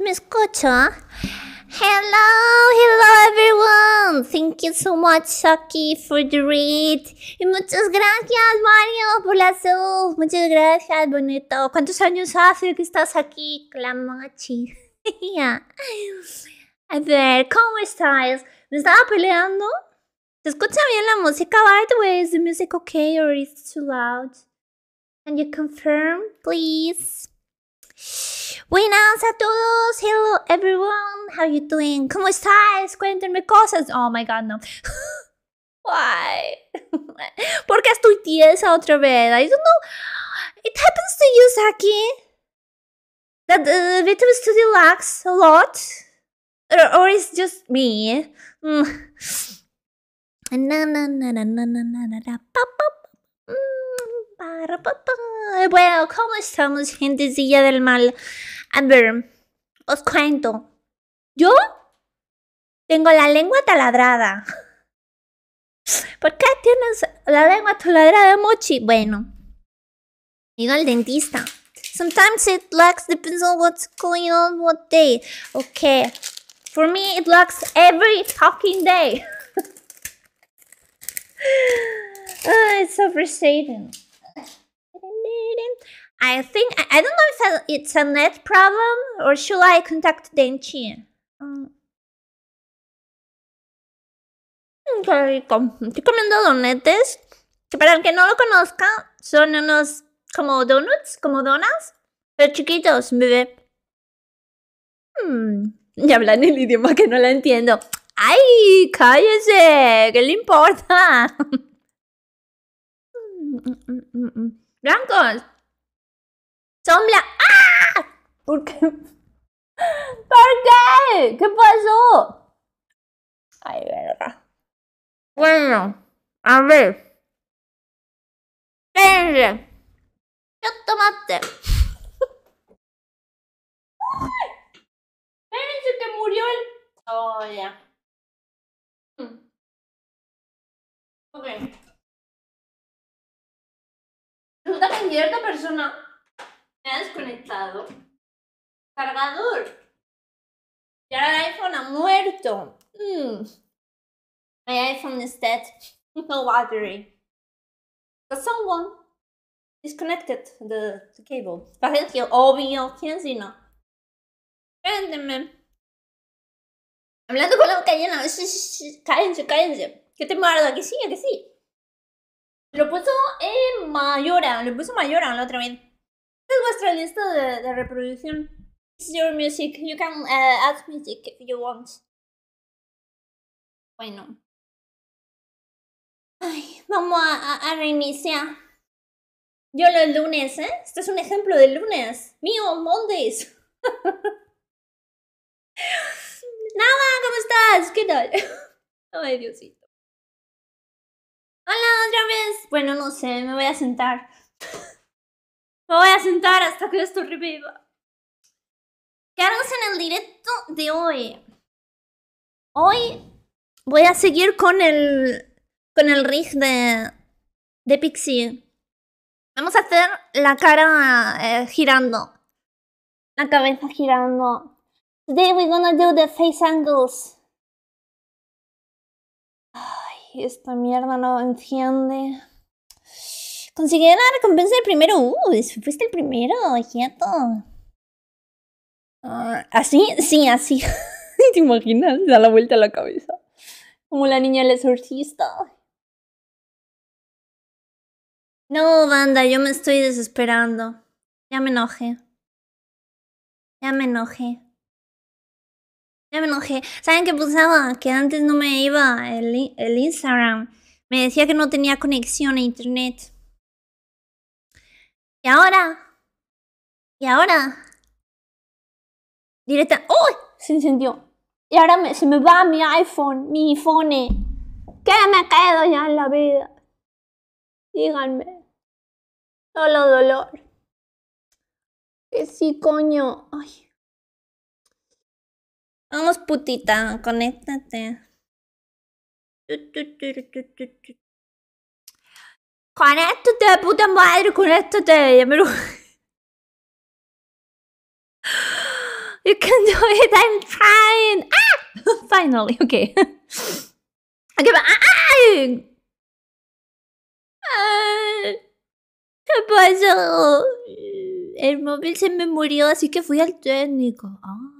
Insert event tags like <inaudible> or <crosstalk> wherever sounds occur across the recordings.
me escucha? Hello, hello everyone. Thank you so much, Saki, for the read. Y muchas gracias, Mario, por la sub. Muchas gracias, bonito. ¿Cuántos años hace que estás aquí, Clamachi? <laughs> A ver, ¿cómo estás? Me estaba peleando. ¿Se escucha bien la música? By the way, is the music okay or is too loud? Can you confirm, please? Buenas a todos, hello everyone, how you doing? ¿Cómo estáis? Cuéntenme cosas. Oh my god, no. <laughs> Why? <laughs> ¿Por qué estoy tiesa otra vez? I don't know. It happens to you, Saki. That uh, vitamin to relax a lot. Or, or it's just me. Mm. <laughs> na na na na na na na na. Bueno, ¿cómo estamos, gentecilla del mal? A ver, os cuento. Yo tengo la lengua taladrada. <laughs> ¿Por qué tienes la lengua taladrada, Mochi? Bueno, digo al dentista. Sometimes it lacks depends on what's going on what day. Okay. For me, it lacks every fucking day. <laughs> it's so frustrating. I think I, don't know if it's a net problem or should I contact Denchi? qué um, rico. Estoy comiendo donetes que para el que no lo conozca son unos como donuts, como donas, pero chiquitos, bebé. Hmm, y hablan el idioma que no la entiendo. ¡Ay! ¡Cállese! ¿Qué le importa? <laughs> Mm, mm, mm, blancos. Son ¡Ah! ¿Por qué? ¿Por qué? ¿Qué pasó? Ay, verdad. Bueno, a ver. Espérense. Yo tomate. Espérense que murió el... Oh, ya. Hmm. Ok. Resulta que cierta persona me ha desconectado cargador. Y ahora el iPhone ha muerto. Mm. My iPhone is dead. No battery. But someone disconnected the, the cable. que obvio. ¿Quién si no? Péndeme. Hablando con la boca llena. Cállense, cállense. Que te muerdo. Que sí, qué sí. Lo puso en Mayora, ah, lo puso Mayora la otra vez. es vuestra lista de, reproducción. your music. You can uh, add music if you want. Bueno. Ay, vamos a, reiniciar. Yo los lunes, ¿eh? Esto es un ejemplo de lunes. Mío, Mondays. <laughs> Nada, ¿cómo estás? ¿Qué tal? <laughs> Ay, Diosito hola, otra vez. Bueno, no sé, me voy a sentar. me voy a sentar hasta que esto reviva. ¿Qué en el directo de hoy? Hoy voy a seguir con el, con el rig de, de Pixie. Vamos a hacer la cara eh, girando. La cabeza girando. Today we're gonna do the face angles esta mierda no enciende. Conseguiré la recompensa del primero. Uh, fuiste el primero, quieto. Ah, ¿Así? Sí, así. <laughs> ¿Te imaginas? Da la vuelta a la cabeza. Como la niña del exorcista. No, banda, yo me estoy desesperando. Ya me enoje Ya me enoje ya me enojé. ¿Saben qué pasaba? Que antes no me iba el, Instagram. Me decía que no tenía conexión a internet. Y ahora. Y ahora. Directa. ¡Uy! Se incendió. Y ahora se me va mi iPhone, mi iPhone. ¿Qué me quedo ya en la vida? Díganme. Solo dolor. Que sí, coño. Ay. Vamos, putita, conéctate. Conéctate, puta madre, conéctate. Ya me lo... <gasps> You can do it, I'm trying. Ah! <laughs> Finally, okay. <laughs> Ok, va, Ah! Ah, ¿Qué pasó? El móvil se me murió, así que fui al técnico. Ah.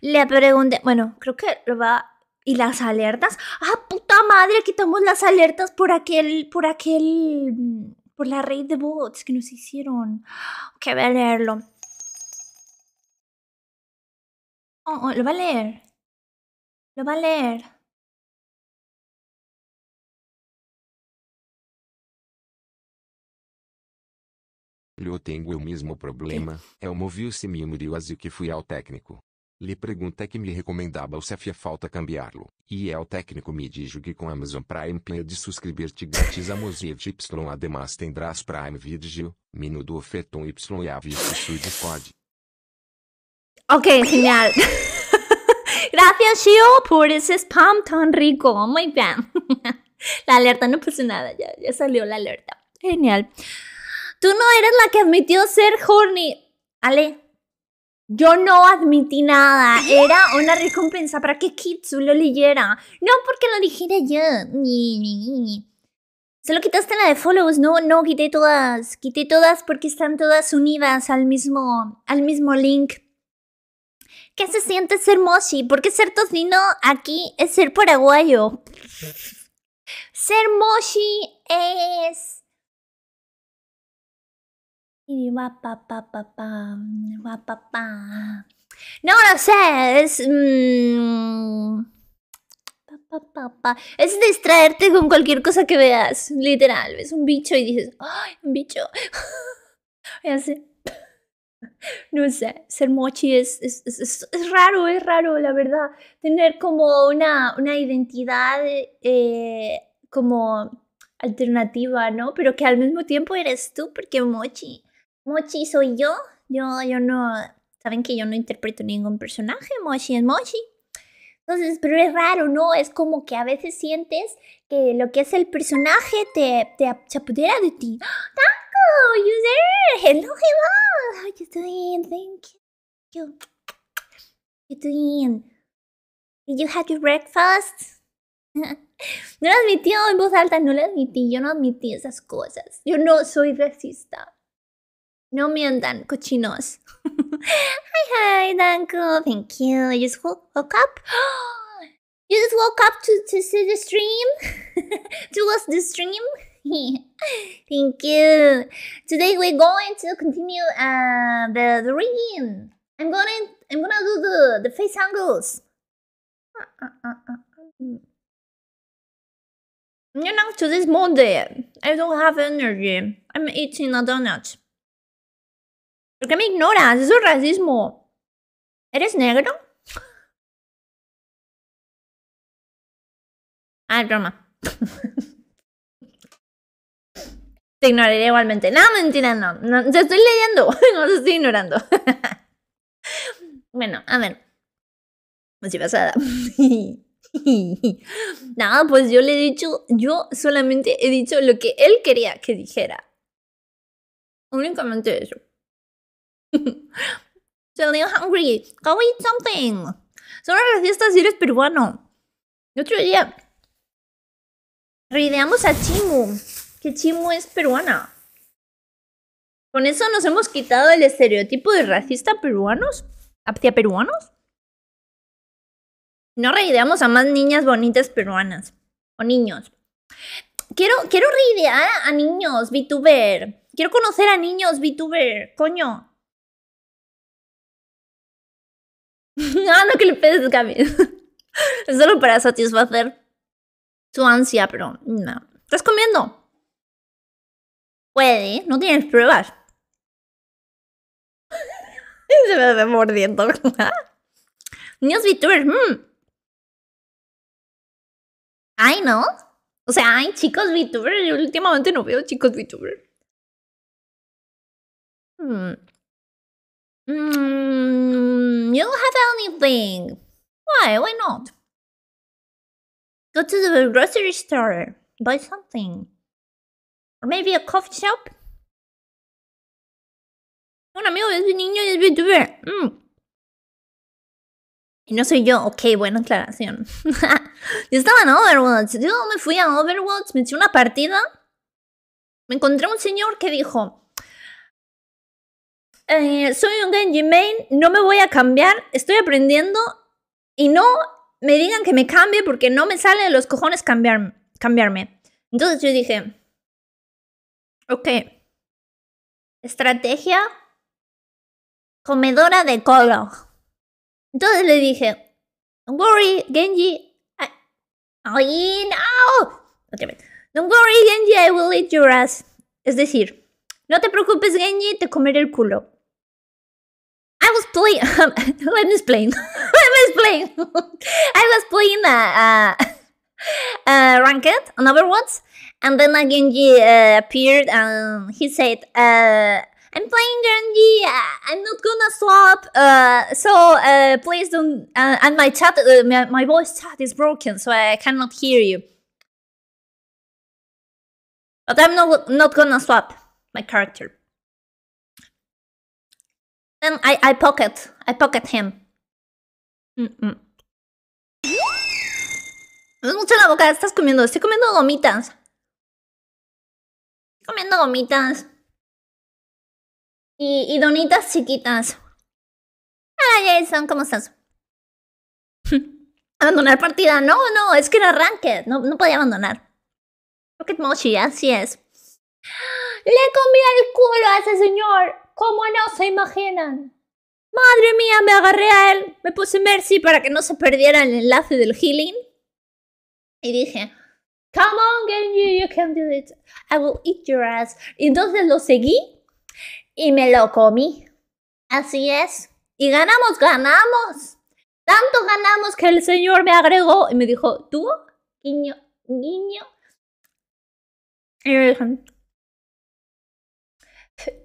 Le pregunté, bueno, creo que lo va... ¿Y las alertas? ¡Ah, puta madre! Quitamos las alertas por aquel, por aquel, mm, por la red de bots que nos hicieron. Que voy a leerlo. Oh, oh, lo va a leer. Lo va a leer. Yo tengo el mismo problema. Eu movi me semi así que fui al técnico. Lhe pergunta que me recomendava o CEF falta cambiá-lo. E é o técnico me diz que com Amazon Prime Play de subscrever-te grátis a Mosiev Y además tendrás Prime Video, Minuto ofertão Y e Aviso Suicide Code. Ok, genial. <laughs> Gracias, Shio, por esse spam tão rico. Muito bem. <laughs> la alerta no puse nada, ya, ya salió la alerta. Genial. Tú no eres la que admitió ser horny. Ale, Yo no admití nada, era una recompensa para que Kitsu lo leyera. No porque lo dijera yo. Solo quitaste la de follows, no, no, quité todas. Quité todas porque están todas unidas al mismo, al mismo link. ¿Qué se siente ser moshi? Porque ser tocino aquí es ser paraguayo? Ser moshi es y No lo sé, es. Mm, es distraerte con cualquier cosa que veas, literal. Ves un bicho y dices, ¡ay, un bicho! <laughs> y <laughs> No sé, ser mochi es, es, raro, es raro, la verdad. Tener como una, una identidad eh, como alternativa, ¿no? Pero que al mismo tiempo eres tú, porque mochi Mochi soy yo. Yo, yo no. Saben que yo no interpreto ningún personaje. Mochi es Mochi. Entonces, pero es raro, ¿no? Es como que a veces sientes que lo que es el personaje te, te apodera de ti. ¡Ah, ¡Tanko! ¡You ¡Hello, hello! How you doing? Thank you. You doing? Did you have your breakfast? <laughs> no lo admití en voz alta, no lo admití. Yo no admití esas cosas. Yo no soy racista. No mientan, cochinos. hi, hi, Danko. Thank you. I just woke, woke up. <gasps> you just woke up to, to see the stream? <laughs> to watch the stream? <laughs> Thank you. Today we're going to continue uh, the, the rigging. I'm gonna I'm gonna do the, the face angles. You know, today's Monday. I don't have energy. I'm eating a donut. ¿Por qué me ignoras? Eso es racismo. ¿Eres negro? Ah, broma. <laughs> Te ignoraré igualmente. No, mentira, no. te estoy leyendo. <laughs> No te estoy ignorando. <laughs> bueno, a ver. Así pasada. Nada, pues yo le he dicho, yo solamente he dicho lo que él quería que dijera. Únicamente eso. <laughs> so hungry. Go eat something. Son las si eres peruano. El otro día reideamos a Chimu, que Chimu es peruana. Con eso nos hemos quitado el estereotipo de racista peruanos hacia peruanos. No reideamos a más niñas bonitas peruanas o niños. Quiero, quiero reidear a niños, VTuber. Quiero conocer a niños, VTuber. Coño, <laughs> ah, no que le pegues a Gaby. es <laughs> solo para satisfacer tu ansia, pero no. ¿Estás comiendo? Puede, no tienes pruebas. <laughs> Se me hace mordiendo. Niños VTubers, mmm. Ay, ¿no? O sea, hay chicos VTubers. Yo últimamente no veo chicos VTubers. Hmm. Mm, you don't have anything. Why? Why not? Go to the grocery store, buy something. Or maybe a coffee shop. Un amigo es un niño y es VTuber. Mmm. Y no soy yo. Ok, buena aclaración. <laughs> yo estaba en Overwatch. Yo me fui a Overwatch, me hice una partida. Me encontré un señor que dijo, eh, soy un Genji main, no me voy a cambiar, estoy aprendiendo y no me digan que me cambie porque no me sale de los cojones cambiarme. Entonces yo dije, ok, estrategia comedora de color. Entonces le dije, don't worry, Genji, I... don't worry, Genji, I will eat your ass. Es decir, no te preocupes, Genji, te comeré el culo. playing. <laughs> Um, let me explain. <laughs> let me explain. <laughs> I was playing a, a, a ranked on Overwatch, and then Genji uh, appeared and um, he said, uh, "I'm playing Genji. Uh, I'm not gonna swap. Uh, so uh, please don't." Uh, and my chat, my, my voice chat is broken, so I cannot hear you. But I'm not not gonna swap my character. Then I, I pocket. I pocket him. Me mucho la boca, estás comiendo. Estoy comiendo gomitas. Estoy comiendo gomitas. Y, donitas chiquitas. Hola Jason, ¿cómo estás? <laughs> abandonar partida. No, no, es que era ranked. No, no podía abandonar. Pocket mochi, así es. <gasps> Le comí el culo a ese señor. ¿Cómo no se imaginan. Madre mía, me agarré a él, me puse Mercy para que no se perdiera el enlace del healing. Y dije, Come on, you, can do it. I will eat your ass. Y entonces lo seguí y me lo comí. Así es. Y ganamos, ganamos. Tanto ganamos que el señor me agregó y me dijo, tú, niño, niño. Y yo dije,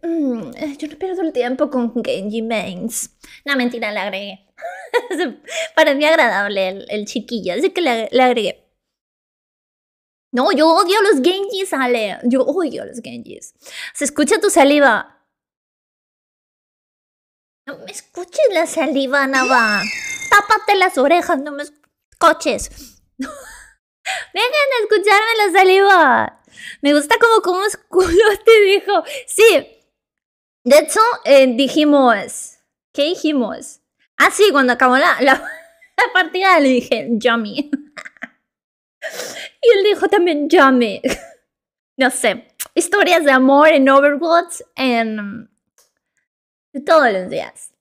Mm, yo no pierdo el tiempo con Genji Mains. No, mentira, le agregué. <laughs> Para mí agradable el, chiquillo, así que le, agregué. No, yo odio a los Genjis, Ale. Yo odio los Genjis. Se escucha tu saliva. No me escuches la saliva, Nava. Tápate las orejas, no me escuches. <laughs> Vengan a escucharme la saliva. Me gusta como como culo <laughs> te dijo. Sí. De hecho, eh, dijimos. ¿Qué dijimos? Ah, sí, cuando acabó la, la, <laughs> partida le dije, yummy. <laughs> y él dijo también, yummy. no sé. Historias de amor en Overwatch en. todos los días.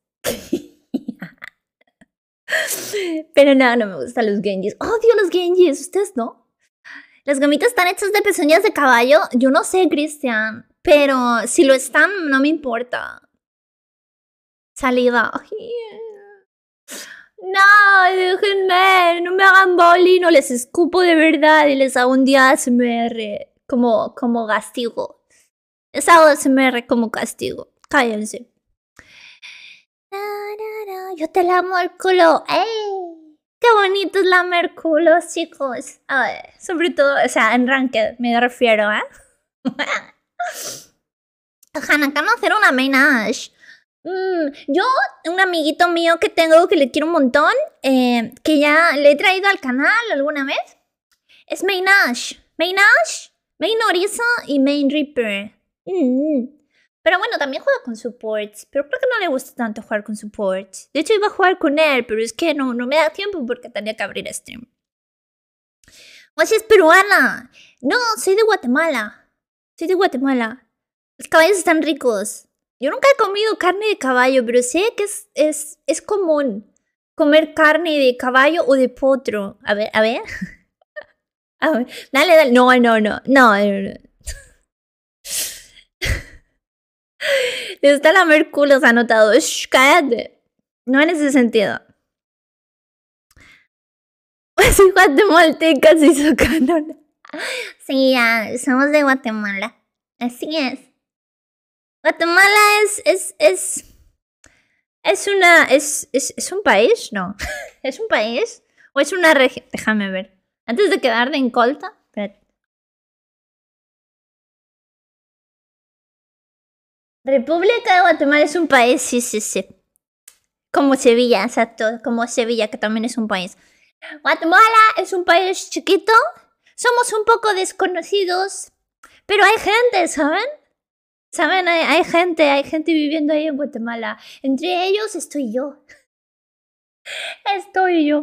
Pero nada, no me gustan los Genjis. Odio los Genjis, ustedes no. Las gamitas están hechas de pezuñas de caballo. Yo no sé, Cristian, pero si lo están, no me importa. Salida. No, déjenme, no me hagan no les escupo de verdad y les hago un día ASMR como, como castigo. Les hago ASMR como castigo. Cállense. Yo te lamo el culo. ¡Ey! ¡Qué bonito es lamer culos, chicos! sobre todo, o sea, en ranked me refiero, ¿eh? Hanakano <laughs> hacer una main Mm, yo, un amiguito mío que tengo que le quiero un montón, eh, que ya le he traído al canal alguna vez, es main ash, Main Orisa y Main Reaper. Mm. mm. Pero bueno, también juega con supports, pero creo que no le gusta tanto jugar con supports. De hecho, iba a jugar con él, pero es que no, no me da tiempo porque tenía que abrir stream. O si es peruana. No, soy de Guatemala. Soy de Guatemala. Los caballos están ricos. Yo nunca he comido carne de caballo, pero sé que es, es, es común comer carne de caballo o de potro. A ver, a ver. <laughs> a ver. Dale, dale. no. No, no, no. le está la culos anotado. Shh, cállate. No en ese sentido. Pues <laughs> guatemaltecas se hizo canon. Sí, somos de Guatemala. Así es. Guatemala es, es, es, es una, es, es, es un país, ¿no? <laughs> ¿Es un país? ¿O es una región? Déjame ver. Antes de quedar de incolta. República de Guatemala es un país, sí, sí, sí. Como Sevilla, exacto, como Sevilla, que también es un país. Guatemala es un país chiquito, somos un poco desconocidos, pero hay gente, ¿saben? ¿Saben? Hay, gente, hay gente viviendo ahí en Guatemala. Entre ellos estoy yo. <laughs> Estoy yo. <laughs>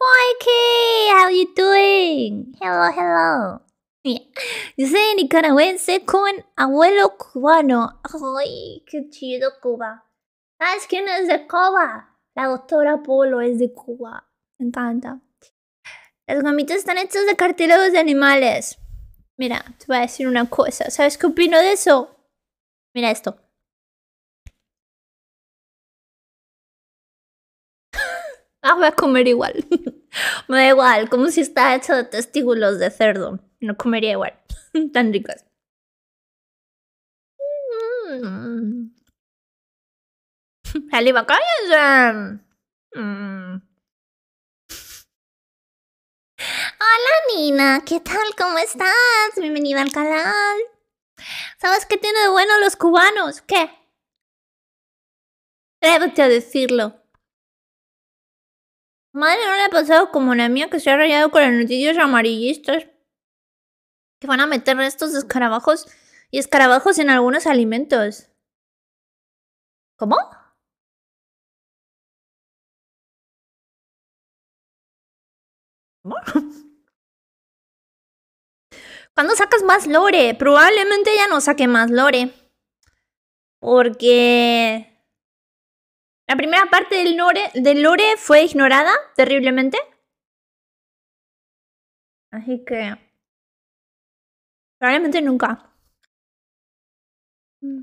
Mikey, how you doing? Hello, hello. Yo soy nicaragüense con abuelo cubano. ¡Ay, qué chido Cuba! ¿Sabes ah, quién es de Cuba? La doctora Polo es de Cuba. Me encanta. Las gomitas están hechas de cartílagos de animales. Mira, te voy a decir una cosa. ¿Sabes qué opino de eso? Mira esto. voy a comer igual. <laughs> Me da igual, como si está hecho de testículos de cerdo. No comería igual. <laughs> Tan ricas. Mm. Mm. Hola Nina, ¿qué tal? ¿Cómo estás? Bienvenida al canal. ¿Sabes qué tiene de bueno los cubanos? ¿Qué? Debo a decirlo. Madre no le ha pasado como la mía que se ha rayado con los noticias amarillistas. Que van a meter estos escarabajos y escarabajos en algunos alimentos. ¿Cómo? ¿Cómo? ¿Cuándo sacas más lore? Probablemente ya no saque más lore. Porque la primera parte del lore, del fue ignorada terriblemente. Así que... Probablemente nunca. Mm.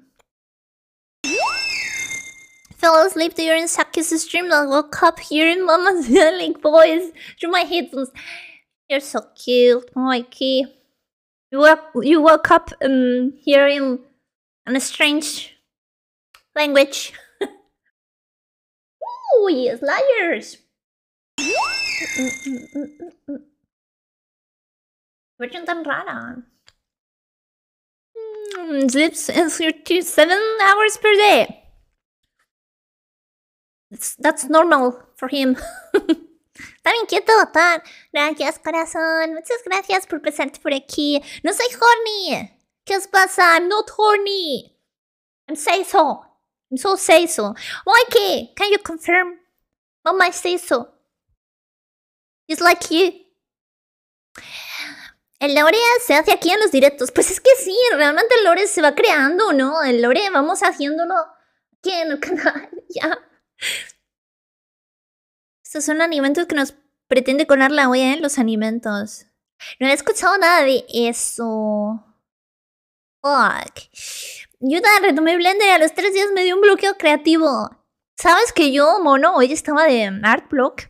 Fell asleep during Saki's stream and woke up hearing Mama's <laughs> yelling voice through my headphones. You're so cute, Mikey. You woke, you woke up um, hearing a strange language. we as liars! Virgin and on. Zips answer to 7 hours per day. That's, that's normal for him. <laughs> También quieto, doctor. Gracias, corazón. Muchas gracias por pasarte por aquí. No soy horny. ¿Qué os pasa? I'm not horny. I'm say so. so say so. Mikey, oh, can you confirm? Mama say so. It's like you. El lore se hace aquí en los directos. Pues es que sí, realmente el lore se va creando, ¿no? El lore vamos haciéndolo aquí en el <laughs> canal. ya. Estos son alimentos que nos pretende colar la olla en ¿eh? los alimentos. No he escuchado nada de eso. Fuck. Yo retomé Blender y a los tres días me dio un bloqueo creativo. Sabes que yo, mono, hoy estaba de Art Block?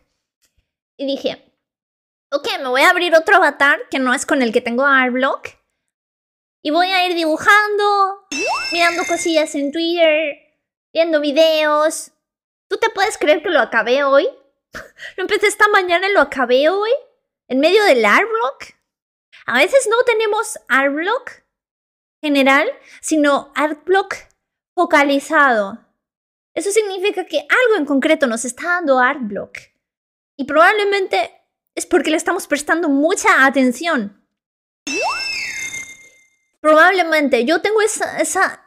y dije, ok, me voy a abrir otro avatar que no es con el que tengo Art Block. y voy a ir dibujando, mirando cosillas en Twitter, viendo videos. ¿Tú te puedes creer que lo acabé hoy? <laughs> lo empecé esta mañana y lo acabé hoy, en medio del Block? A veces no tenemos Art Block general, sino block focalizado. Eso significa que algo en concreto nos está dando block Y probablemente es porque le estamos prestando mucha atención. Probablemente yo tengo esa, esa,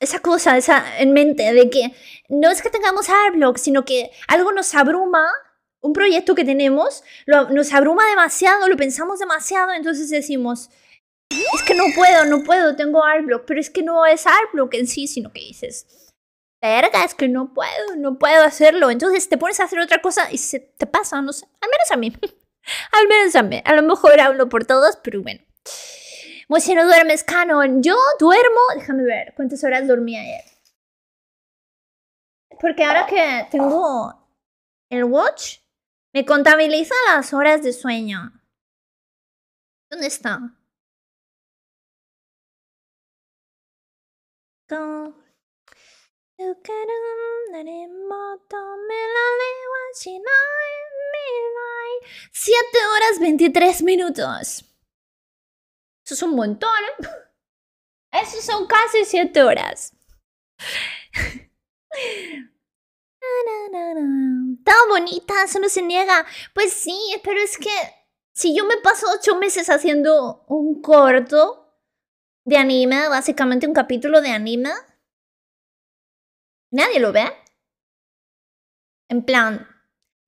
esa cosa en mente de que no es que tengamos block, sino que algo nos abruma un proyecto que tenemos nos abruma demasiado, lo pensamos demasiado, entonces decimos, es que no puedo, no puedo, tengo block pero es que no es block en sí, sino que dices, verga, es que no puedo, no puedo hacerlo. Entonces te pones a hacer otra cosa y se te pasa, no sé, al menos a mí, <laughs> al menos a mí, a lo mejor hablo por todos, pero bueno. Pues si no duermes, Canon, yo duermo, déjame ver, ¿cuántas horas dormí ayer? Porque ahora que tengo el watch, me contabiliza las horas de sueño. ¿Dónde está? 7 horas 23 minutos eso es un montón <laughs> eso son casi 7 horas <laughs> Tan bonita, eso no se niega. Pues sí, pero es que si yo me paso 8 meses haciendo un corto, de anime, básicamente un capítulo de anime. Nadie lo ve. En plan,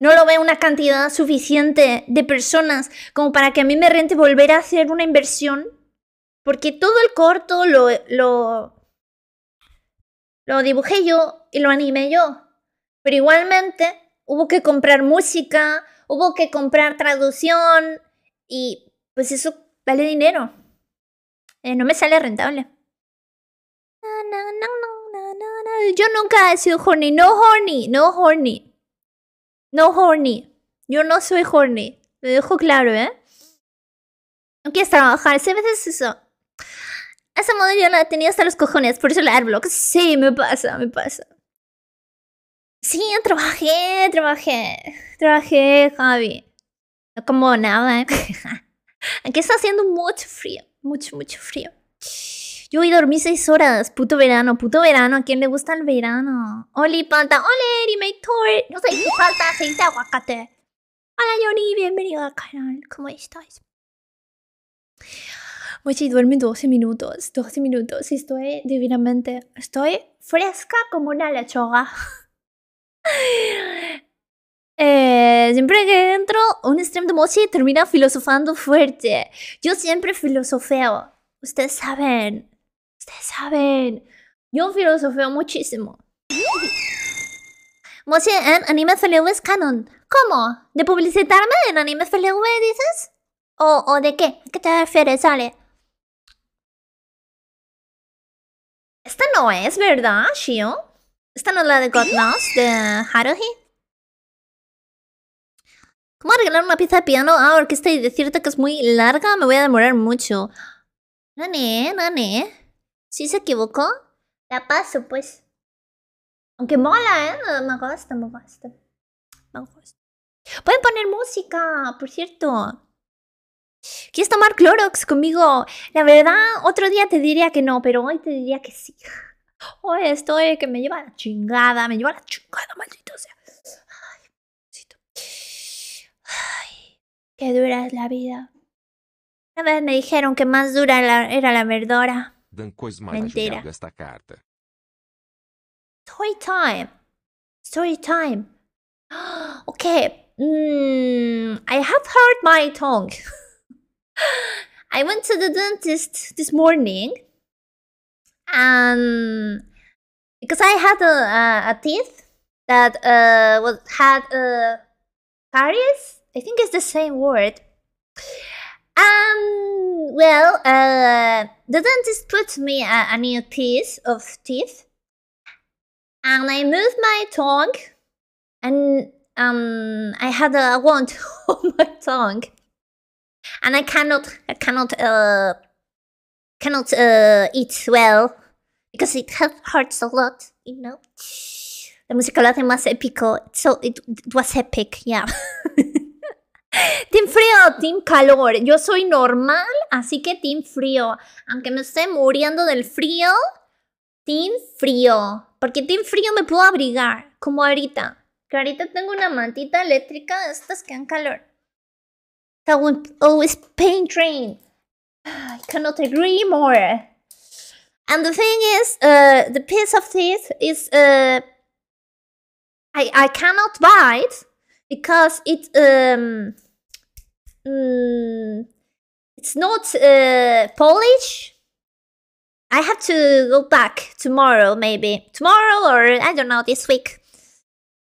no lo ve una cantidad suficiente de personas como para que a mí me rente volver a hacer una inversión. Porque todo el corto lo, lo, lo dibujé yo y lo animé yo. Pero igualmente hubo que comprar música, hubo que comprar traducción y pues eso vale dinero. Eh, no me sale rentable. Yo nunca he sido horny. No horny. No horny. No horny. Yo no soy horny. Lo dejo claro, ¿eh? No quieres trabajar. ¿Sí veces eso? Esa modo yo la tenía hasta los cojones. Por eso la airblock Sí, me pasa, me pasa. Sí, trabajé, trabajé. Trabajé, Javi. No como nada, ¿eh? <laughs> Aquí está haciendo mucho frío mucho, mucho frío. Yo hoy dormí seis horas. Puto verano, puto verano. ¿A quién le gusta el verano? Oli, panta. y me Tour. No sé, falta aceite aguacate. Hola, Johnny. Bienvenido al canal. ¿Cómo estáis? Oye, duerme 12 minutos. 12 minutos. y Estoy divinamente. Estoy fresca como una lechuga. Eh, siempre que entro un stream de Mochi termina filosofando fuerte. Yo siempre filosofeo. Ustedes saben. Ustedes saben. Yo filosofeo muchísimo. <laughs> Mochi en Anime FLV es canon. ¿Cómo? ¿De publicitarme en Anime FLV dices? ¿O, ¿O de qué? ¿A qué te refieres, Ale? Esta no es, ¿verdad, Shio? Esta no es la de God de Haruhi a arreglar una pieza de piano que ah, orquesta y decirte que es muy larga? Me voy a demorar mucho. Nane, nane. ¿Sí se equivocó? La paso, pues. Aunque mola, ¿eh? me gusta, me gusta. Me gusta. Pueden poner música, por cierto. ¿Quieres tomar Clorox conmigo? La verdad, otro día te diría que no, pero hoy te diría que sí. <laughs> Hoy estoy que me lleva la chingada, me lleva la chingada, maldito sea. Qué dura es la vida. Una vez me dijeron que más dura la, era la verdura. Mentira. Esta carta. Story time. Story time. <gasps> Okay. Mm, I have hurt my tongue. <laughs> I went to the dentist this morning. And because I had a, a, a teeth that uh, was, had a uh, caries I think it's the same word. Um, well, uh, the dentist put me a, a new piece of teeth, and I moved my tongue, and um, I had a wound <laughs> on my tongue, and I cannot, I cannot, uh, cannot uh, eat well because it hurts a lot, you know. The musical Latin was epic, so it, it was epic, yeah. <laughs> <laughs> Team frío, team calor. Yo soy normal, así que team frío. Aunque me esté muriendo del frío, team frío. Porque team frío me puedo abrigar, como ahorita. Que ahorita tengo una mantita eléctrica de estas que dan calor. always oh, pain train. I cannot agree more. And the thing is, uh, the piece of this is uh, I I cannot bite because it um mm, it's not uh, Polish. I have to go back tomorrow, maybe tomorrow or I don't know this week.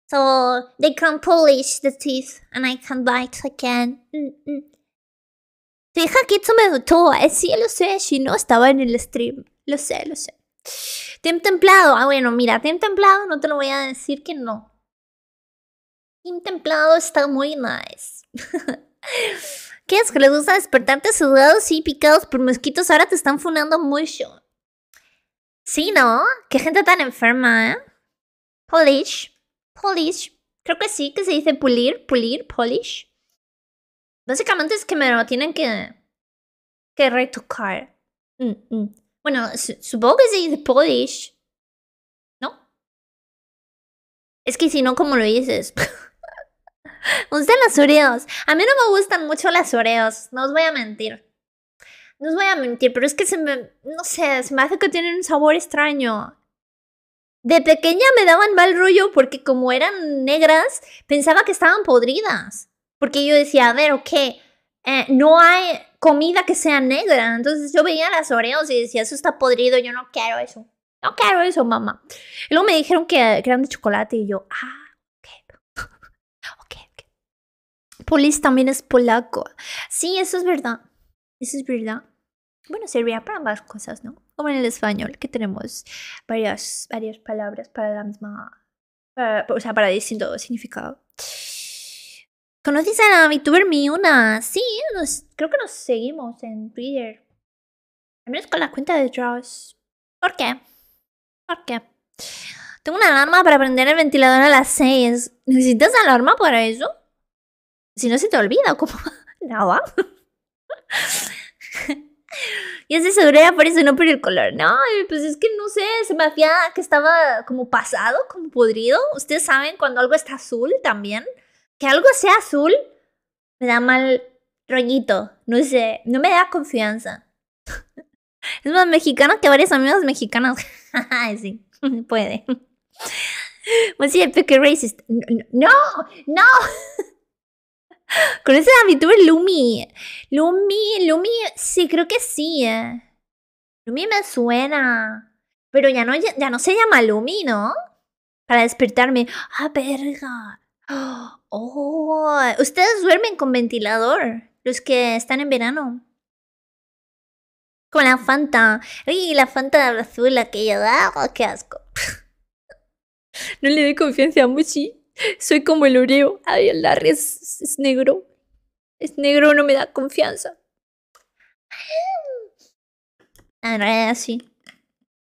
So they can polish the teeth and I can bite again. Mm -mm. Deja que esto me gustó. Sí, lo sé, si no estaba en el stream. Lo sé, lo sé. Tem templado. Ah, bueno, mira, tem templado no te lo voy a decir que no. Tim templado está muy nice. <laughs> ¿Qué es que les gusta despertarte sudados y picados por mosquitos? Ahora te están funando mucho. Sí, ¿no? Qué gente tan enferma, ¿eh? Polish. Polish. Creo que sí, que se dice pulir, pulir, polish. Básicamente es que me lo tienen que, que retocar. Mm, mm. Bueno, supongo que se dice polish. ¿No? Es que si no, ¿cómo lo dices? <laughs> <laughs> usted las Oreos. A mí no me gustan mucho las Oreos, no os voy a mentir. No os voy a mentir, pero es que se me, no sé, se me hace que tienen un sabor extraño. De pequeña me daban mal rollo porque como eran negras, pensaba que estaban podridas. Porque yo decía, a ver, qué eh, no hay comida que sea negra. Entonces yo veía las Oreos y decía, eso está podrido, yo no quiero eso. No quiero eso, mamá. Y luego me dijeron que, que eran de chocolate y yo, ah Polis también es polaco. Sí, eso es verdad. Eso es verdad. Bueno, serviría para ambas cosas, ¿no? Como en el español, que tenemos varias, varias palabras para la misma. Para, o sea, para distintos significado. ¿Conoces a la VTuber una? Sí, creo que nos seguimos en Twitter. Al menos con la cuenta de Draws. ¿Por qué? ¿Por Tengo una alarma para prender el ventilador a las 6. ¿Necesitas alarma para eso? si no se te olvida, como <laughs> nada. Yo estoy seguro por eso no por el color. No, pues es que no sé, se me hacía que estaba como pasado, como podrido. Ustedes saben cuando algo está azul también. Que algo sea azul me da mal rollito. No sé, no me da confianza. <laughs> Es más mexicano que varios amigos mexicanos. <laughs> sí, puede. Pues sí, racist. no. no. <gasps> Con a VTuber Lumi? Lumi, Lumi, sí, creo que sí. ¿eh? Lumi me suena. Pero ya no, ya, no se llama Lumi, ¿no? Para despertarme. Ah, verga. <gasps> Oh, ustedes duermen con ventilador, los que están en verano. Con la Fanta. Ay, la Fanta de azul yo da, ah, qué asco. <laughs> No le doy confianza a Muchi. Soy como el Oreo. Ay, el Larry es, negro. Es negro, no me da confianza. Ah, en eh, realidad sí.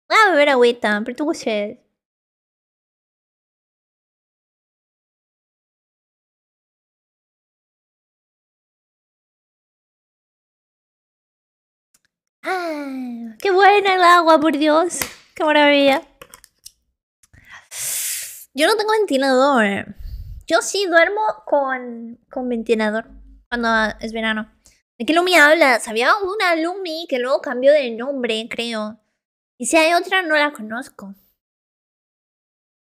Voy a beber agüita, pero tú sed. ¡Ah! ¡Qué buena el agua, por Dios! ¡Qué maravilla! Yo no tengo ventilador. Yo sí duermo con, con ventilador cuando es verano. ¿De qué Lumi hablas? Había una Lumi que luego cambió de nombre, creo. Y si hay otra, no la conozco.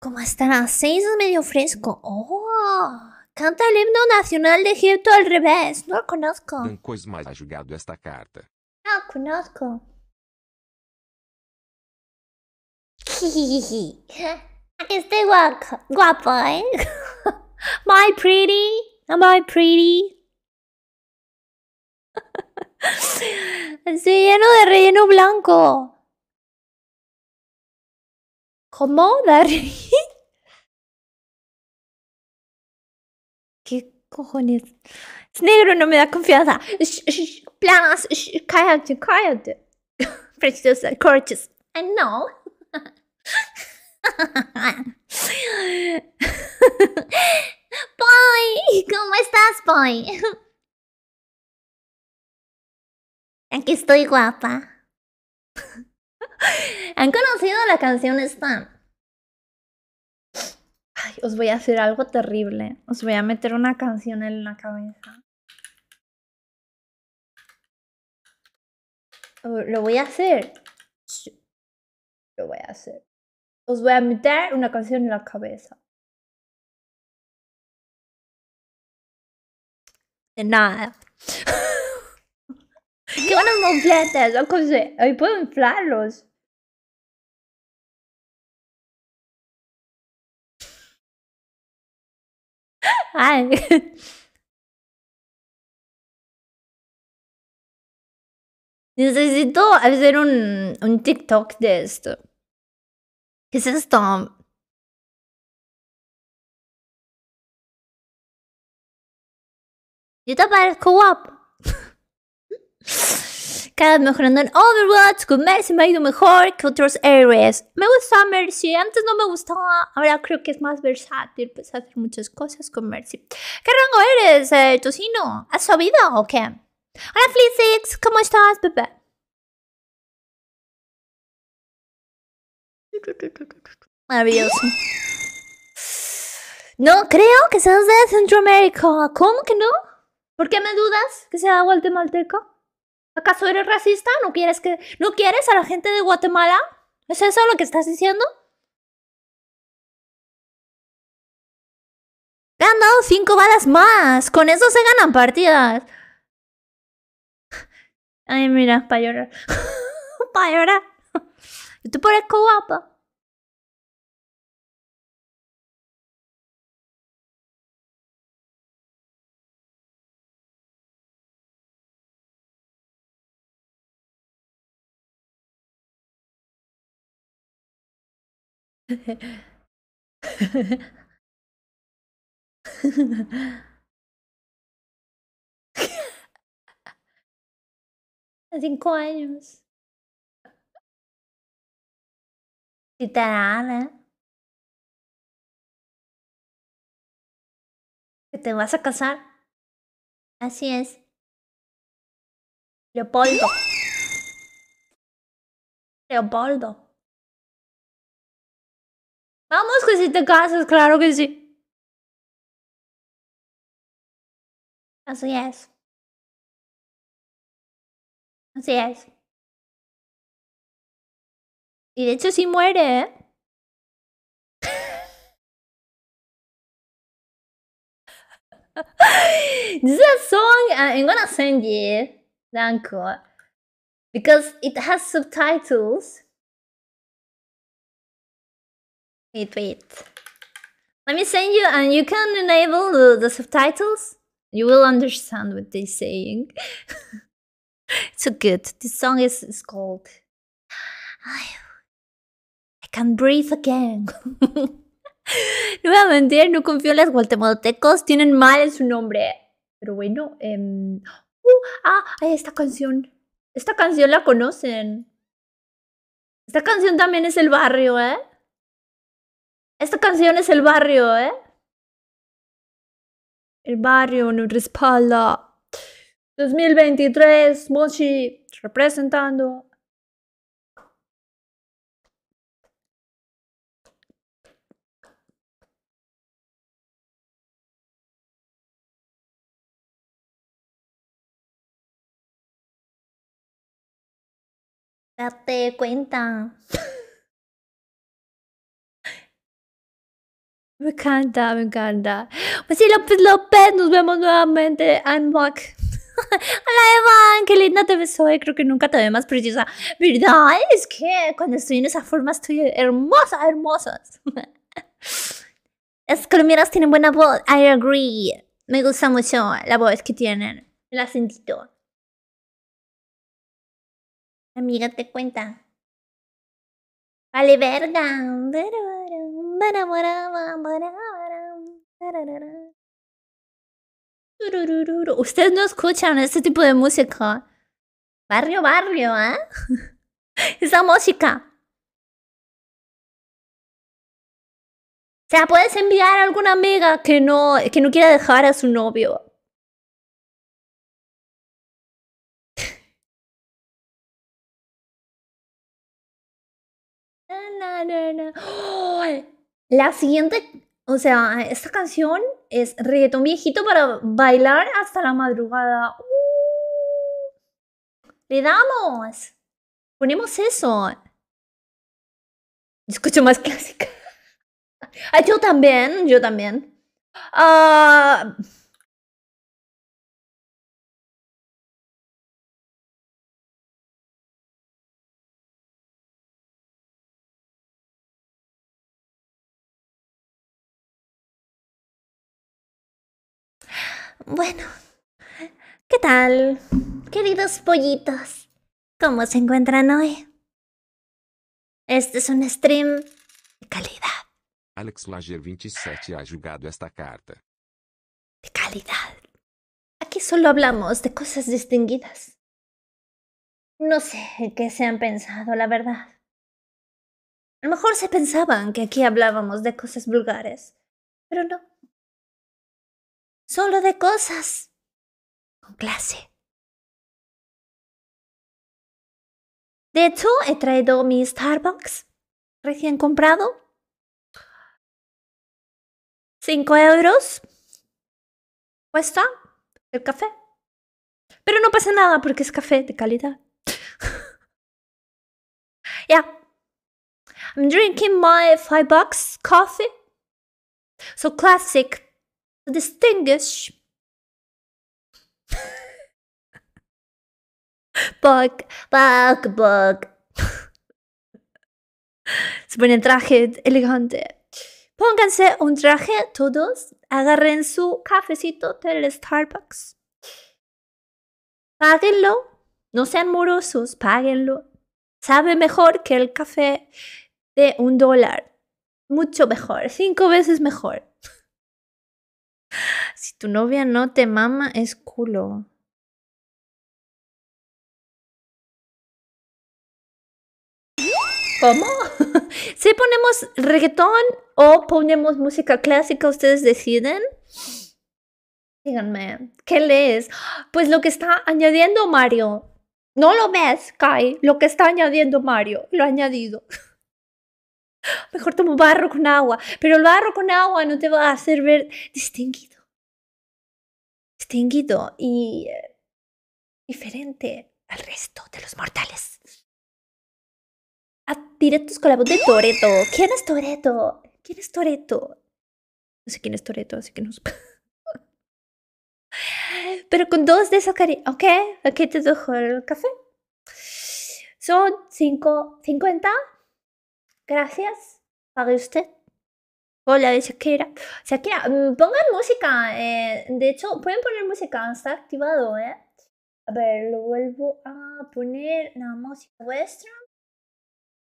Como hasta las seis es medio fresco. ¡Oh! Canta el himno nacional de Egipto al revés. No lo conozco. No esta carta. No conozco. <laughs> Estoy guapo, guapo, ¿eh? <laughs> My pretty, am I pretty? <laughs> Estoy lleno de relleno blanco. ¿Cómo? ¿Darín? <laughs> ¿Qué cojones? Es negro, no me da confianza. planas, cállate, cállate. Preciosa, gorgeous. No. Poi, ¿cómo estás, Poi? Aquí estoy guapa. ¿Han conocido la canción spam? os voy a hacer algo terrible. Os voy a meter una canción en la cabeza. Lo voy a hacer. Lo voy a hacer os voy a meter una canción en la cabeza. De nada. <laughs> ¡Qué buenos mofletes! Yo cosé. Ahí puedo inflarlos. <laughs> Ay. <laughs> Necesito hacer un, un TikTok de esto. ¿Qué es esto? Yo te parezco guapo. <laughs> Cada vez mejorando en Overwatch, con Mercy me ha ido mejor que otros héroes. Me gusta Mercy, antes no me gustaba, ahora creo que es más versátil, puedes hacer muchas cosas con Mercy. ¿Qué rango eres, eh, tocino? ¿Has subido o qué? Hola, Flixix, ¿cómo estás, bebé? Maravilloso. No creo que seas de Centroamérica. ¿Cómo que no? ¿Por qué me dudas que sea guatemalteca? ¿Acaso eres racista? ¿No quieres que no quieres a la gente de Guatemala? ¿Es eso lo que estás diciendo? han dado cinco balas más. Con eso se ganan partidas. Ay, mira, para llorar. <laughs> para llorar. To put a cinco <laughs> assim, anos. Literal, ¿eh? Que te vas a casar. Así es. Leopoldo. Leopoldo. Vamos que si te casas, claro que sí. Así es. Así es. Y de hecho sí muere, ¿eh? this is a song uh, I'm gonna send you Danko, because it has subtitles. Wait, wait. Let me send you, and you can enable the, the subtitles. You will understand what they're saying. <laughs> it's so good. This song is, is called. And breathe again. <laughs> no voy a mentir, no confío en los guatemaltecos, tienen mal en su nombre. Pero bueno, eh, ah, esta canción. Esta canción la conocen. Esta canción también es el barrio, ¿eh? Esta canción es el barrio, ¿eh? El barrio nos respalda. 2023, Mochi representando Date cuenta. <laughs> me encanta, me encanta. Pues sí, López López, nos vemos nuevamente. I'm back. <laughs> Hola Evan, qué linda te ves hoy. Creo que nunca te ve más preciosa. ¿Verdad? Es que cuando estoy en esa forma estoy hermosa, hermosas. <laughs> Las colombianas tienen buena voz. I agree. Me gusta mucho la voz que tienen. El acentito. Amiga, te cuenta. Vale, verga. Ustedes no escuchan este tipo de música. Barrio, barrio, ¿eh? <laughs> Esa música. O sea, puedes enviar a alguna amiga que no, que no quiera dejar a su novio la siguiente, o sea, esta canción es reggaetón viejito para bailar hasta la madrugada. ¡Uh! le damos. Ponemos eso. Escucho más <laughs> clásica. Ah, yo también, yo también. Ah Bueno, ¿qué tal? Queridos pollitos, ¿cómo se encuentran hoy? Este es un stream de calidad. Alex Lager 27 ha jugado esta carta. De calidad. Aquí solo hablamos de cosas distinguidas. No sé qué se han pensado, la verdad. A lo mejor se pensaban que aquí hablábamos de cosas vulgares, pero no solo de cosas. Con clase. De hecho, he traído mi Starbucks recién comprado. Cinco euros cuesta el café. Pero no pasa nada porque es café de calidad. <laughs> yeah. I'm drinking my five bucks coffee. So classic distinguish bug, bug, bug. Se ponen traje elegante. Pónganse un traje todos, agarren su cafecito del Starbucks. Páguenlo, no sean morosos, páguenlo. Sabe mejor que el café de un dólar. Mucho mejor, cinco veces mejor. Si tu novia no te mama, es culo. ¿Cómo? Si <laughs> ponemos reggaetón o ponemos música clásica, ustedes deciden. Díganme, ¿qué lees? Pues lo que está añadiendo Mario. No lo ves, Kai. Lo que está añadiendo Mario. Lo ha añadido. <laughs> mejor tomo barro con agua, pero el barro con agua no te va a hacer ver distinguido. Distinguido y eh, diferente al resto de los mortales. A ah, directos con la voz de Toreto. ¿Quién es Toreto? ¿Quién es Toreto? No sé quién es Toreto, así que no <laughs> Pero con dos de esa cara, Ok, aquí te dejo el café. Son ¿Cincuenta? Gracias para usted. Hola de Shakira. Shakira, mm, pongan música. Eh, de hecho, pueden poner música. Está activado, ¿eh? A ver, lo vuelvo a poner. La música vuestra.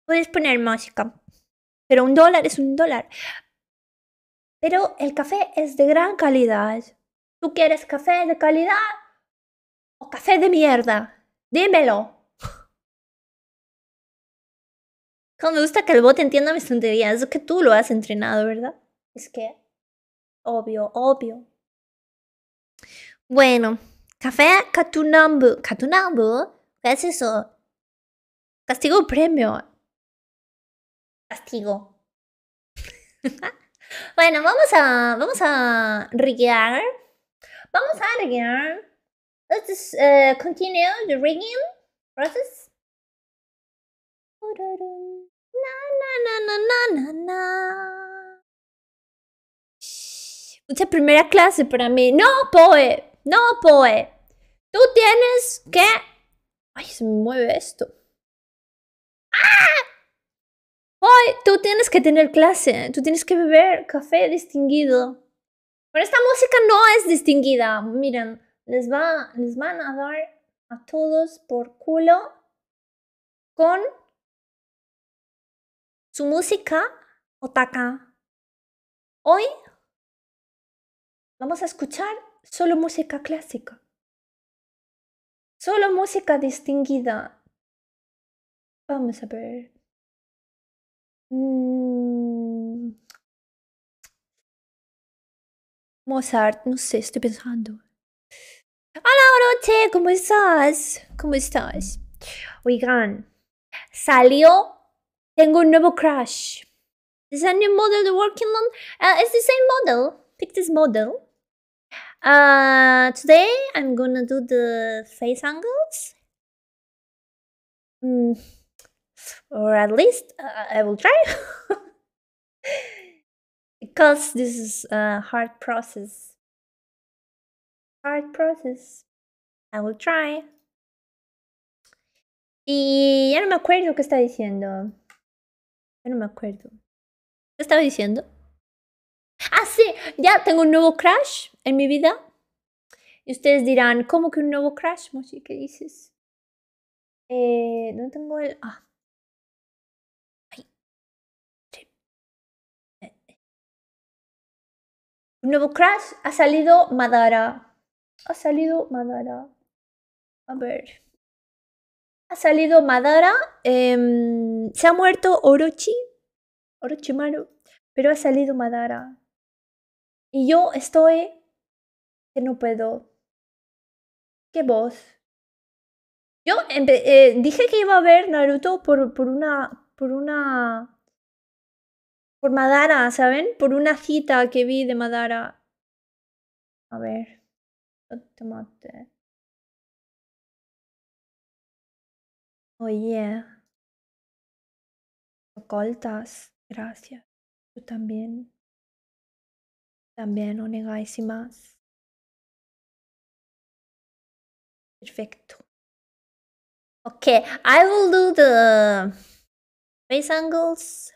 Puedes poner música. Pero un dólar es un dólar. Pero el café es de gran calidad. ¿Tú quieres café de calidad o café de mierda? Dímelo. me gusta que el bot entienda mis tonterías. Es que tú lo has entrenado, ¿verdad? Es que. Obvio, obvio. Bueno, café Katunambu. ¿Katunambu? ¿Qué es eso? Castigo premio. Castigo. <laughs> bueno, vamos a. Vamos a. riggear Vamos a riguear. Let's just, uh, continue the rigging process. Na, na, na, na, na, na. Mucha primera clase para mí. No, Poe. No, Poe. Tú tienes que... Ay, se me mueve esto. ¡Ah! Hoy tú tienes que tener clase, tú tienes que beber café distinguido. Pero esta música no es distinguida. Miren, les, va, les van a dar a todos por culo con su música otaka. Hoy vamos a escuchar solo música clásica, solo música distinguida. Vamos a ver. Mm. Mozart, no sé, estoy pensando. Hola, Oroche, ¿cómo estás? ¿Cómo estás? Oigan, salió Tango Novo Crash. This is a new model they're working on. Uh, it's the same model. Pick this model. Uh, today I'm gonna do the face angles. Mm. Or at least uh, I will try. <laughs> because this is a hard process. Hard process. I will try. Y ya no me acuerdo qué está diciendo. no me acuerdo. ¿Qué estaba diciendo? Ah, sí, ya tengo un nuevo crash en mi vida. Y ustedes dirán, ¿cómo que un nuevo crash, sí ¿Qué dices? Eh, no tengo el... Ah. Un nuevo crash ha salido Madara. Ha salido Madara. A ver. Ha salido Madara, em, se ha muerto Orochi, Orochimaru, pero ha salido Madara. Y yo estoy que no puedo. ¿Qué voz? Yo eh, dije que iba a ver Naruto por, por una. por una. por Madara, ¿saben? Por una cita que vi de Madara. A ver. Tomate. Oye, coltas, gracias. Tú también. También no negáis y más. Perfecto. Okay, I will do the face angles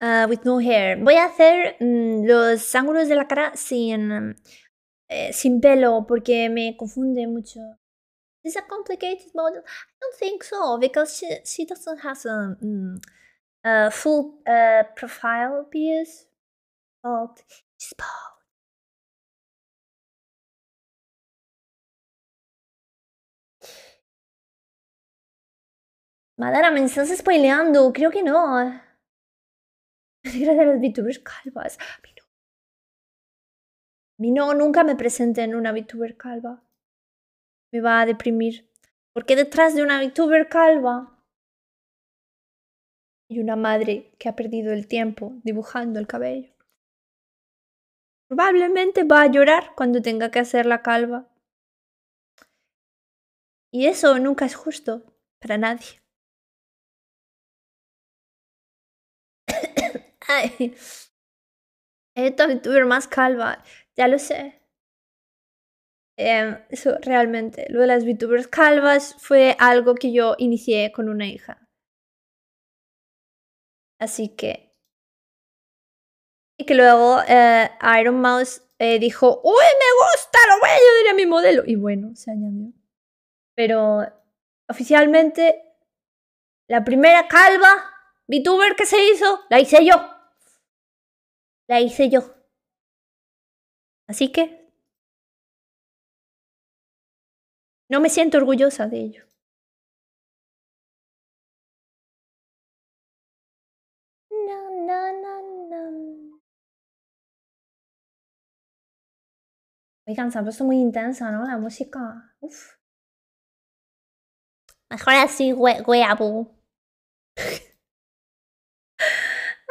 ah, with no hair. Voy a hacer mm, los ángulos de la cara sin, eh, sin pelo porque me confunde mucho. ¿Es a complicated model? No creo think so because she she doesn't have a um, full uh, profile Madara, me estás spoileando. Creo que no. Gracias a los VTubers calvas. A mí no. A mí no, nunca me presenté en una VTuber calva me va a deprimir. Porque detrás de una vtuber calva y una madre que ha perdido el tiempo dibujando el cabello, probablemente va a llorar cuando tenga que hacer la calva. Y eso nunca es justo para nadie. <coughs> Ay. Esta vtuber más calva, ya lo sé. Em, eso realmente, lo de las VTubers calvas fue algo que yo inicié con una hija. Así que... Y que luego eh, Iron Mouse eh, dijo, ¡Uy, me gusta! ¡Lo voy a ayudar a mi modelo! Y bueno, se añadió. Pero oficialmente, la primera calva VTuber que se hizo, la hice yo. La hice yo. Así que No me siento orgullosa de ello. No, no, no, Oigan, se ha puesto muy intensa, ¿no? La música. Uf. Mejor así, güey, <laughs>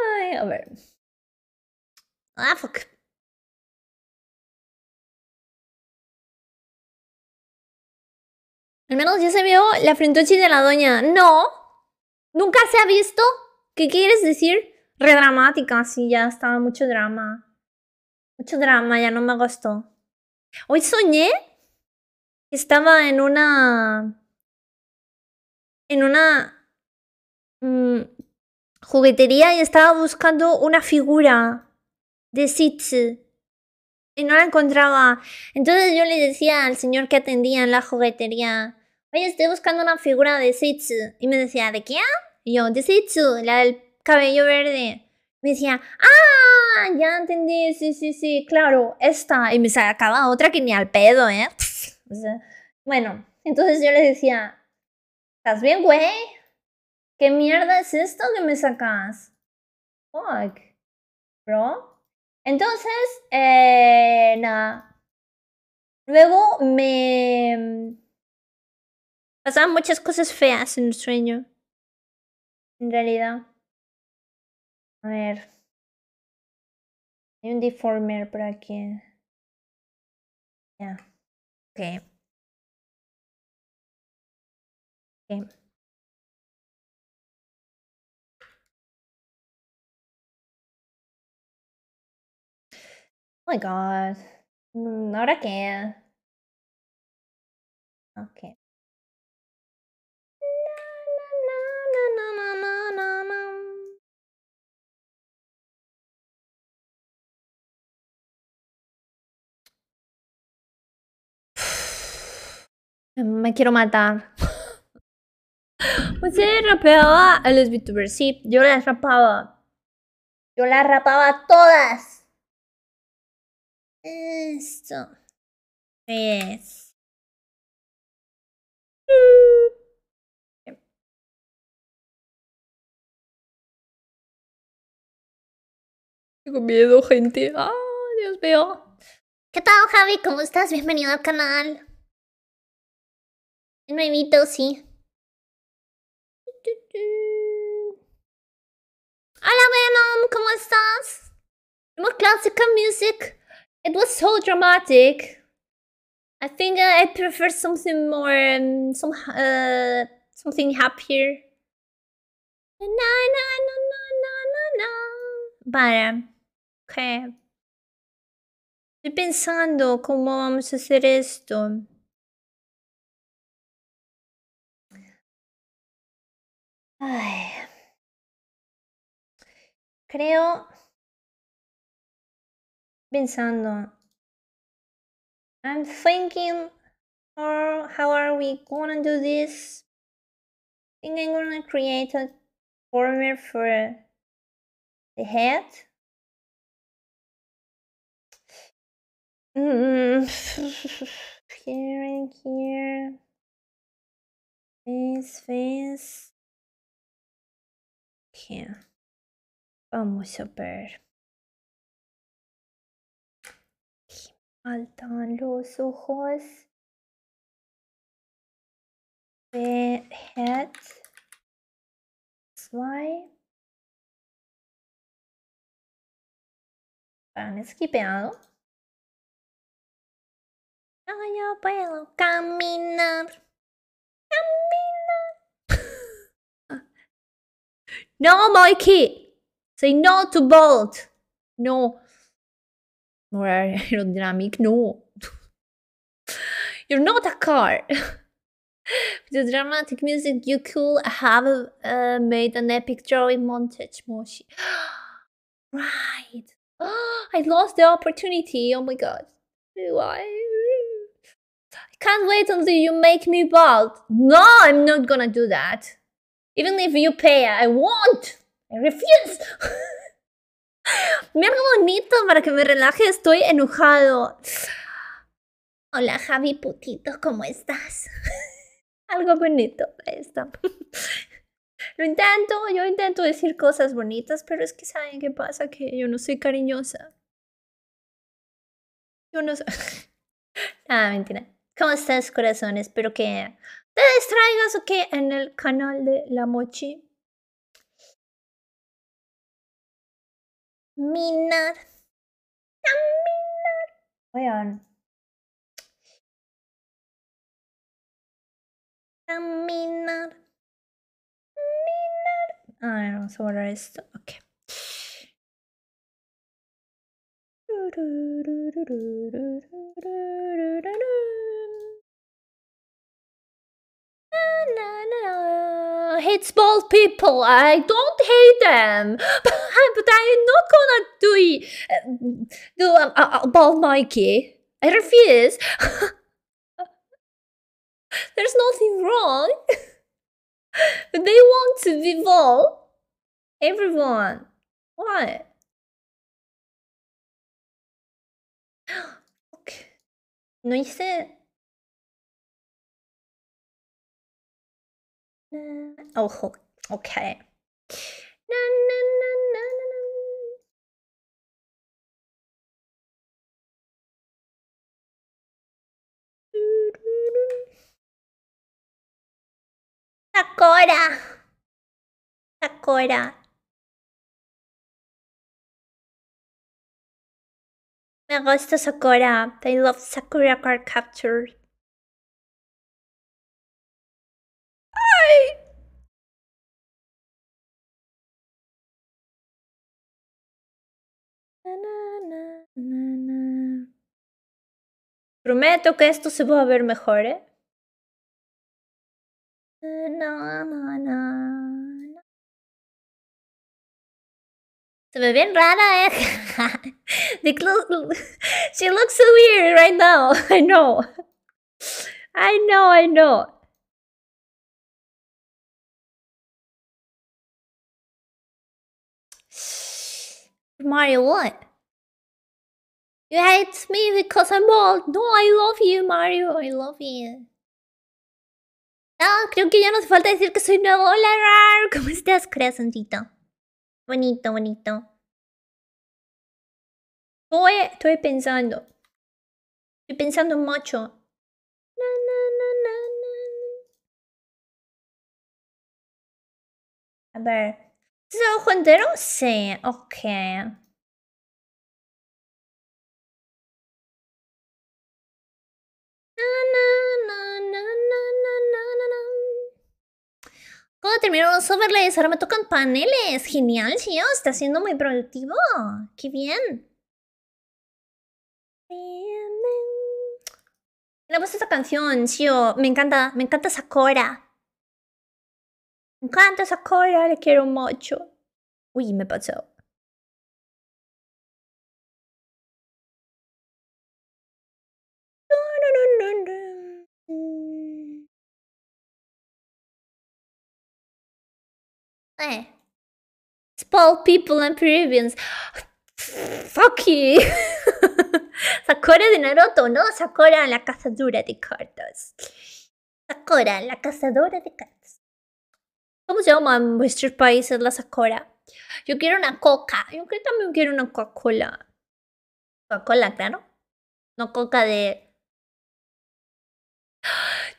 Ay, a ver. Ah, fuck. Al menos ya se vio la frentuchi de la doña. No, nunca se ha visto. ¿Qué quieres decir? Redramática, sí, ya estaba mucho drama. Mucho drama, ya no me gustó. Hoy soñé que estaba en una... En una... Mm, juguetería y estaba buscando una figura de Sitsu. Y no la encontraba. Entonces yo le decía al señor que atendía en la juguetería, oye, estoy buscando una figura de Sitsu. Y me decía, ¿de quién? Ah?". Y yo, de Sitsu, la del cabello verde. Me decía, ah, ya entendí, sí, sí, sí, claro, esta. Y me sacaba otra que ni al pedo, ¿eh? <laughs> bueno, entonces yo le decía, ¿estás bien, güey? ¿Qué mierda es esto que me sacas? Fuck, bro. Entonces, eh, nada. Luego me Pasaban muchas cosas feas en el sueño. En realidad. A ver. Hay un deformer por aquí. Ya. Yeah. Ok. Ok. Oh my god. Mm, ¿Ahora qué? Ok. Me quiero matar. Usted <laughs> pues rapeaba a los VTubers, sí, yo las rapaba. Yo las rapaba todas. Esto. Es. Pues. Tengo miedo, gente. ¡Ah, Dios mío! ¿Qué tal, Javi? ¿Cómo estás? Bienvenido al canal. It might be Dulcie. Hola Venom, ¿cómo estás? More classical music. It was so dramatic. I think uh, I prefer something more, um, some, uh, something happier. Na na na na na na na. But, um, okay. Estoy pensando cómo vamos a hacer esto. <sighs> pensando, I'm thinking, or how are we gonna do this? I think I'm gonna create a former for the head. Mm <sighs> -hmm. here and here. Face, face. Vamos a ver. faltan los ojos. The head. slide. Han esquipeado. No, yo puedo caminar. Caminar. No, Mikey! Say no to Bolt! No. More aerodynamic, <laughs> no. <laughs> You're not a car. <laughs> With the dramatic music, you could have uh, made an epic drawing montage, Moshi. <gasps> right. <gasps> I lost the opportunity. Oh my god. Why? I can't wait until you make me bald. No, I'm not gonna do that. Even if you pay, I won't. I refuse. <laughs> Me bonito para que me relaje. Estoy enojado. Hola Javi putito, ¿cómo estás? <laughs> Algo bonito. Ahí está. <laughs> Lo intento, yo intento decir cosas bonitas, pero es que saben qué pasa, que yo no soy cariñosa. Yo no soy... Ah, mentira. ¿Cómo estás, corazón? Espero que te distraigas, qué en el canal de la mochi. Minar. Minar. Oigan. Minar. Minar. ah, vamos a borrar esto. Ok. hates bald people. I don't hate them, <laughs> but, but I'm not gonna do it. Uh, do about uh, uh, bald Mikey? I refuse. <laughs> There's nothing wrong. <laughs> they want to be bald. Everyone, What? <gasps> Okay. No, you said. Oh, okay. Sakura. Sakura. Me gusta Sakura. I love Sakura card capture. Prometo que esto se va a ver mejor, ¿eh? Se ve bien rara, eh. <laughs> she looks so weird right now. <laughs> I know. I know, I know. Mario, what? You hate me because I'm bald. No, I love you, Mario. I love you. No, creo que ya no hace falta decir que soy nuevo. Hola, Rar. <laughs> ¿Cómo estás, corazoncito? Bonito, bonito. Estoy, estoy pensando. Estoy pensando mucho. Na, na, A ver. Sí, cómo terminaron los overlays, ahora me tocan paneles. Genial, tío. Está siendo muy productivo. Qué bien. Me gusta esta canción, tío. Me encanta, me encanta cora me encanta esa le quiero mucho. Uy, me pasó. Eh. Spall people and Peruvians. Fuck you. <laughs> Sakura de Naruto, ¿no? Sakura, la cazadora de cartas. Sakura, la cazadora de cartas. ¿Cómo se llama en vuestros países la Sakura? Yo quiero una coca. Yo que también quiero una Coca-Cola. Coca-Cola, claro. No coca de...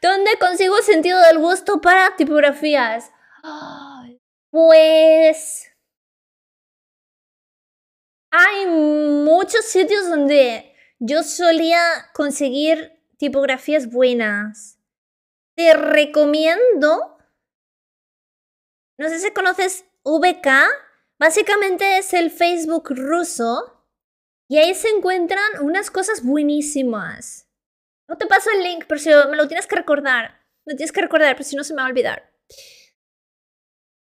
¿Dónde consigo sentido del gusto para tipografías? Pues... Hay muchos sitios donde yo solía conseguir tipografías buenas. Te recomiendo no sé si conoces VK, básicamente es el Facebook ruso y ahí se encuentran unas cosas buenísimas. No te paso el link, pero si me lo tienes que recordar. Lo tienes que recordar, pero pues si no se me va a olvidar.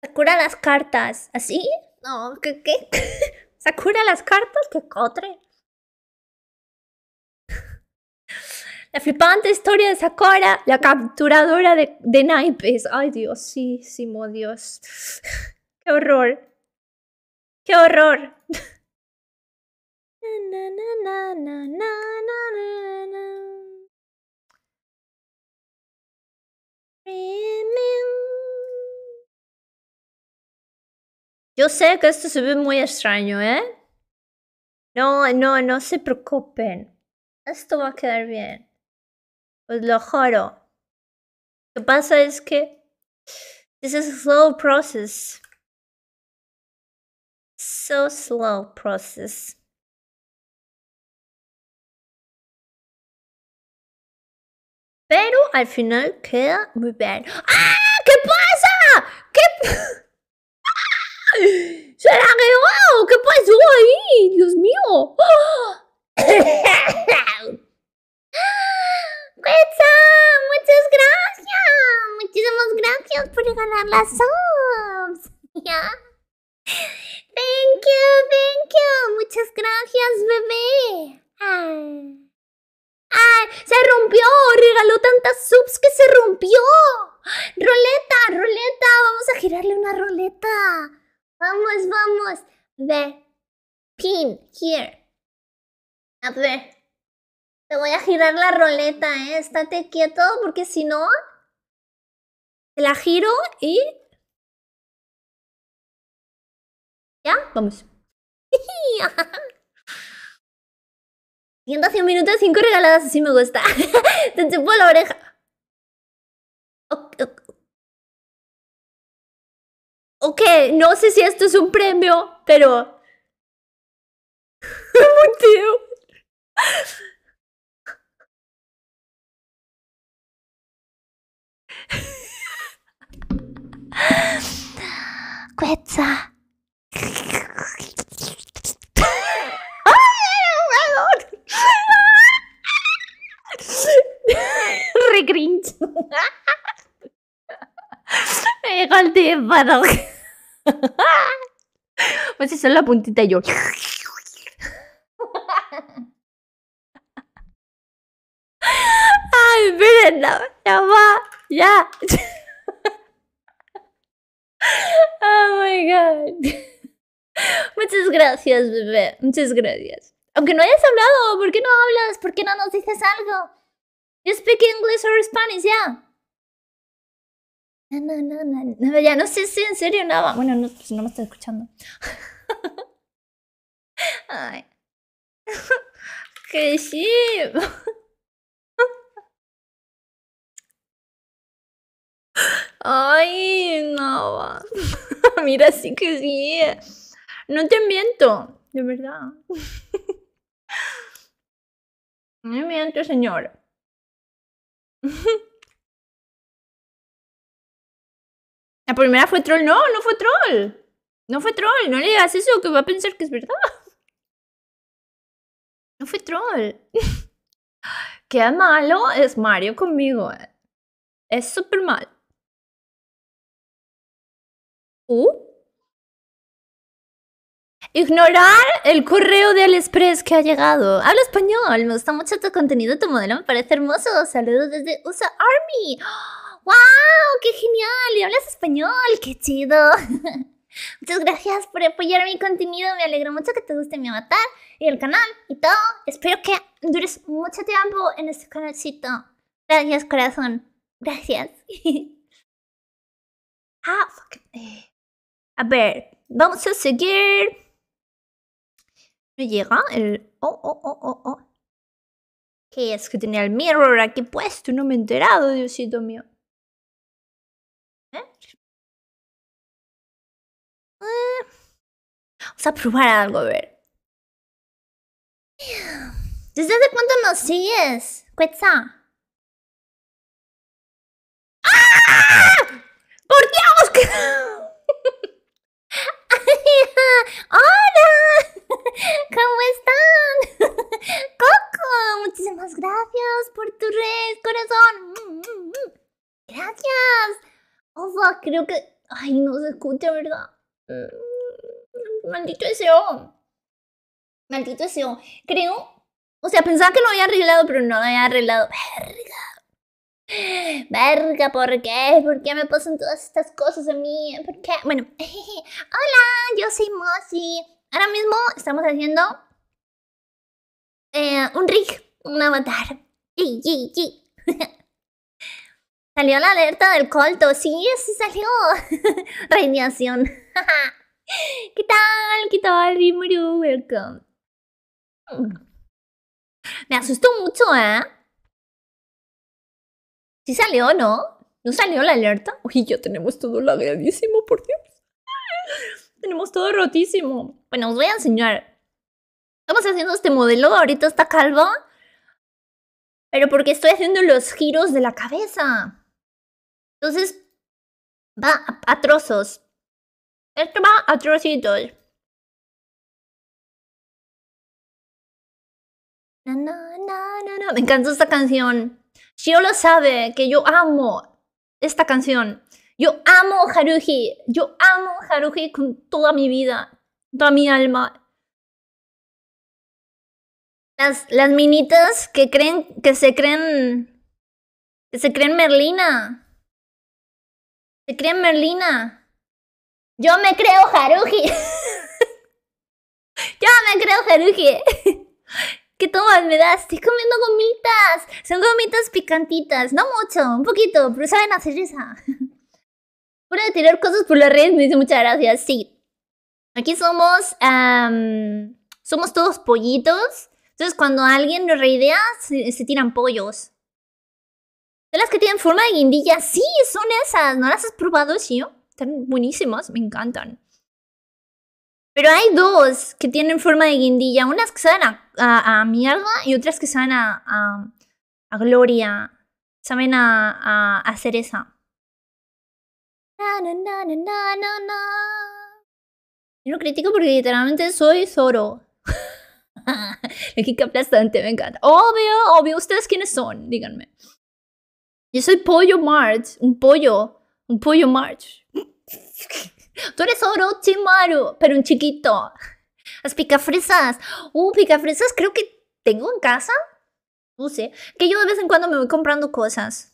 Sakura las cartas. ¿Así? ¿Ah, no, ¿qué? qué? qué <laughs> las cartas? ¡Qué cotre! La flipante historia de Sakura, la capturadora de, naipes. Ay, Dios, sí, sí, Dios. <laughs> Qué horror. Qué horror. Yo sé que esto se ve muy extraño, ¿eh? No, no, no se preocupen. Esto va a quedar bien. Os pues, lo juro. Lo que pasa es que. This is a slow process. So slow process. Pero al final queda muy bien. ¡Ah! ¿Qué pasa? ¿Qué? <laughs> ¡Se la ¿Qué pasó ahí? ¡Dios mío! <laughs> <laughs> ¡Muchas gracias! Muchísimas gracias por regalar las subs. <laughs> ¿Ya? Thank you, thank you. Muchas gracias, bebé. Ay. Ah. Ah, ¡Se rompió! ¡Regaló tantas subs que se rompió! ¡Roleta! ¡Roleta! ¡Vamos a girarle una roleta! ¡Vamos, vamos! Ve. Pin, here. A ver. Te voy a girar la roleta, ¿eh? Estate quieto porque si no, te la giro y... ¿Ya? Vamos. 100 minutos, 5 regaladas, así me gusta. <laughs> Te chupo la oreja. Ok, no sé si esto es un premio, pero... <laughs> tío. cuetza. <laughs> Re Me Pues eso es la puntita yo. Ay, miren, Ya va, ya. Oh my god. Muchas gracias, bebé. Muchas gracias. Aunque no hayas hablado, ¿por qué no hablas? ¿Por qué no nos dices algo? You speak English or Spanish, Ya, No, no, no, ya no sé si en serio nada. Bueno, no, pues no me estás escuchando. <laughs> Ay. <laughs> ¡Qué sí. <laughs> Ay, no. <laughs> Mira, sí que sí. No te miento, de verdad. <laughs> no miento, señor. <laughs> La primera fue troll. No, no fue troll. No fue troll. No le digas eso, que va a pensar que es verdad. No fue troll. Qué malo es Mario conmigo. Eh. Es súper mal. Ignorar el correo de Express que ha llegado. Habla español, me gusta mucho tu contenido, tu modelo me parece hermoso. Saludos desde USA Army. ¡Wow! <gasps> ¡Qué genial! Y hablas español, qué chido. <laughs> Muchas gracias por apoyar mi contenido, me alegro mucho que te guste mi avatar y el canal y todo. Espero que dures mucho tiempo en este canalcito. Gracias, corazón. Gracias. <laughs> ah, eh, a ver, vamos a seguir. No llega el. Oh, oh, oh, oh, oh. ¿Qué es que tenía el mirror aquí puesto? No me he enterado, Diosito mío. ¿Eh? eh. Vamos a probar algo, a ver. ¿Desde hace cuánto nos sigues? Cuetza. ¡Ah! ¡Por Dios! ¡Hola! <laughs> ¿Cómo están? <laughs> ¡Coco! Muchísimas gracias por tu red, corazón. Mm, mm, mm. ¡Gracias! Ojo, creo que. Ay, no se escucha, ¿verdad? Maldito SEO. Maldito SEO. Creo. O sea, pensaba que lo había arreglado, pero no lo había arreglado. Verga. Verga, ¿por qué? ¿Por qué me pasan todas estas cosas a mí? ¿Por qué? Bueno, <laughs> hola, yo soy Mossy. Ahora mismo estamos haciendo eh, un rig, un avatar. <laughs> salió la alerta del colto. Sí, sí salió. <laughs> Radiación. ¿Qué tal? ¿Qué tal, Welcome. Mm. Me asustó mucho, ¿eh? ¿Si salió, no? ¿No salió la alerta? Uy, ya tenemos todo lagradísimo, por Dios. <laughs> tenemos todo rotísimo. Bueno, os voy a enseñar. Estamos haciendo este modelo, ahorita está calvo Pero porque estoy haciendo los giros de la cabeza. Entonces, va a, trozos. Esto va a trocitos. Me encanta esta canción lo sabe que yo amo esta canción. Yo amo Haruhi. Yo amo Haruhi con toda mi vida, toda mi alma. Las, las minitas que creen que se creen que se creen Merlina. Se creen Merlina. Yo me creo Haruhi. <laughs> yo me creo Haruhi. <laughs> ¿Qué tomas? Me das, estoy comiendo gomitas. Son gomitas picantitas, no mucho, un poquito, pero saben a cereza. <laughs> ¿Puedo de cosas por las redes, me dice muchas gracias. Sí. Aquí somos. somos todos pollitos. Entonces, cuando alguien nos reidea, se, tiran pollos. ¿Son las que tienen forma de guindilla? Sí, son esas. ¿No las has probado, Sí, Están buenísimas, me encantan. Pero hay dos que tienen forma de guindilla. Unas que saben a, a, mierda y otras que saben a, gloria. Saben a, cereza. Yo lo critico porque literalmente soy Zoro. La <laughs> chica aplastante, me encanta. Obvio, obvio. ¿Ustedes quiénes son? Díganme. Yo soy Pollo March. Un pollo. Un pollo March. <laughs> Tú eres Orochimaru, pero un chiquito. Las picafresas. Uh, picafresas creo que tengo en casa. No sé. Que yo de vez en cuando me voy comprando cosas.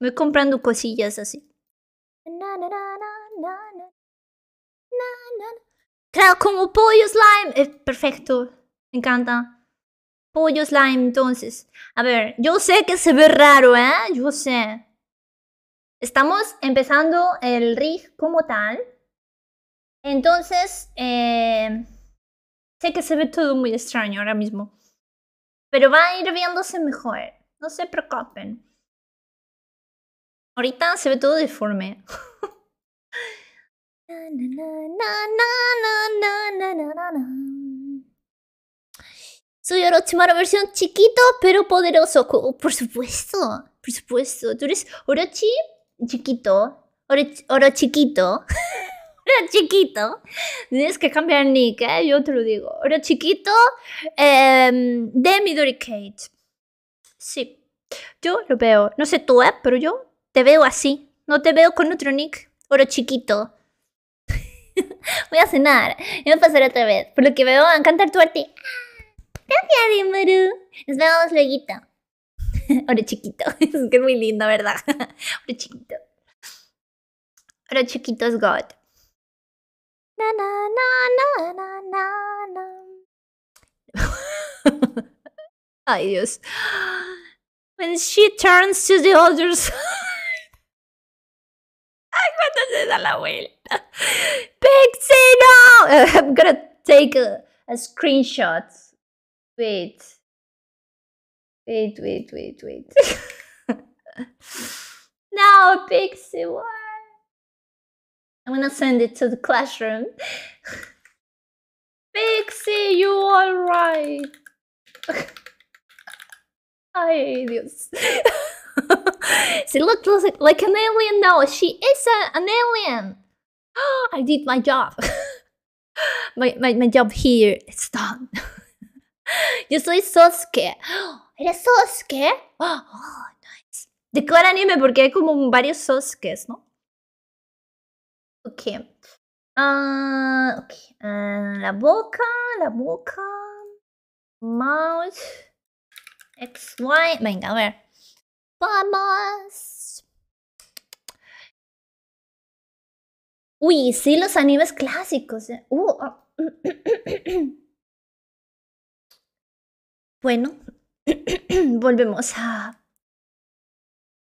Me voy comprando cosillas así. Claro, como pollo slime. es eh, perfecto. Me encanta. Pollo slime, entonces. A ver, yo sé que se ve raro, ¿eh? Yo sé. Estamos empezando el rig como tal. Entonces, em, sé que se ve todo muy extraño ahora mismo. Pero va a ir viéndose mejor. No se preocupen. Ahorita se ve todo deforme. Soy Orochimaru versión chiquito pero poderoso. Por supuesto, por supuesto. Tú eres Orochi chiquito, oro, chiquito, <laughs> oro chiquito, tienes que cambiar el nick, ¿eh? yo te lo digo, oro chiquito eh, de Midori Kate. Sí, yo lo veo, no sé tú, ¿eh? pero yo te veo así, no te veo con otro nick, oro chiquito. <laughs> Voy a cenar y a pasar otra vez. Por lo que veo, a encantar tu arte. Gracias, Dimuru. Nos vemos luego. <laughs> Oro chiquito. <laughs> Es que es muy lindo, ¿verdad? <laughs> Oro chiquito. Oro chiquito es God. Na, na, na, na, na, na. Ay, Dios. When she turns to the other side. Ay, cuando se da la vuelta. Pixie, no! I'm gonna take a, a screenshot. Wait. Wait, wait, wait, wait. <laughs> now, Pixie, what? I'm gonna send it to the classroom. Pixie, <laughs> you are right. <laughs> I hate she looked like an alien No, She is a, an alien. <gasps> I did my job. my, my, my job here is done. <gasps> Yo soy Sosuke. <gasps> ¿Eres Sosuke? <gasps> Oh, nice. De cuál anime, porque hay como varios Sosukes, ¿no? Ok. Ah, ah, la boca, la boca. Mouth. XY. Venga, a ver. Vamos. Uy, sí, los animes clásicos. Eh. Uh, ah. <clears throat> Bueno, <clears throat> volvemos a...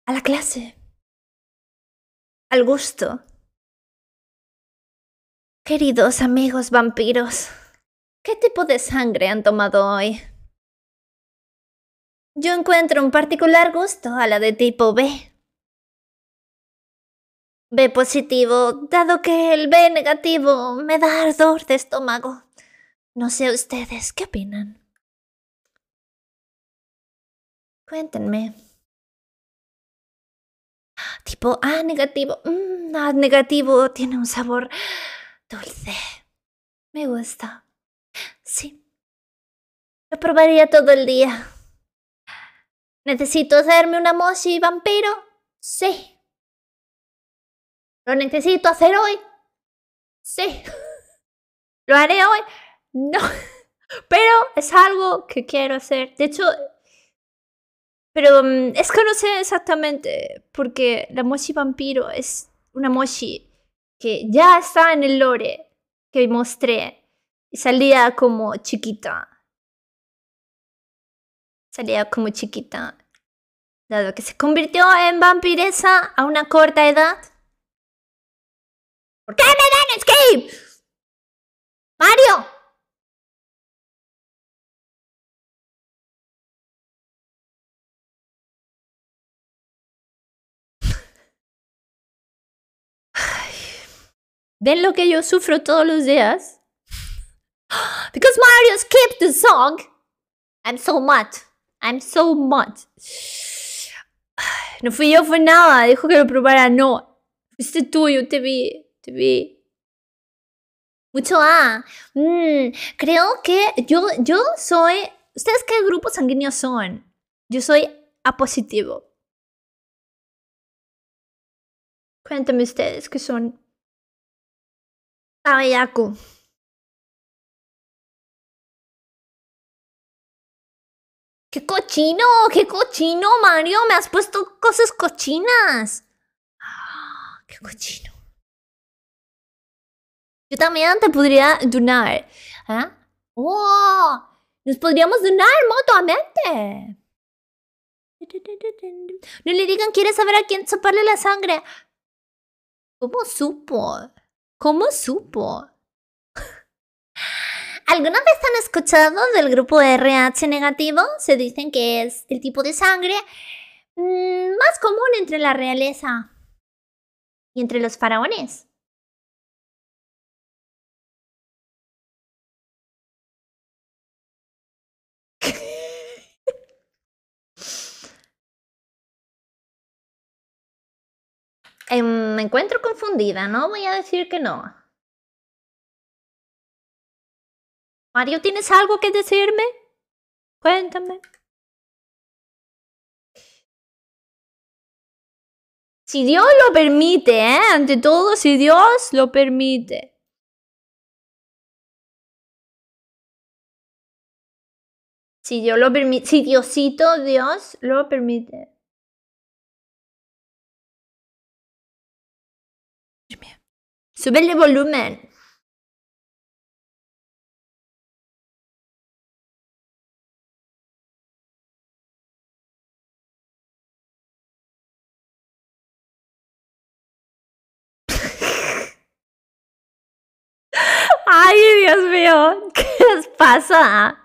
a la clase. Al gusto. Queridos amigos vampiros, ¿qué tipo de sangre han tomado hoy? Yo encuentro un particular gusto a la de tipo B. B positivo, dado que el B negativo me da ardor de estómago. No sé ustedes, ¿qué opinan? Cuéntenme. Tipo ah negativo. mmm, ah negativo tiene un sabor dulce. Me gusta. Sí. Lo probaría todo el día. ¿Necesito hacerme una mochi vampiro? Sí. ¿Lo necesito hacer hoy? Sí. <laughs> ¿Lo haré hoy? No. <laughs> Pero es algo que quiero hacer. De hecho, pero mm, es que no sé exactamente, porque la mochi vampiro es una mochi que ya está en el lore que mostré. Y salía como chiquita. Salía como chiquita. Dado que se convirtió en vampiresa a una corta edad. ¿Por qué me dan escape? Mario, ¿Ven lo que yo sufro todos los días. <gasps> Because Mario skipped the song. I'm so mad. I'm so mad. <sighs> No fui yo, fue nada. Dijo que lo probara. No. Fuiste tú, yo te vi. Te vi. Mucho A. Mm, creo que yo, yo soy... ¿Ustedes qué grupo sanguíneo son? Yo soy A positivo. Cuéntame ustedes qué son Bellaco. ¡Qué cochino! ¡Qué cochino, Mario! ¡Me has puesto cosas cochinas! ¡Ah, ¡Qué cochino! Yo también te podría donar. ¿Ah? ¡Oh! Nos podríamos donar mutuamente. No le digan, quiere saber a quién soparle la sangre? ¿Cómo supo? ¿Cómo supo? ¿Alguna vez han escuchado del grupo RH negativo? Se dicen que es el tipo de sangre mm, más común entre la realeza y entre los faraones. Em, me encuentro confundida, no voy a decir que no. Mario, ¿tienes algo que decirme? Cuéntame. Si Dios lo permite, ¿eh? Ante todo, si Dios lo permite. Si Dios lo permite, si Diosito Dios lo permite. Subele volumen. <laughs> Ay, Dios mío, ¿qué les pasa?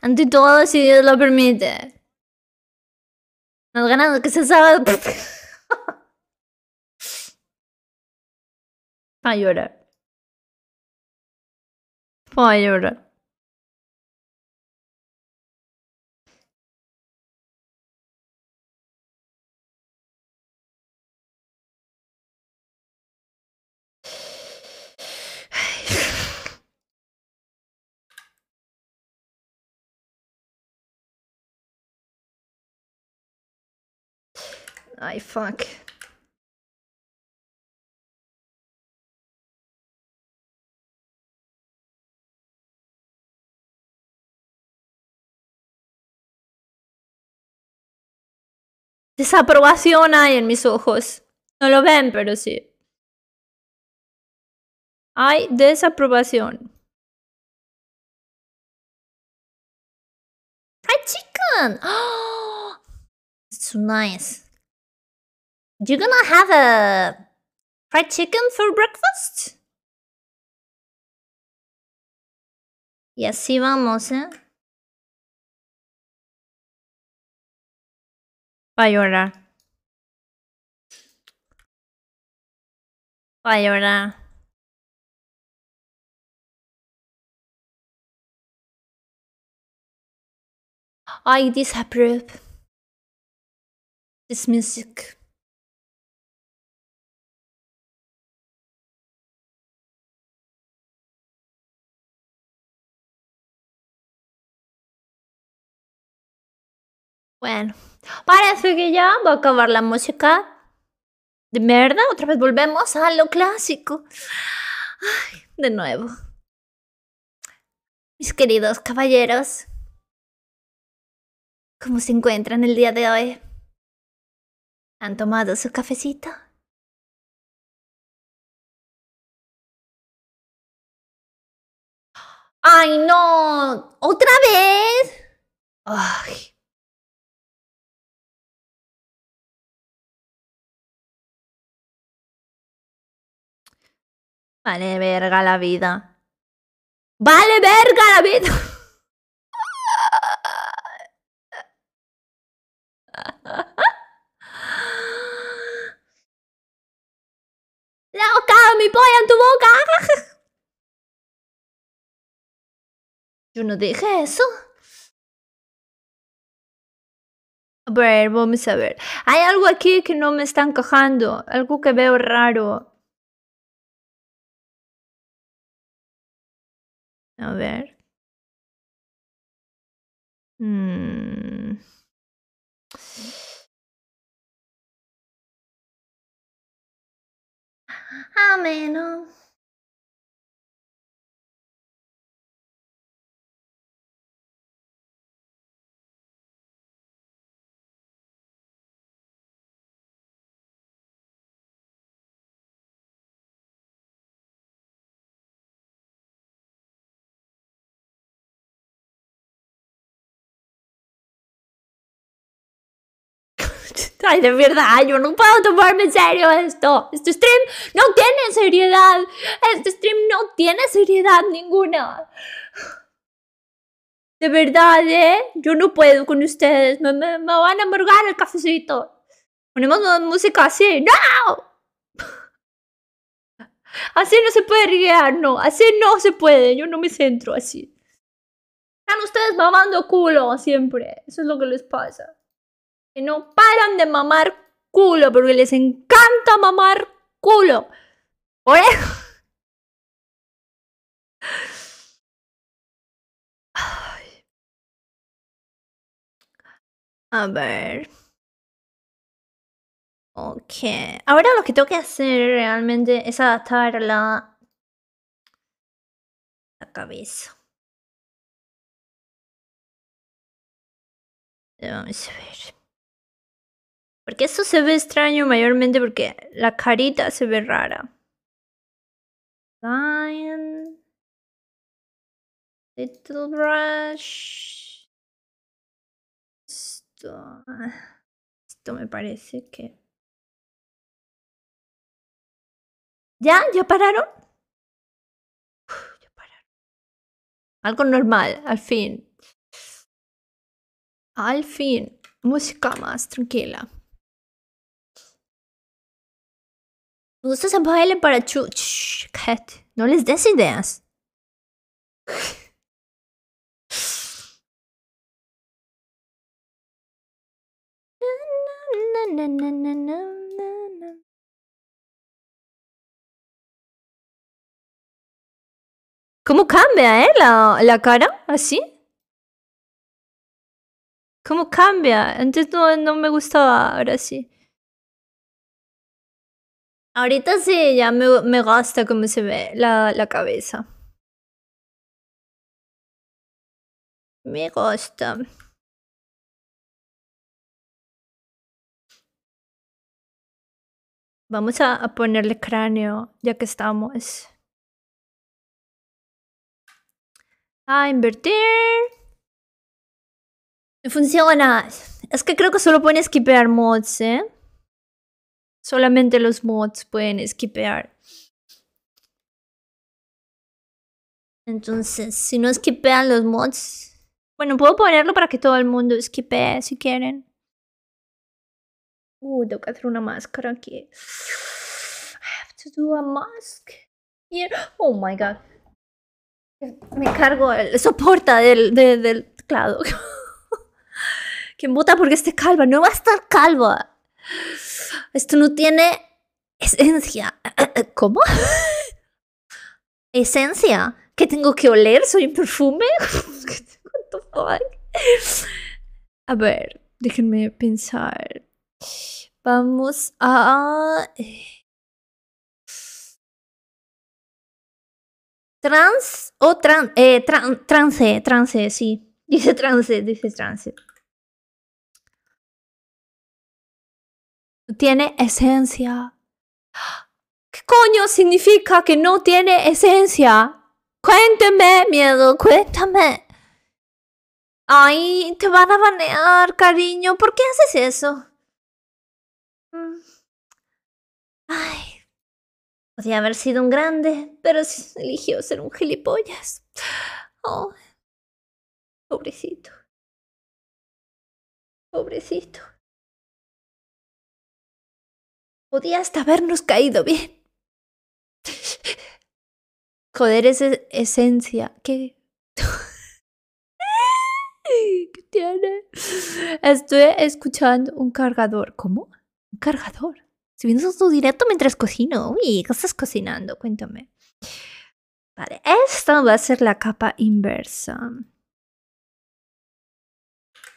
Ante todo, si Dios lo permite. Nos ganado que se sabe. <laughs> A llorar. A llorar. Ay, fuck. Desaprobación hay en mis ojos. No lo ven, pero sí. Hay desaprobación. ¡Ay, chicken! ¡Oh! It's nice. you gonna have a fried chicken for breakfast? Yes, así vamos, ¿eh? Va Payola. llorar. I disapprove this music. Bueno, parece que ya va a acabar la música. De mierda, otra vez volvemos a lo clásico. Ay, de nuevo. Mis queridos caballeros, ¿cómo se encuentran el día de hoy? ¿Han tomado su cafecito? ¡Ay, no! ¡Otra vez! ¡Ay! Vale, verga la vida. Vale, verga la vida. <laughs> La boca, mi polla en tu boca. Yo no dije eso. A ver, vamos a ver. Hay algo aquí que no me está encajando, algo que veo raro. A ver. Mm. A ah, menos. Ay, de verdad, yo no puedo tomarme en serio esto. Este stream no tiene seriedad. Este stream no tiene seriedad ninguna. De verdad, ¿eh? Yo no puedo con ustedes. Me, van a amargar el cafecito. Ponemos una música así. ¡No! Así no se puede riguear, no. Así no se puede. Yo no me centro así. Están ustedes mamando culo siempre. Eso es lo que les pasa que no paran de mamar culo, porque les encanta mamar culo. <sighs> A ver. Ok. Ahora lo que tengo que hacer realmente es adaptar la, la cabeza. Vamos a ver. Porque esto se ve extraño mayormente porque la carita se ve rara. Little brush. Esto. Ah, esto me parece que. ¿Ya? ¿Ya ya pararon. Algo normal, al fin. Al fin. Música más tranquila. gusta esa baile para chu... No les des ideas. ¿Cómo cambia, eh? La, la cara, así. ¿Cómo cambia? Antes no me gustaba, ahora sí. Ahorita sí, ya me, me gusta cómo se ve la, cabeza. Me gusta. Vamos a, ponerle cráneo, ya que estamos. A invertir. Funciona. Es que creo que solo pone Skipper mods, ¿eh? Solamente los mods pueden skipear. Entonces, si no skipean los mods... Bueno, puedo ponerlo para que todo el mundo skipee si quieren. Uh, tengo que hacer una máscara aquí. I have to do a mask Oh my god. Me cargo el soporta del, del, del teclado. <laughs> vota porque esté calva? No va a estar calva. Esto no tiene esencia. <coughs> ¿Cómo? ¿Esencia? ¿Qué tengo que oler? ¿Soy un perfume? <laughs> A ver, déjenme pensar. Vamos a... Eh, trans o eh, tran, trance, trance, sí. Dice trance, dice trance. tiene esencia. ¿Qué coño significa que no tiene esencia? Cuénteme, miedo, cuéntame. Ay, te van a banear, cariño. ¿Por qué haces eso? Mm. Ay, podía haber sido un grande, pero eligió ser un gilipollas. Oh, pobrecito. Pobrecito. Podía hasta habernos caído bien. Joder, esa es esencia. ¿Qué? <laughs> ¿Qué tiene? Estoy escuchando un cargador. ¿Cómo? ¿Un cargador? Si vienes tu directo mientras cocino. Uy, ¿qué estás cocinando? Cuéntame. Vale, esta va a ser la capa inversa.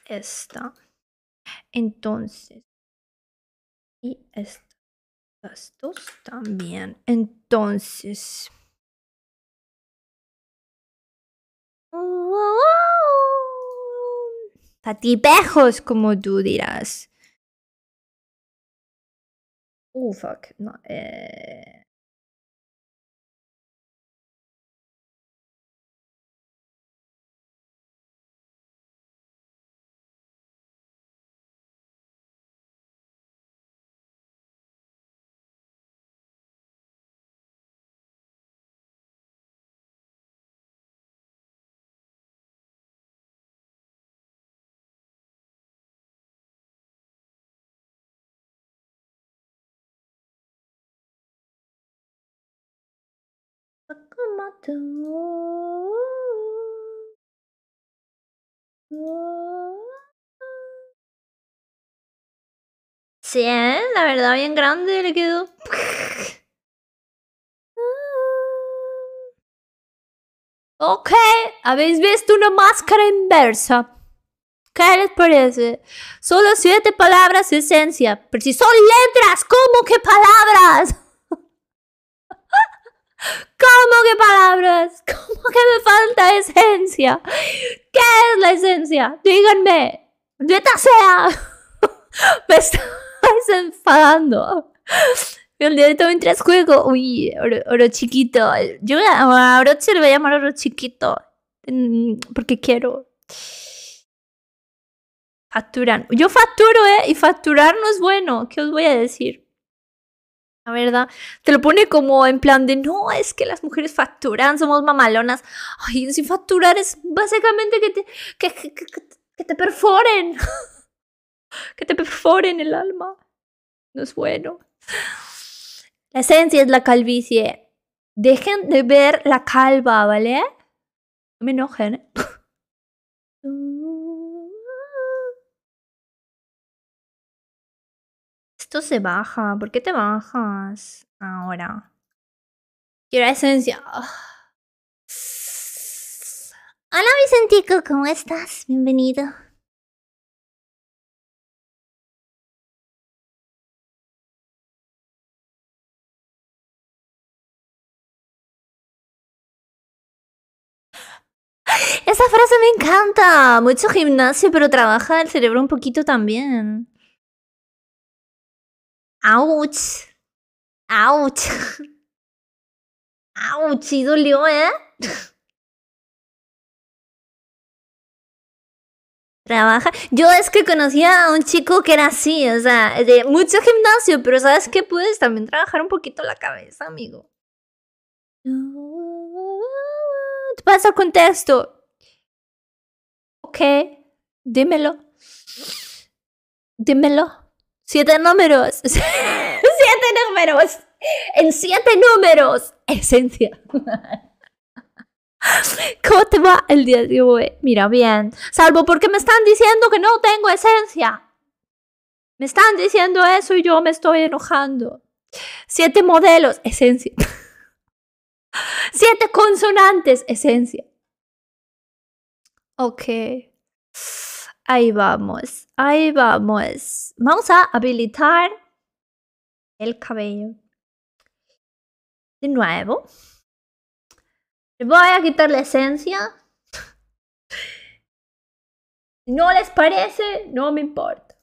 Esta. Entonces. Y esta también. Entonces. Patipejos, como tú dirás. Oh, fuck. No, eh... Sí, ¿eh? la verdad, bien grande le quedó. Ok, habéis visto una máscara inversa. ¿Qué les parece? Solo siete palabras esencia, pero si son letras, ¿cómo que palabras? ¿Cómo que palabras? <laughs> ¿Cómo que me falta esencia? ¿Qué es la esencia? Díganme, dieta sea, <laughs> me estáis enfadando. El día de también tres juego, uy, oro, oro, chiquito. Yo a Orochi le voy a llamar oro chiquito porque quiero. Facturan. Yo facturo, ¿eh? Y facturar no es bueno. ¿Qué os voy a decir? la verdad. Te lo pone como en plan de, no, es que las mujeres facturan, somos mamalonas. Ay, sin facturar es básicamente que te, que, que, te perforen. <laughs> que te perforen el alma. No es bueno. La esencia es la calvicie. Dejen de ver la calva, ¿vale? No me enojen. ¿eh? <laughs> Esto se baja. ¿Por qué te bajas ahora? Quiero esencia. Ah. Hola Vicentico, ¿cómo estás? Bienvenido. Esa frase me encanta. Mucho gimnasio, pero trabaja el cerebro un poquito también. ¡Auch! ¡Auch! ¡Auch! <laughs> Y dolió, ¿eh? Trabaja. Yo es que conocía a un chico que era así, o sea, de mucho gimnasio, pero ¿sabes qué? Puedes también trabajar un poquito la cabeza, amigo. Te pasa el contexto. Ok, dímelo. Dímelo. Siete números. <laughs> siete números. En siete números. Esencia. <laughs> ¿Cómo te va el día de hoy? Mira bien. Salvo porque me están diciendo que no tengo esencia. Me están diciendo eso y yo me estoy enojando. Siete modelos, esencia. <laughs> Siete consonantes, esencia. Ok. Ahí vamos, ahí vamos. Vamos a habilitar el cabello. De nuevo. voy a quitar la esencia. Si no les parece, no me importa.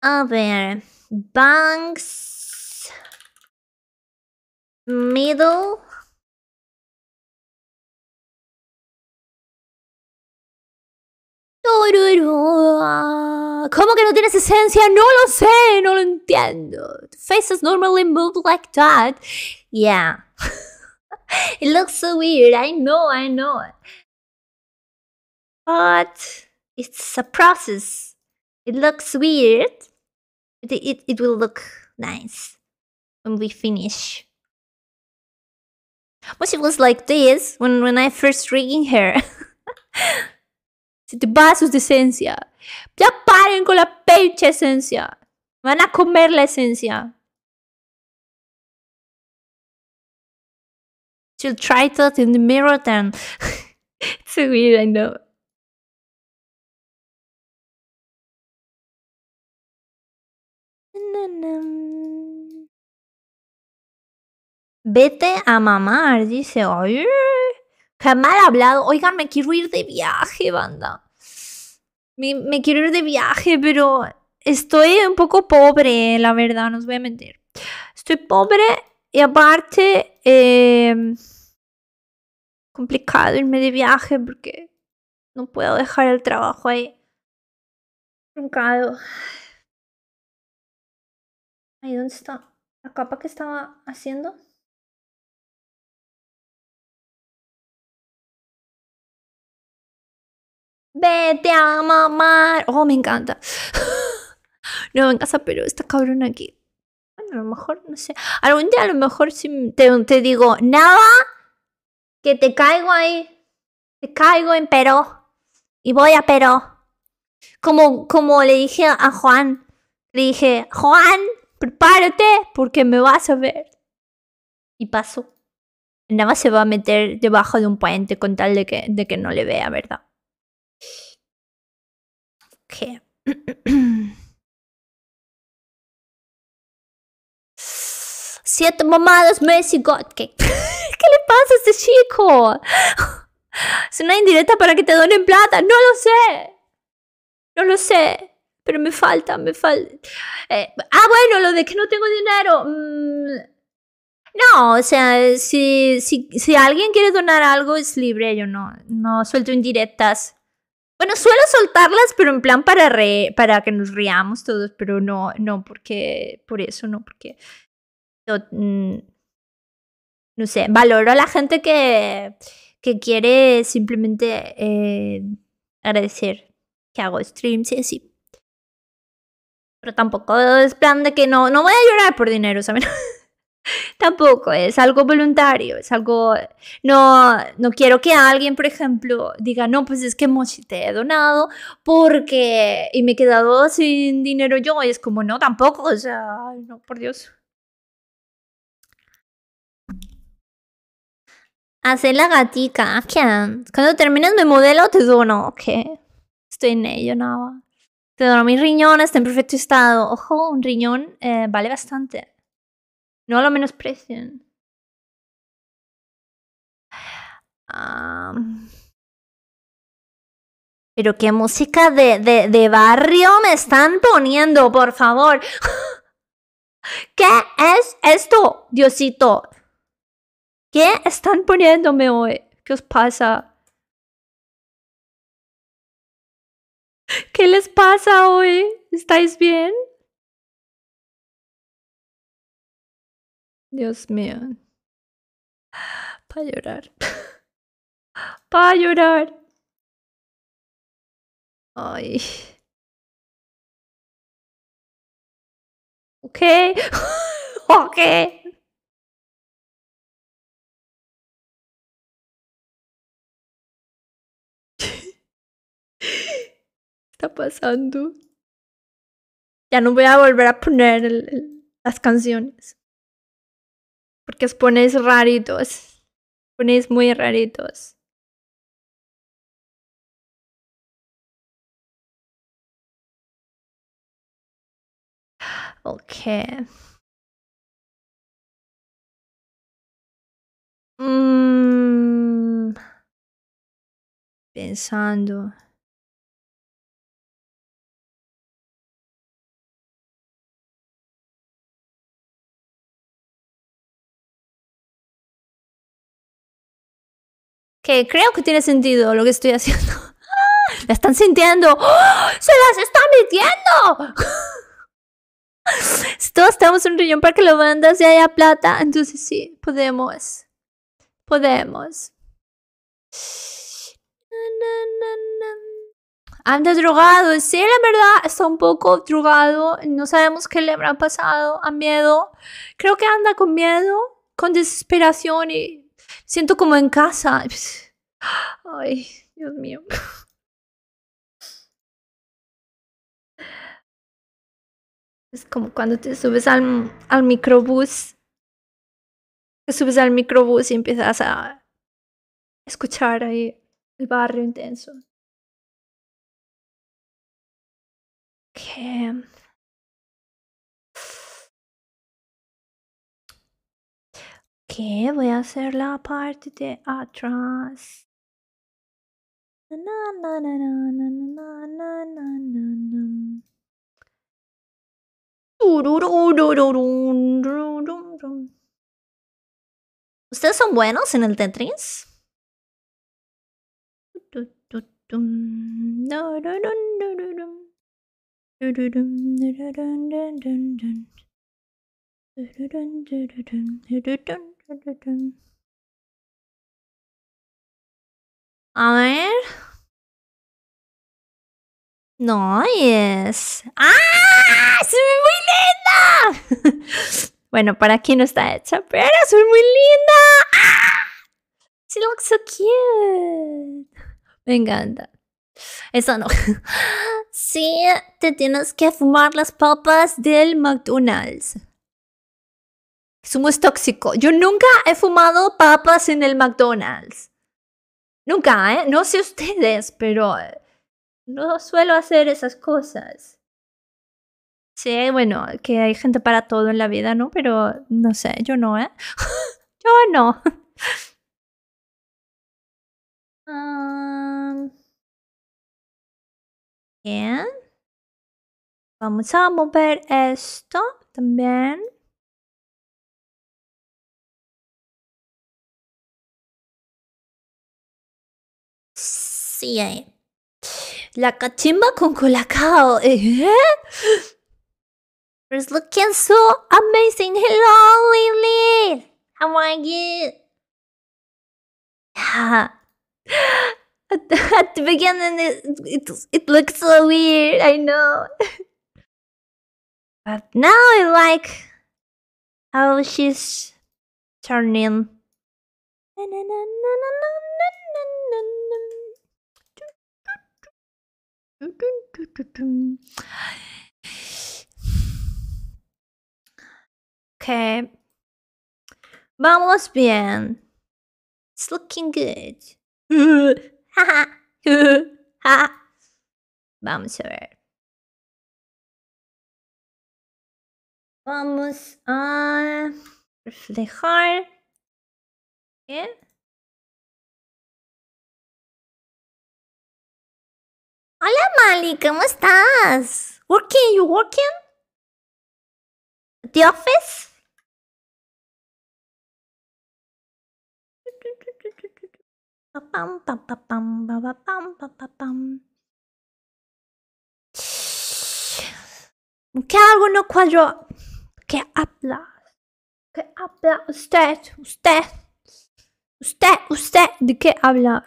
A ver, Banks Middle ¿Cómo que no tienes esencia? No lo sé, no lo entiendo. faces normally move like that. Yeah. <laughs> it looks so weird. I know, I know. But it's a process. It looks weird. It, it, it will look nice when we finish. But it was like this when, when I first rigging her. <laughs> Se te va su de esencia. Ya paren con la pecha esencia. Van a comer la esencia. She'll try that in the mirror then. <laughs> it's weird, I know. Vete a mamar, dice. Ay, Mal hablado. Oigan, me quiero ir de viaje, banda. Me, quiero ir de viaje, pero estoy un poco pobre, la verdad, no os voy a mentir. Estoy pobre y aparte, eh, complicado irme de viaje porque no puedo dejar el trabajo ahí. Truncado. Ahí, ¿dónde está? La capa que estaba haciendo. Vete a mamar. Oh, me encanta. <laughs> no me casa, pero esta cabrón aquí. Bueno, a lo mejor, no sé. Algún día a lo mejor si te, digo, nada, que te caigo ahí. Te caigo en pero Y voy a pero. Como, como le dije a Juan. Le dije, Juan, prepárate porque me vas a ver. Y pasó. Nada se va a meter debajo de un puente con tal de que, de que no le vea, ¿verdad? Okay. Siete mamadas, Messi que. <laughs> ¿Qué le pasa a este chico? ¿Es una indirecta para que te donen plata? No lo sé. No lo sé. Pero me falta, me falta. Eh, ah, bueno, lo de que no tengo dinero. Mm, no, o sea, si, si, si, alguien quiere donar algo es libre, yo no, no suelto indirectas. Bueno, suelo soltarlas, pero en plan para, para que nos riamos todos, pero no, no, porque, por eso no, porque, mm, no, sé, valoro a la gente que, que quiere simplemente eh, agradecer que hago streams y así. Pero tampoco es plan de que no, no voy a llorar por dinero, ¿saben? <laughs> Tampoco, es algo voluntario, es algo, no, no quiero que alguien, por ejemplo, diga, no, pues es que Mochi te he donado porque, y me he quedado sin dinero yo, y es como, no, tampoco, o sea, no, por Dios. Hacer la gatica, ¿quién Cuando termines mi modelo te dono, ok. Estoy en ello, nada. Te dono mis riñones, está en perfecto estado. Ojo, un riñón eh, vale bastante. No lo menosprecien. pero qué música de, de, de barrio me están poniendo, por favor. <laughs> ¿Qué es esto, Diosito? ¿Qué están poniéndome hoy? ¿Qué os pasa? ¿Qué les pasa hoy? ¿Estáis bien? Dios mío. Para llorar. <laughs> Para llorar. Ay. Ok. <laughs> ok. <laughs> está pasando? Ya no voy a volver a poner las canciones. Porque os ponéis raritos. ponéis muy raritos. <sighs> Ok. Mm. Pensando. que creo que tiene sentido lo que estoy haciendo. <laughs> ¡La están sintiendo! ¡Oh! ¡Se las está metiendo! si <laughs> todos en un riñón para que lo mandas y haya plata, entonces sí, podemos. Podemos. Anda drogado, sí, la verdad, está un poco drogado. No sabemos qué le habrá pasado, a miedo. Creo que anda con miedo, con desesperación y Siento como en casa. <laughs> Ay, Dios mío. Es como cuando te subes al, al microbús. Te subes al microbús y empiezas a escuchar ahí el barrio intenso. Que voy a hacer la parte de atrás. ¿Ustedes son buenos en el Tetris? A ver. No, es. ¡Ah! ¡Soy muy linda! <laughs> bueno, para quien no está hecha, pero soy muy linda. ¡Ah! She looks so cute. Me encanta. Eso no. <laughs> sí, te tienes que fumar las papas del McDonald's. Es muy es tóxico. Yo nunca he fumado papas en el McDonald's. Nunca, ¿eh? No sé ustedes, pero eh, no suelo hacer esas cosas. Sí, bueno, que hay gente para todo en la vida, ¿no? Pero no sé, yo no, ¿eh? <laughs> yo no. <laughs> Bien. Vamos a mover esto también. CA. La cachimba con colacao. Eh? It's looking so amazing. Hello, Lily. How are you? At the, at the beginning, it, it, it so weird. I know. <laughs> but now I like how she's turning. Na, na, na, Okay. Vamos bien. It's looking good. <laughs> Vamos a ver. Vamos a reflejar. Okay. Hola Mali, ¿cómo estás? Working, you working? The office? ¿Qué hago no cuadro? ¿Qué habla? ¿Qué habla usted? ¿Usted? ¿Usted? ¿Usted? ¿De qué habla?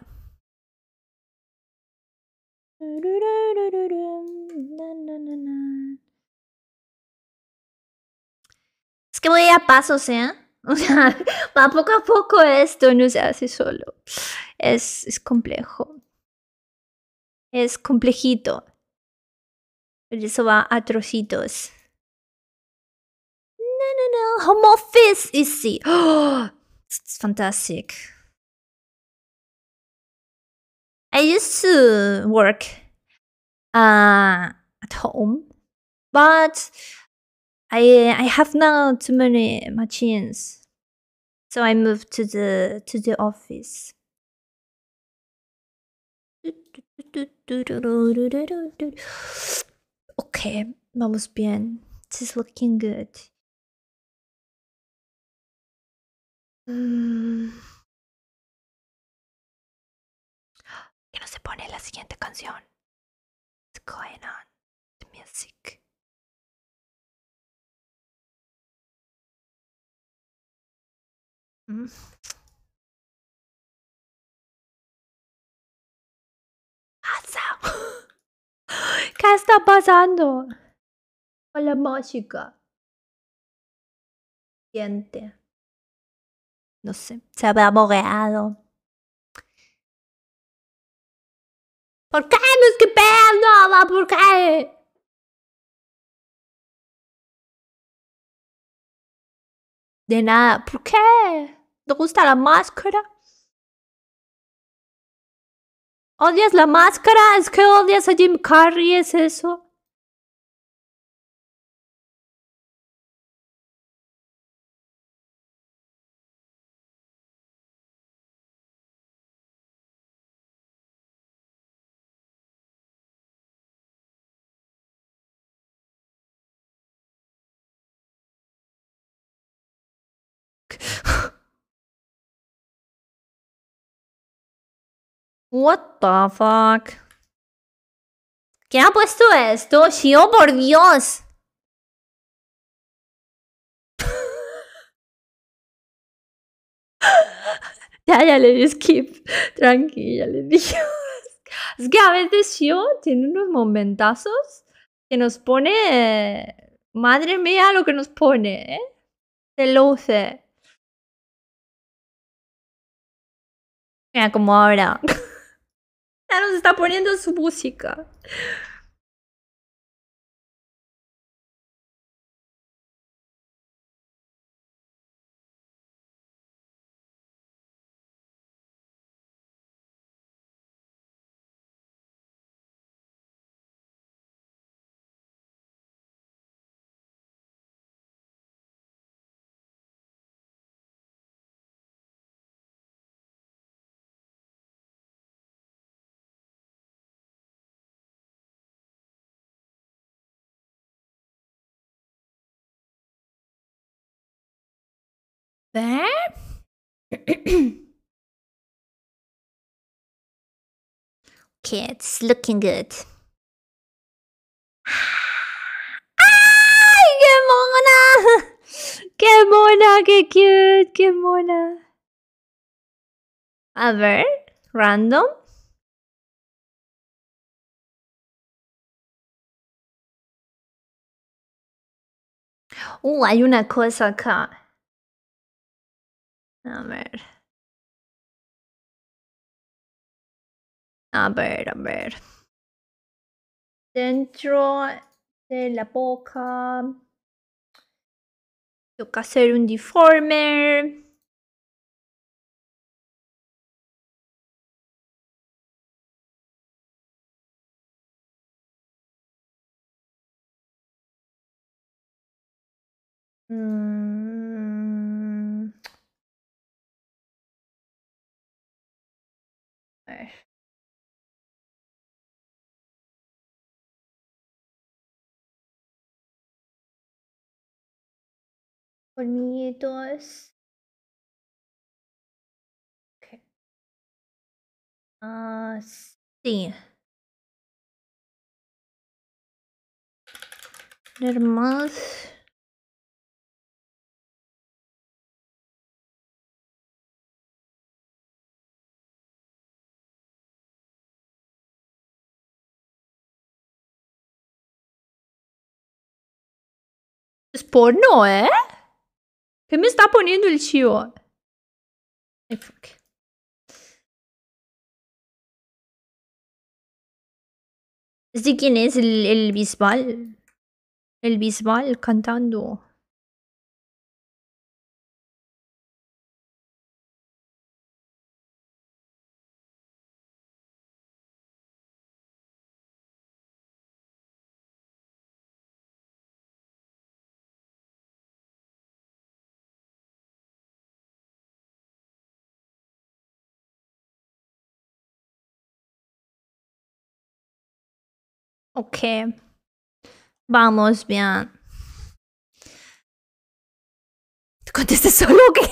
Es que voy a pasos, ¿eh? O sea, va poco a poco esto, no se hace solo. Es, complejo. Es complejito. Pero eso va a trocitos. No, no, no. sí. Oh, fantastic. I used to work uh, at home, but I I have now too many machines, so I moved to the to the office. Okay, vamos bien. This is looking good. Mm. se pone la siguiente canción? What's going on? The music. Mm. <gasps> ¿Qué está pasando? Con la música. Siente. No sé, se habrá bogueado. ¿Por qué me no, ¿Por qué? De nada. ¿Por qué? ¿Te gusta la máscara? ¿Odias la máscara? ¿Es que odias a Jim Carrey? ¿Es eso? What the fuck? ¿Qué ha puesto esto? Shio, por Dios. <laughs> ya, ya le di skip. Tranquila, le dije. es que a veces Shio tiene unos momentazos que nos pone... Madre mía lo que nos pone, ¿eh? Se luce. Mira, como ahora. <laughs> Ya nos está poniendo su música. there. <coughs> okay, it's looking good. Ay, <laughs> Good morning. Good morning. ¡Qué cute! Good morning. A ver, random. Oh, hay una cosa acá. A ver. A ver, a ver. Dentro de la boca. Toca hacer un deformer. Mmm... For me, it was Okay. Uh, see, Normal. porno, pues ¿eh? ¿Qué me está poniendo el chivo? Ay, fuck. ¿Este quién es el, el bisbal? El bisbal cantando. Ok. Vamos bien. ¿Te contesté solo? ¿Qué?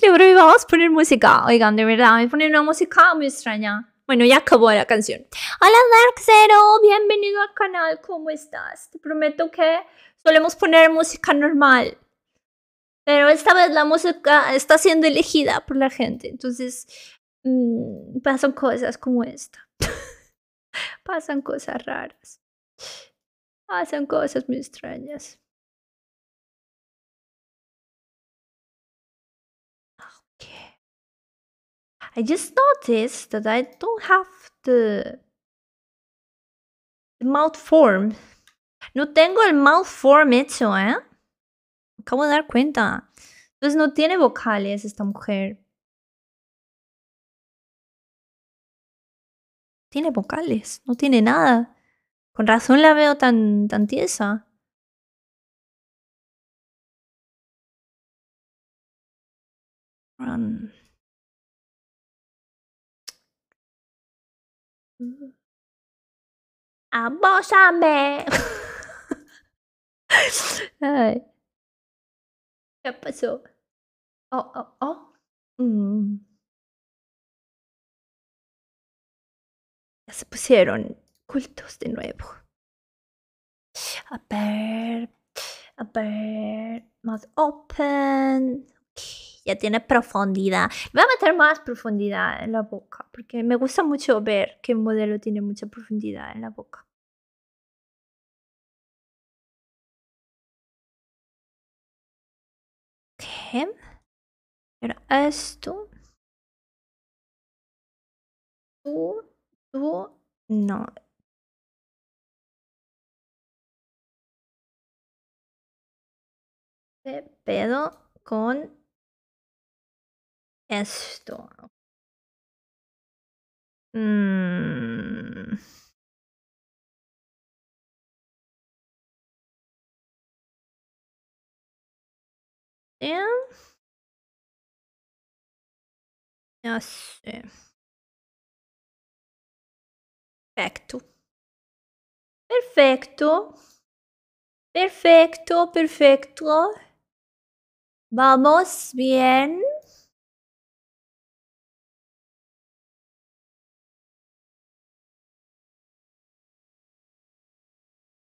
pero vamos a poner música. Oigan, de verdad, me poner una música muy extraña. Bueno, ya acabó la canción. Hola Dark Zero, bienvenido al canal, ¿cómo estás? Te prometo que solemos poner música normal. Pero esta vez la música está siendo elegida por la gente. Entonces, mm, pasan cosas como esta pasan cosas raras. Pasan cosas muy extrañas. Okay. I just noticed that I don't have the, the mouth form. No tengo el mouth form hecho, ¿eh? Acabo de dar cuenta. Entonces no tiene vocales esta mujer. tiene vocales, no tiene nada. Con razón la veo tan, tan tiesa. Run. ¡Abósame! <laughs> Ay. ¿Qué pasó? Oh, oh, oh. Mm. se pusieron cultos de nuevo. A ver, a ver, más open. ya tiene profundidad. Voy a meter más profundidad en la boca porque me gusta mucho ver que el modelo tiene mucha profundidad en la boca. Okay. Era esto. Uh, Tú no. ¿Qué pedo con esto? Mm. Yeah. No sé perfecto. Perfecto. Perfecto, Vamos bien.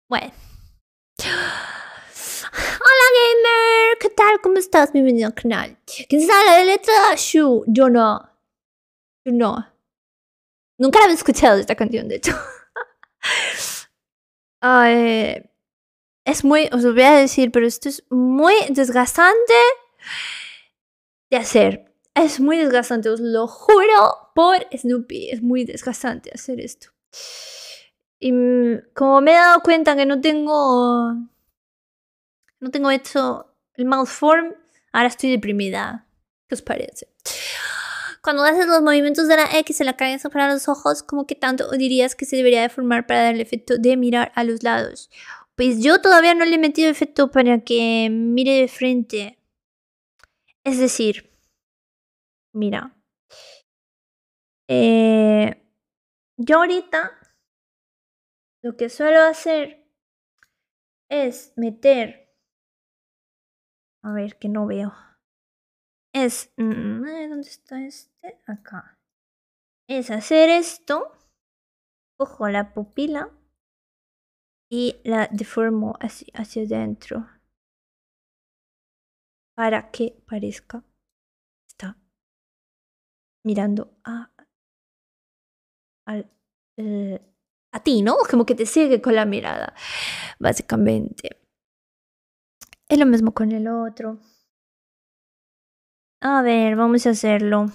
Bueno. Hola gamer, ¿qué tal? ¿Cómo estás? Bienvenido al canal. ¿Quién sabe la letra? yo no. Yo no. Nunca había escuchado esta canción, de hecho. <laughs> es muy, os lo voy a decir, pero esto es muy desgastante de hacer. Es muy desgastante, os lo juro por Snoopy. Es muy desgastante hacer esto. Y mm, como me he dado cuenta que no tengo. No tengo hecho el mouth form, ahora estoy deprimida. ¿Qué os parece? Cuando haces los movimientos de la X e en la cabeza para los ojos, ¿cómo que tanto dirías que se debería deformar para dar el efecto de mirar a los lados? Pues yo todavía no le he metido efecto para que mire de frente. Es decir, mira. Eh, yo ahorita lo que suelo hacer es meter... A ver, que no veo es, mm, eh, ¿dónde está este? Acá. Es hacer esto, cojo la pupila y la deformo así, hacia adentro para que parezca está mirando a, al, eh, a ti, ¿no? Como que te sigue con la mirada, básicamente. Es lo mismo con el otro. A ver, vamos a hacerlo.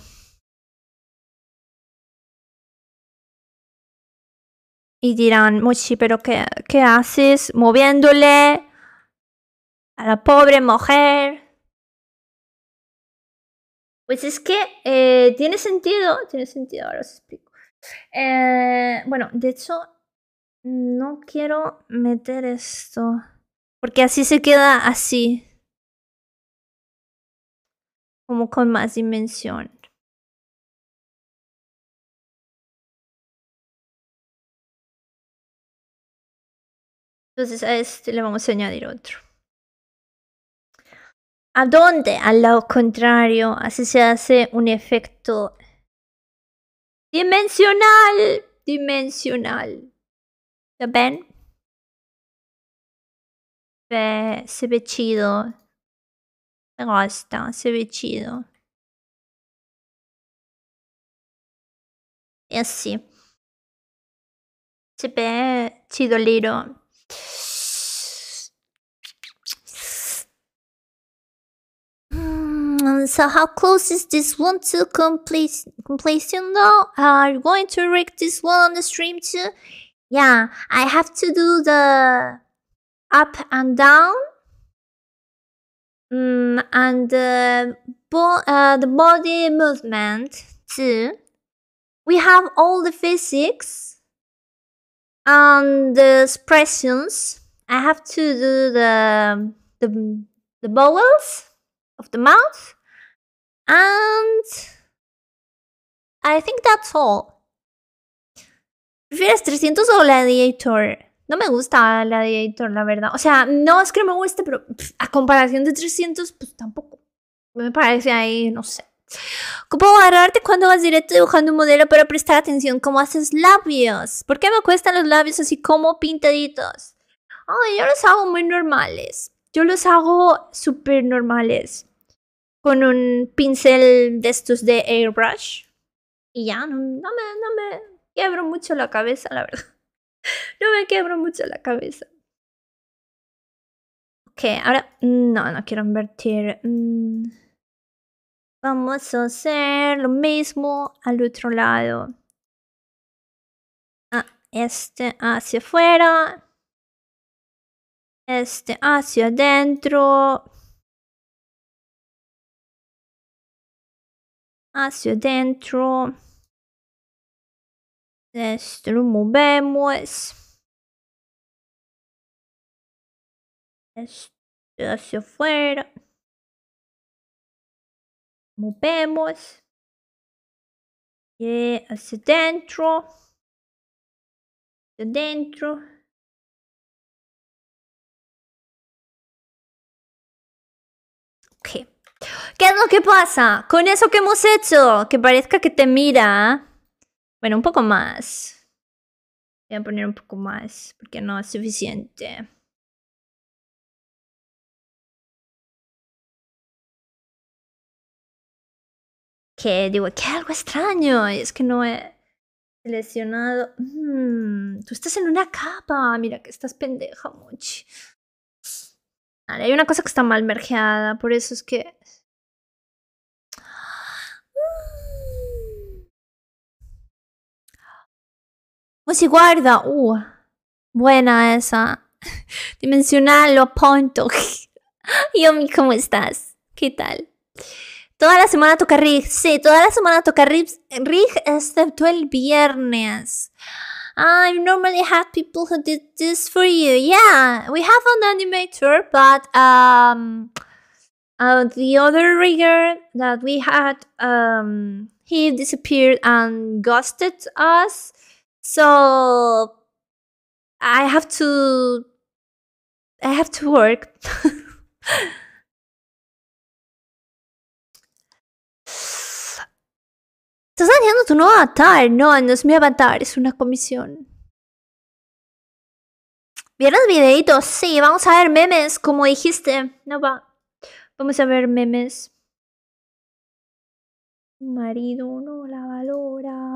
Y dirán, Mochi, pero qué, haces moviéndole a la pobre mujer? Pues es que eh, tiene sentido, tiene sentido, ahora os explico. Eh, bueno, de hecho, no quiero meter esto, porque así se queda así como con más dimensión. Entonces a este le vamos a añadir otro. ¿A dónde? Al lado contrario. Así se hace un efecto dimensional. Dimensional. ¿Lo ven? se ve chido. Rosta, si vicino. E sì. Se beh, ci doliro. Mm, so how close is this one to complete completion though? Are you going to rig this one on the stream too? Yeah, I have to do the up and down Mm, and uh, bo- uh, the body movement too. We have all the physics and the expressions. I have to do the the, the vowels of the mouth, and I think that's all. Prefieres 300 o Gladiator? No me gusta la de editor, la verdad. O sea, no es que me guste, pero a comparación de 300, pues tampoco. Me parece ahí, no sé. ¿Cómo agarrarte cuando vas directo dibujando un modelo para prestar atención? ¿Cómo haces labios? ¿Por qué me cuestan los labios así como pintaditos? Ay, yo los hago muy normales. Yo los hago súper normales. Con un pincel de estos de airbrush. Y ya, no, me, no me quiebro mucho la cabeza, la verdad no me quebro mucho la cabeza. Ok, ahora no, no quiero invertir. Mm. Vamos a hacer lo mismo al otro lado. Ah, este hacia afuera. Este hacia adentro. Hacia adentro lo este, movemos. Esto hacia afuera. Movemos. Y eh, hacia dentro. de dentro. ¿Qué es lo que pasa? Con eso que hemos hecho, que parezca que te mira, bueno, un poco más. Voy a poner un poco más porque no es suficiente. Que digo, que algo extraño. Es que no he seleccionado. Mm, tú estás en una capa. Mira que estás pendeja, mucho. Vale, hay una cosa que está mal mergeada. Por eso es que O si guarda. Uh, buena esa. Dimensional <laughs> lo apunto. <laughs> Yomi, ¿cómo estás? ¿Qué tal? Toda la semana toca rig. Sí, toda la semana toca rig, excepto el viernes. I normally have people who did this for you. Yeah, we have an animator, but um, uh, the other rigger that we had, um, he disappeared and ghosted us. So I have to I have to work. <laughs> Estás haciendo tu nuevo avatar. No, no es mi avatar, es una comisión. ¿Vieron videitos? Sí, vamos a ver memes, como dijiste. No va. Vamos a ver memes. marido no la valora.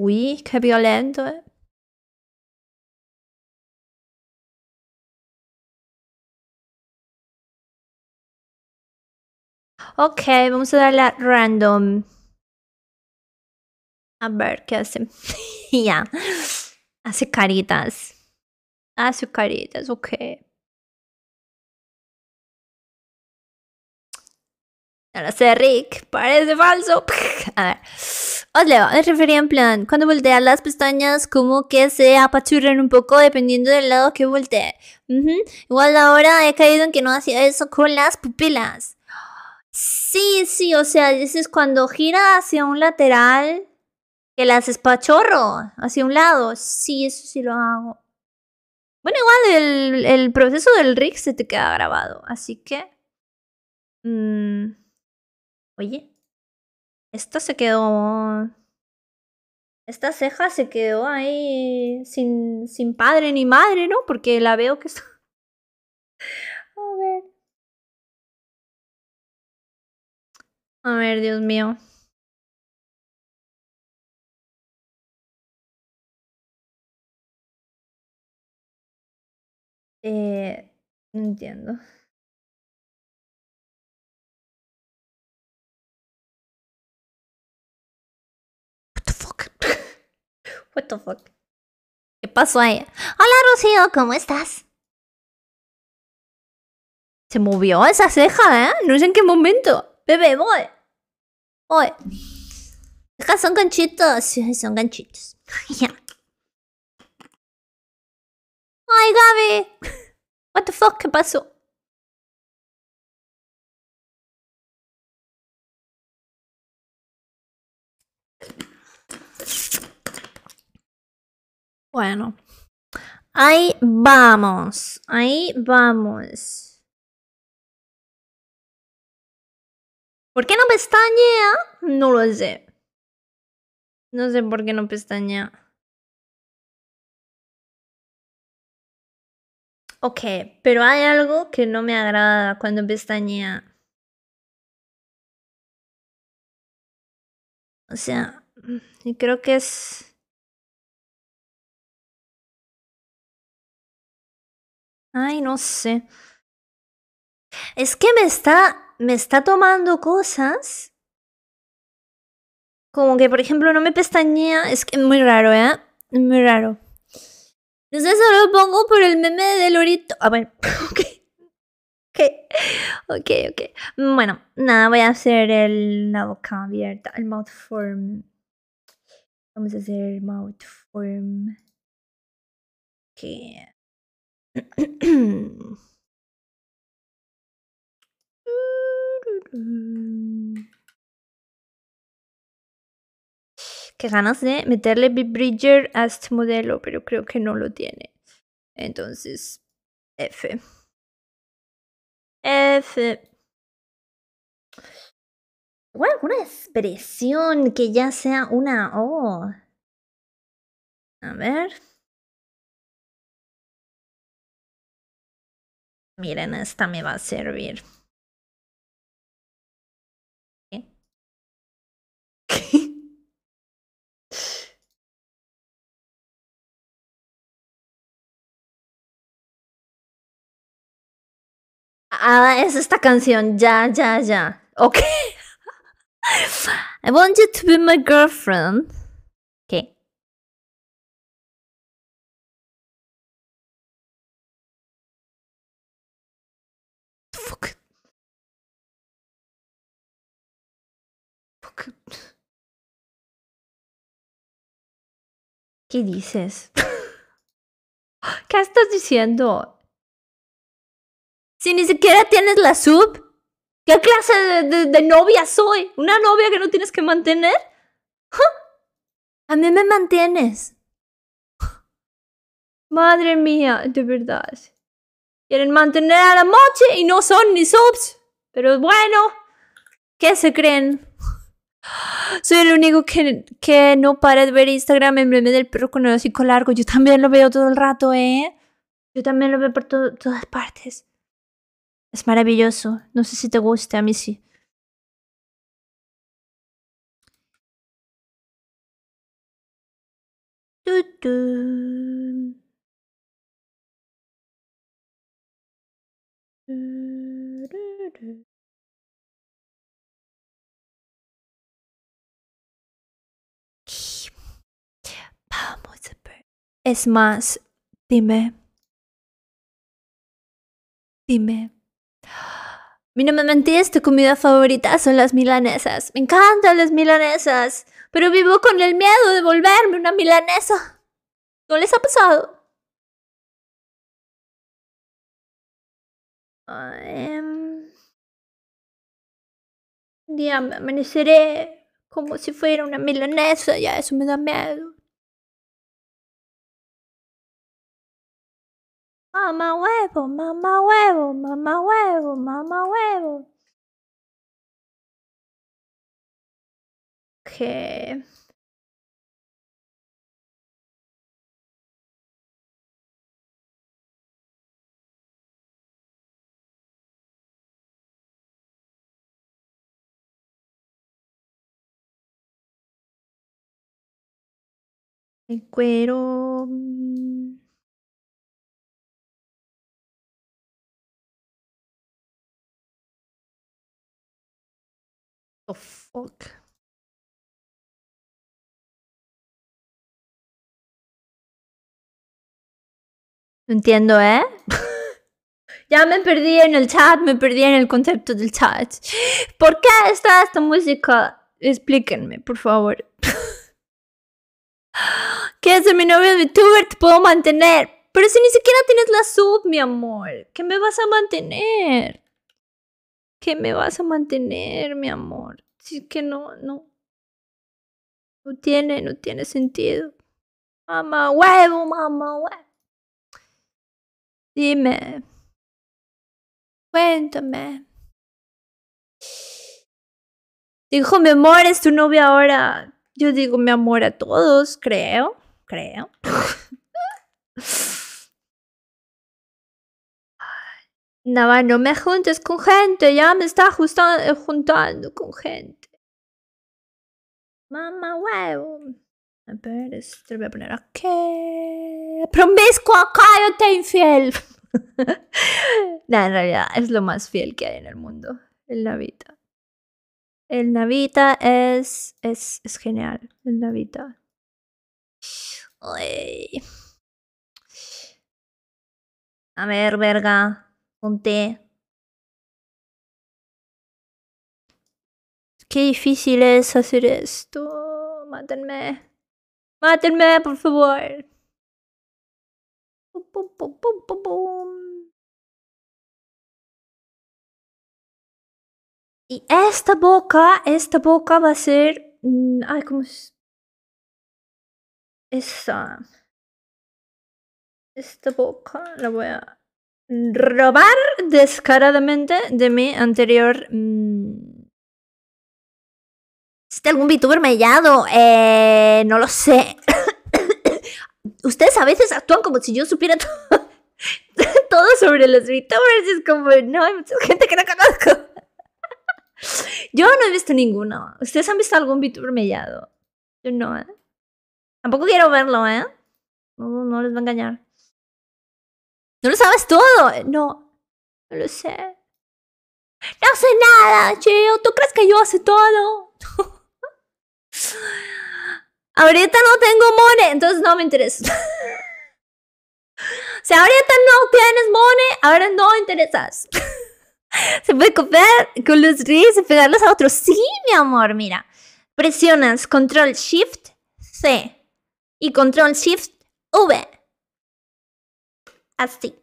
¡Uy! qué violento. Eh? Ok, vamos a darle a random. A ver qué hace. <laughs> ya. Hace caritas. Hace caritas, ok. No Rick. Parece falso. A ver. Os Me refería en plan, cuando volteas las pestañas, como que se apachurran un poco dependiendo del lado que voltee. Igual ahora he caído en que no hacía eso con las pupilas. Sí, sí, o sea, dices cuando gira hacia un lateral, que las espachorro hacia un lado. Sí, eso sí lo hago. Bueno, igual el, el proceso del Rick se te queda grabado, así que... Mm, Oye, esta se quedó... Esta ceja se quedó ahí sin, sin padre ni madre, ¿no? Porque la veo que está... <laughs> A ver. A ver, Dios mío. Eh, no entiendo. What the fuck? ¿Qué pasó ahí? Hola Rocío, ¿cómo estás? Se movió esa ceja, ¿eh? No sé en qué momento. Bebé, voy. Voy. Cejas son ganchitos. son ganchitos. <laughs> Ay, Gaby. What ¿qué pasó? Bueno, ahí vamos, ahí vamos. ¿Por qué no pestañea? No lo sé. No sé por qué no pestañea. Ok, pero hay algo que no me agrada cuando pestañea. O sea, mm, creo que es Ay, no sé. Es que me está, me está tomando cosas. Como que, por ejemplo, no me pestañea. Es que es muy raro, ¿eh? Muy raro. No sé, solo lo pongo por el meme del Lorito. Ah, bueno, <laughs> ok. Ok, ok, ok. Bueno, nada, voy a hacer la boca abierta, el mouth form. Vamos a hacer el mouth form. <sniffs> Qué ganas de meterle Big Bridger a este modelo, pero creo que no lo tiene. Entonces, F. F. Bueno, alguna expresión que ya sea una O. A ver. Miren, esta me va a servir. <laughs> ah, es esta canción. Ya, ya, ya. Ok. <laughs> I want you to be my girlfriend. ¿Qué dices? <laughs> ¿Qué estás diciendo? Si ni siquiera tienes la sub. ¿Qué clase de, novia soy? ¿Una novia que no tienes que mantener? A mí me mantienes. Madre mía, de verdad. Quieren mantener a la moche y no son ni subs. Pero bueno, ¿qué se creen? Soy el único que, no para de ver Instagram en meme del perro con el hocico largo. Yo también lo veo todo el rato, ¿eh? Yo también lo veo por todas partes. Es maravilloso. No sé si te gusta, a mí sí. Vamos, es más, dime, dime. Mi no me mentís, tu comida favorita son las milanesas. Me encantan las milanesas, pero vivo con el miedo de volverme una milanesa. ¿No les ha pasado? Um, ya me amaneceré como si fuera una milanesa, ya eso me da miedo. Mamá huevo, mamá huevo, mamá huevo, mamá huevo. Okay. El cuero. Mm. Oh, fuck. No entiendo, ¿eh? <laughs> ya me perdí en el chat, me perdí en el concepto del chat. <gasps> ¿Por qué está esta música? Explíquenme, por favor. ¿Qué hace mi novia de youtuber? Te puedo mantener. Pero si ni siquiera tienes la sub, mi amor. ¿Qué me vas a mantener? ¿Qué me vas a mantener, mi amor? Si es que no, no. No tiene, no tiene sentido. Mamá huevo, mamá huevo. Dime. Cuéntame. Dijo, mi amor, es tu novia ahora. Yo digo mi amor a todos, creo, creo. Nada, no me juntes con gente, ya me está eh, juntando con gente. Mamá huevo. A ver, esto te voy a poner aquí. promesco acá, yo te infiel. <laughs> nah, en realidad es lo más fiel que hay en el mundo, en la vida. El Navita es, es, es genial. El Navita. Uy. A ver, verga. Ponte. Qué difícil es hacer esto. Mátenme. Mátenme, por favor. Pum, pum, pum, Y esta boca, esta boca va a ser... Mm, ay, ¿cómo es? Esa... Esta boca la voy a robar descaradamente de mi anterior... Mm, ¿está algún VTuber mellado? Eh, no lo sé. <coughs> Ustedes a veces actúan como si yo supiera todo, <laughs> todo sobre los VTubers. Es como, no, hay mucha gente que no conozco. Yo no he visto ninguno. ¿Ustedes han visto algún VTuber mellado? Yo no, ¿eh? Tampoco quiero verlo, ¿eh? No, no les va a engañar. No lo sabes todo. Eh, no, no lo sé. No sé nada, Cheo. ¿Tú crees que yo sé todo? <laughs> ahorita no tengo money, entonces no me interesa. si <laughs> ahorita no tienes money, ahora no interesas. <laughs> <laughs> se puede copiar con los reyes y pegarlos a otros. Sí, mi amor, mira. Presionas control shift C y control shift V. Así.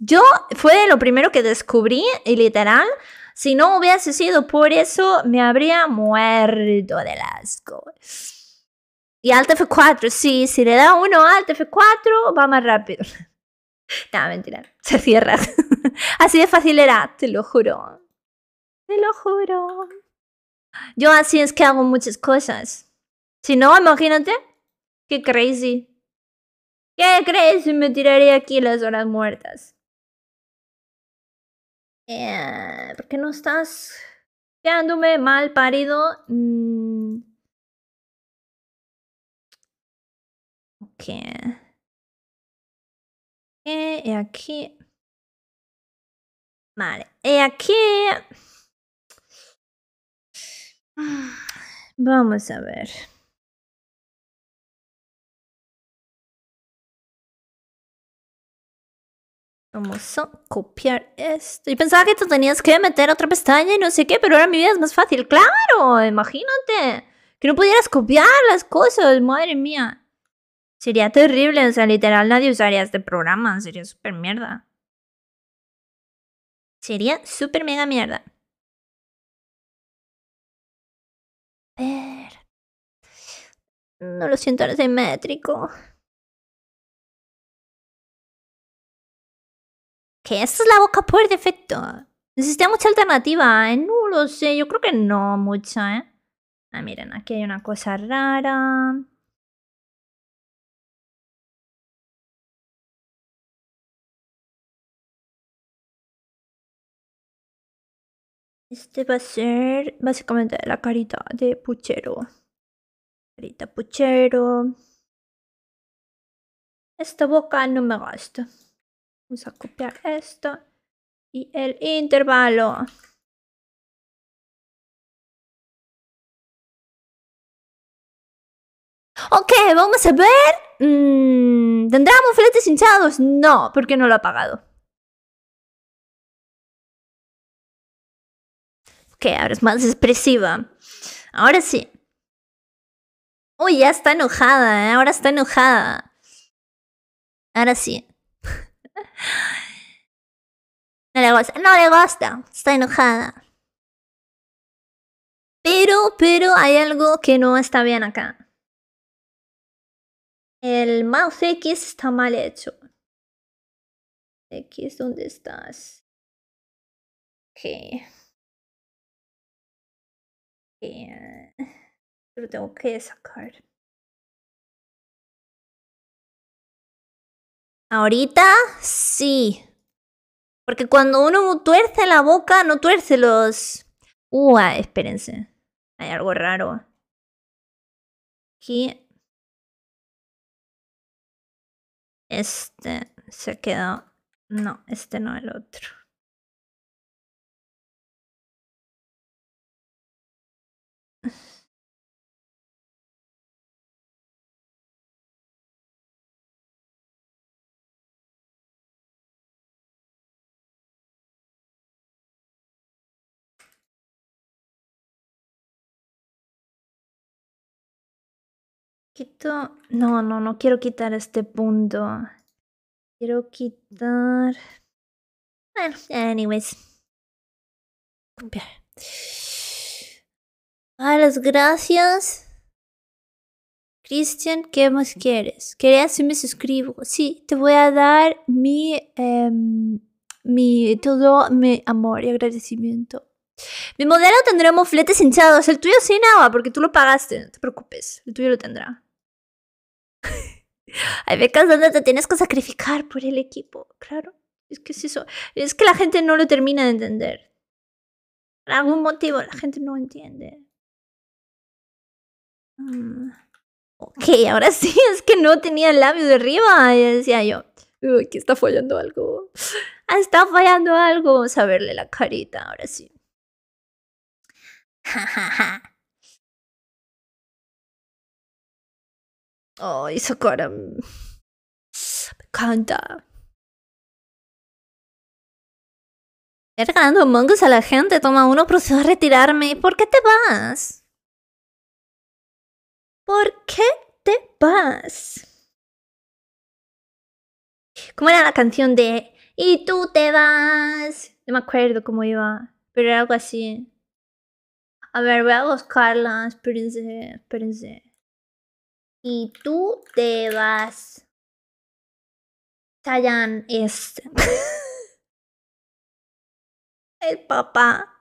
Yo fue lo primero que descubrí y literal, si no hubiese sido por eso, me habría muerto las asco. Y Alt F4, sí, si le da uno a Alt F4, va más rápido. <laughs> <laughs> No, mentira. Se cierra. <laughs> Así de fácil era, te lo juro. Te lo juro. Yo así es que hago muchas cosas. Si no, imagínate. Qué crazy. ¿Qué crazy Me tiraría aquí las horas muertas. Eh, ¿Por qué no estás quedándome mal parido? Mm. Ok. Y eh, aquí. Vale, Y aquí. <sighs> Vamos a ver. Vamos a copiar esto. Yo pensaba que te tenías que meter otra pestaña y no sé qué, pero ahora mi vida es más fácil. ¡Claro! Imagínate que no pudieras copiar las cosas, madre mía. Sería terrible, o sea, literal nadie usaría este programa, sería súper mierda. Sería súper mega mierda. ver. No lo siento, ahora simétrico. métrico. Que esta es la boca por defecto. ¿Necesita mucha alternativa? Eh? No lo sé, yo creo que no mucha, ¿eh? Ah, miren, aquí hay una cosa rara. Este va a ser básicamente la carita de puchero. Carita puchero. Esta boca no me gusta. Vamos a copiar esto. Y el intervalo. Ok, vamos a ver. Tendremos mm, ¿Tendrá mofletes hinchados? No, porque no lo ha pagado. ahora es más expresiva. Ahora sí. Uy, ya está enojada, ¿eh? ahora está enojada. Ahora sí. <laughs> No le gusta, no le gusta, está enojada. Pero, pero hay algo que no está bien acá. El mouse X está mal hecho. X, ¿dónde estás? Ok. Ah, lo tengo que sacar. Ahorita sí. Porque cuando uno tuerce la boca, no tuerce los... Uh, ah, espérense. Hay algo raro. Aquí. Este se quedó... No, este no, el otro. Quito, no, no, no quiero quitar este punto. Quiero quitar... Bueno, anyways. Copiar. Ah, las gracias. Cristian, ¿qué más quieres? ¿Querías si me suscribo? Sí, te voy a dar mi, em, mi, todo mi amor y agradecimiento. Mi modelo tendrá mofletes hinchados. El tuyo sí, nada, porque tú lo pagaste. No te preocupes, el tuyo lo tendrá. Hay <laughs> becas donde te tienes que sacrificar por el equipo, claro. Es que es eso. Es que la gente no lo termina de entender. Por algún motivo la gente no entiende. Mm, ok, ahora sí, <laughs> es que no tenía el labio de arriba. decía yo, uy, que está fallando algo. Ah, está fallando algo. Vamos a verle la carita, ahora sí. oh, <laughs> esa cara mm, me encanta. Estoy regalando mongos a la gente, toma uno, procedo a retirarme. ¿Por qué te vas? ¿Por qué te vas? ¿Cómo era la canción de Y tú te vas? No me acuerdo cómo iba, pero era algo así. A ver, voy a buscarla, espérense, espérense. Y tú te vas. Tallan es. Este. <laughs> El papá.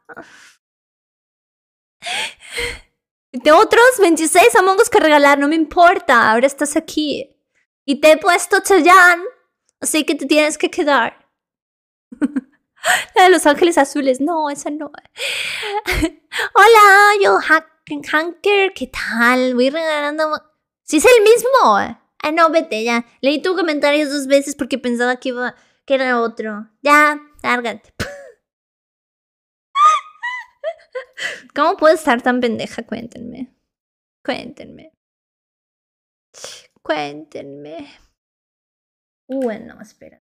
De otros 26 Among Us que regalar, no me importa, ahora estás aquí. Y te he puesto Chayan, así que te tienes que quedar. <laughs> La de Los Ángeles Azules, no, esa no. <laughs> Hola, yo Hanker, ¿qué tal? Voy regalando... Si es el mismo. Ah, no, vete ya. Leí tu comentario dos veces porque pensaba que, iba, era otro. Ya, lárgate. <laughs> ¿Cómo puedo estar tan pendeja? Cuéntenme. Cuéntenme. Cuéntenme. Bueno, espera.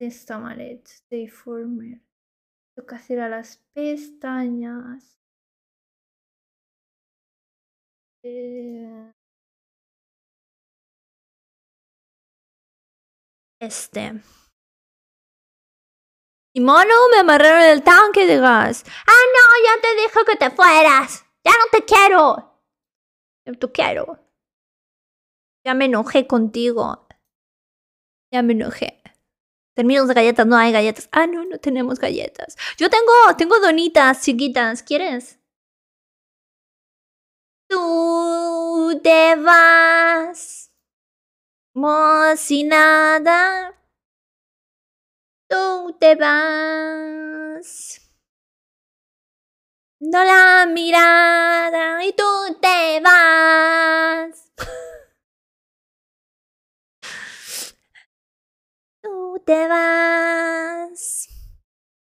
Destamalex, Tengo Toca hacer a las pestañas. Eh. Este. Y mono, me amarraron en el tanque de gas. Ah, no, ya te dijo que te fueras. Ya no te quiero. No te quiero. Ya me enojé contigo. Ya me enojé. Terminos de galletas, no hay galletas. Ah, no, no tenemos galletas. Yo tengo, tengo donitas chiquitas, ¿quieres? Tú te vas. Como si nada tú te vas. No la mirada y tú te vas. <laughs> tú te vas.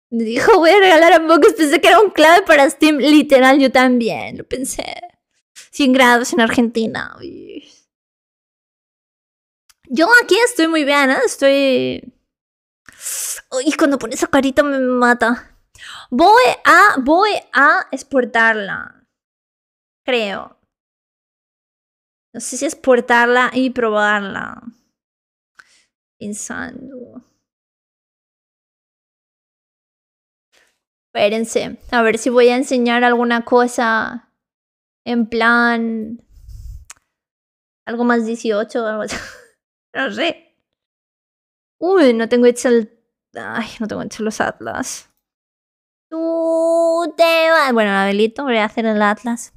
Dijo, voy a regalar a Bocus. Pensé que era un clave para Steam. Literal, yo también lo pensé. 100 grados en Argentina. Yo aquí estoy muy bien, ¿eh? Estoy Uy, cuando pone esa carita me mata. Voy a, voy a exportarla. Creo. No sé si exportarla y probarla. Pensando. Espérense. A ver si voy a enseñar alguna cosa. En plan. Algo más 18 o <laughs> No sé. Uy, no tengo el. Ay, no tengo hecho los atlas. Tú te vas. Bueno, Abelito, voy a hacer el atlas.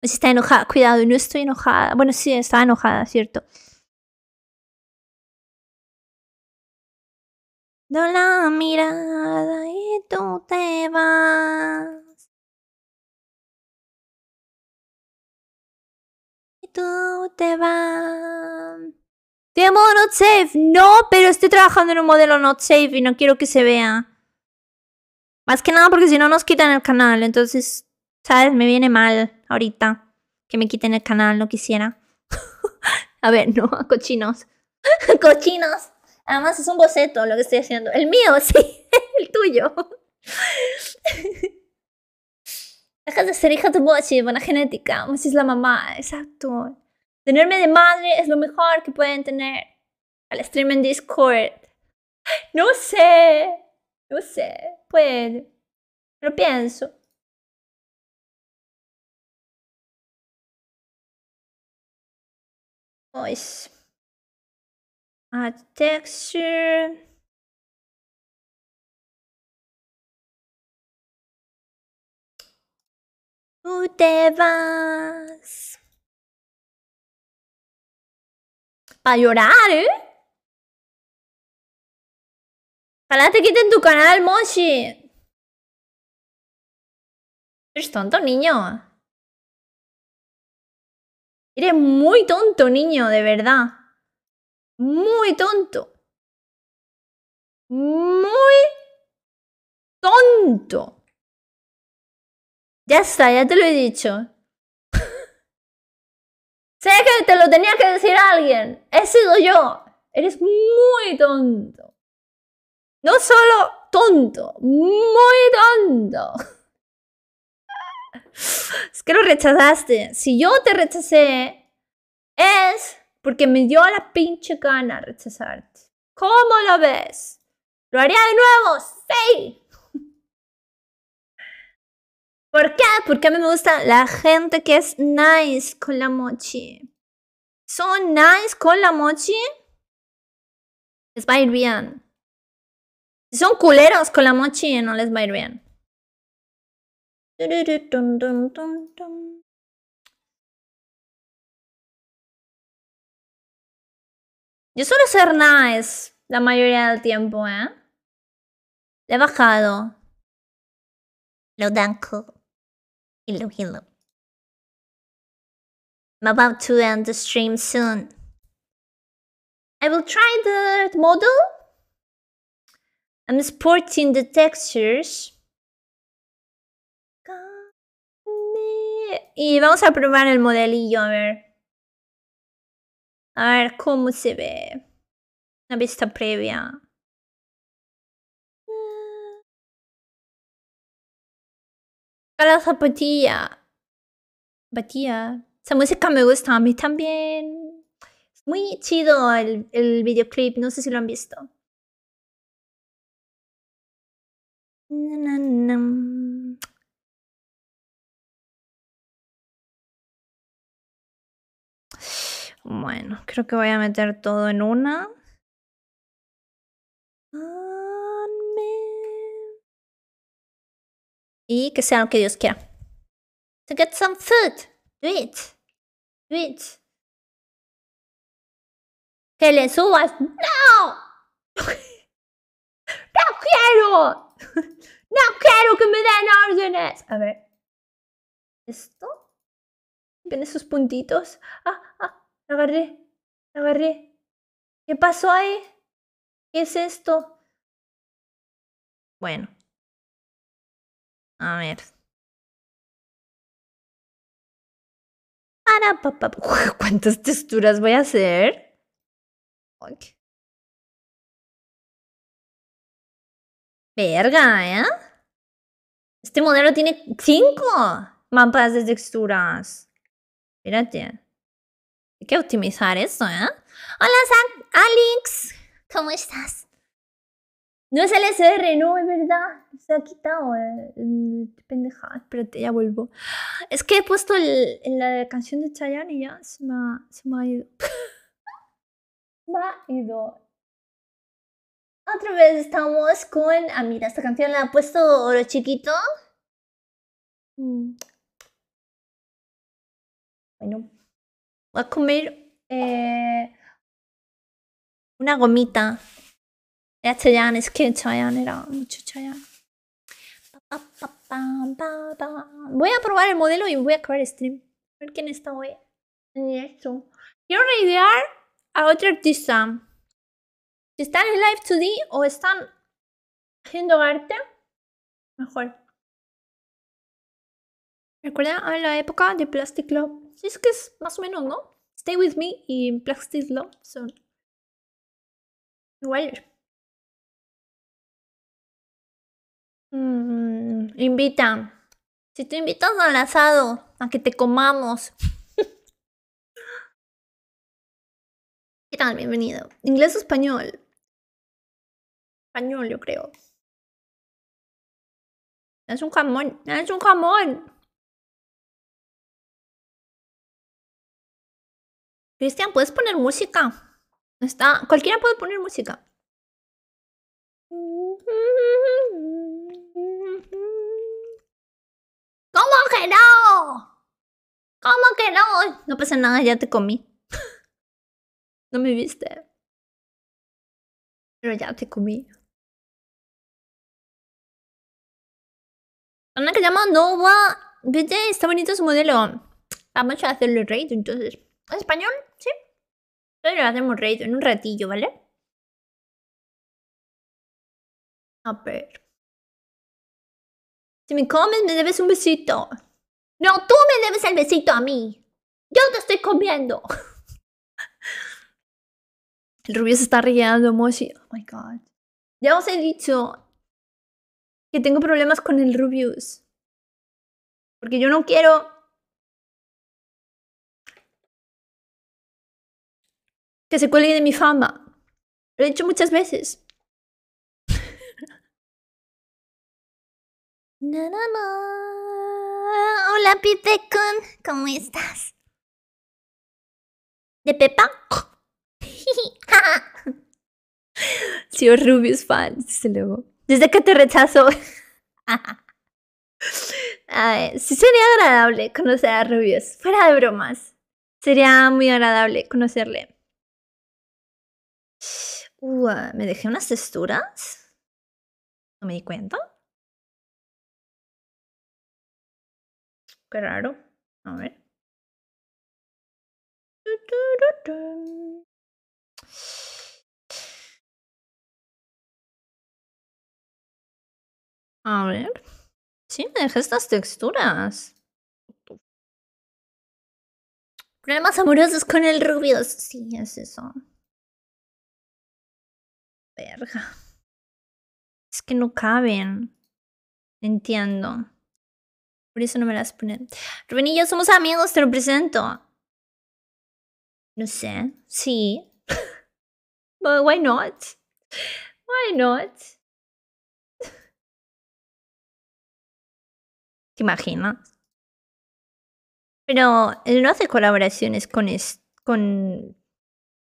Pues está enojada. Cuidado, no estoy enojada. Bueno, sí, está enojada, cierto. No la mirada y tú te vas. Y tú te vas. Tengo modo not safe. No, pero estoy trabajando en un modelo not safe y no quiero que se vea. Más que nada porque si no nos quitan el canal. Entonces, ¿sabes? Me viene mal ahorita que me quiten el canal. No quisiera. <laughs> a ver, no, a cochinos. <laughs> cochinos. Además es un boceto lo que estoy haciendo. El mío, <laughs> sí. el tuyo. Dejas de ser hija tu Bochi, buena genética. si es la mamá, exacto. Tenerme de madre es lo mejor que pueden tener. Al stream en Discord. No sé. No sé. Puede. Lo pienso. Add ah, texture. vas. Para llorar, ¿eh? Ojalá te quiten tu canal, Moshi. Eres tonto, niño. Eres muy tonto, niño, de verdad. Muy tonto. Muy tonto. Ya está, ya te lo he dicho. Sé que te lo tenía que decir a alguien. He sido yo. Eres muy tonto. No solo tonto, muy tonto. <laughs> Es que lo rechazaste. Si yo te rechacé, es porque me dio la pinche gana rechazarte. ¿Cómo lo ves? ¿Lo haría de nuevo? Sí. ¿Por qué? Porque a mí me gusta la gente que es nice con la mochi. Son nice con la mochi, les va a ir bien. Si son culeros con la mochi, no les va a ir bien. Yo suelo ser nice la mayoría del tiempo, ¿eh? Le he bajado. Lo danco. Hello, hello. I'm about to end the stream soon. I will try the model. I'm sporting the textures. Y vamos a probar el modelillo, a ver. A ver cómo se ve. Una vista previa. la zapatilla. Batía. Esa música me gusta a mí también. muy chido el, videoclip, no sé si lo han visto. Bueno, creo que voy a meter todo en una. Ah. y que sea lo que Dios quiera. To get some food, do it, Que le subas, no, <laughs> no quiero, <laughs> no quiero que me den órdenes. A ver, esto ven esos puntitos. Ah, ah, agarré, agarré. ¿Qué pasó ahí? ¿Qué es esto? Bueno, a ver. papá. ¿Cuántas texturas voy a hacer? Verga, ¿eh? Este modelo tiene cinco mapas de texturas. Espérate. Hay que optimizar esto, ¿eh? Hola, Alex. ¿Cómo estás? No es el SR, no, es verdad. Se ha quitado el, el pero Espérate, ya vuelvo. Es que he puesto el, la canción de Chayanne y ya se me ha, se <laughs> me ha ido. Otra vez estamos con. Ah, mira, esta canción la ha puesto Oro Chiquito. Mm. Bueno, voy a comer eh, una gomita. Era Chayanne, es que Chayanne era mucho Chayanne. Voy a probar el modelo y voy a crear stream. A ver quién está hoy en directo. Quiero reidear a otro artista. Si están en live 2D o están haciendo arte, mejor. Recuerda a la época de Plastic Love. Si es que es más o menos, ¿no? Stay with me y Plastic Love son iguales. Mm, invita. Si te invitas al asado, a que te comamos. <laughs> ¿Qué tal? Bienvenido. ¿Inglés o español? Español, yo creo. Es un jamón. Es un jamón. Cristian, ¿puedes poner música? Está. Cualquiera puede poner música. <laughs> ¿Cómo que no? ¿Cómo que no? No pasa nada, ya te comí. <laughs> no me viste. Pero ya te comí. Ana que llama Nova. Vete, está bonito su modelo. Vamos a hacerle raid entonces. En español? Sí. Pero lo hacemos raid en un ratillo, ¿vale? A ver. Si me comes, me debes un besito. No, tú me debes el besito a mí. Yo te estoy comiendo. <laughs> El Rubius está riendo, Moshi. Oh my god. Ya os he dicho que tengo problemas con el Rubius. Porque yo no quiero. que se cuelgue de mi fama. Lo he dicho muchas veces. Nada más hola Hola, Con, ¿Cómo estás? ¿De Pepa? <laughs> Sí, Rubius fan, desde luego. Desde que te rechazo. <laughs> sí sería agradable conocer a Rubius. Fuera de bromas. Sería muy agradable conocerle. Uh, ¿Me dejé unas texturas? ¿No me di cuenta? Qué raro. A ver. A ver. Sí, me dejé estas texturas. Problemas amorosos con el rubio. Sí, es eso. Verga. Es que no caben. Entiendo. Por eso no me las ponen. Rubén y yo somos amigos, te lo presento. No sé, sí. <laughs> But why not? Why not? <laughs> ¿Te imaginas? Pero él no hace colaboraciones con, con,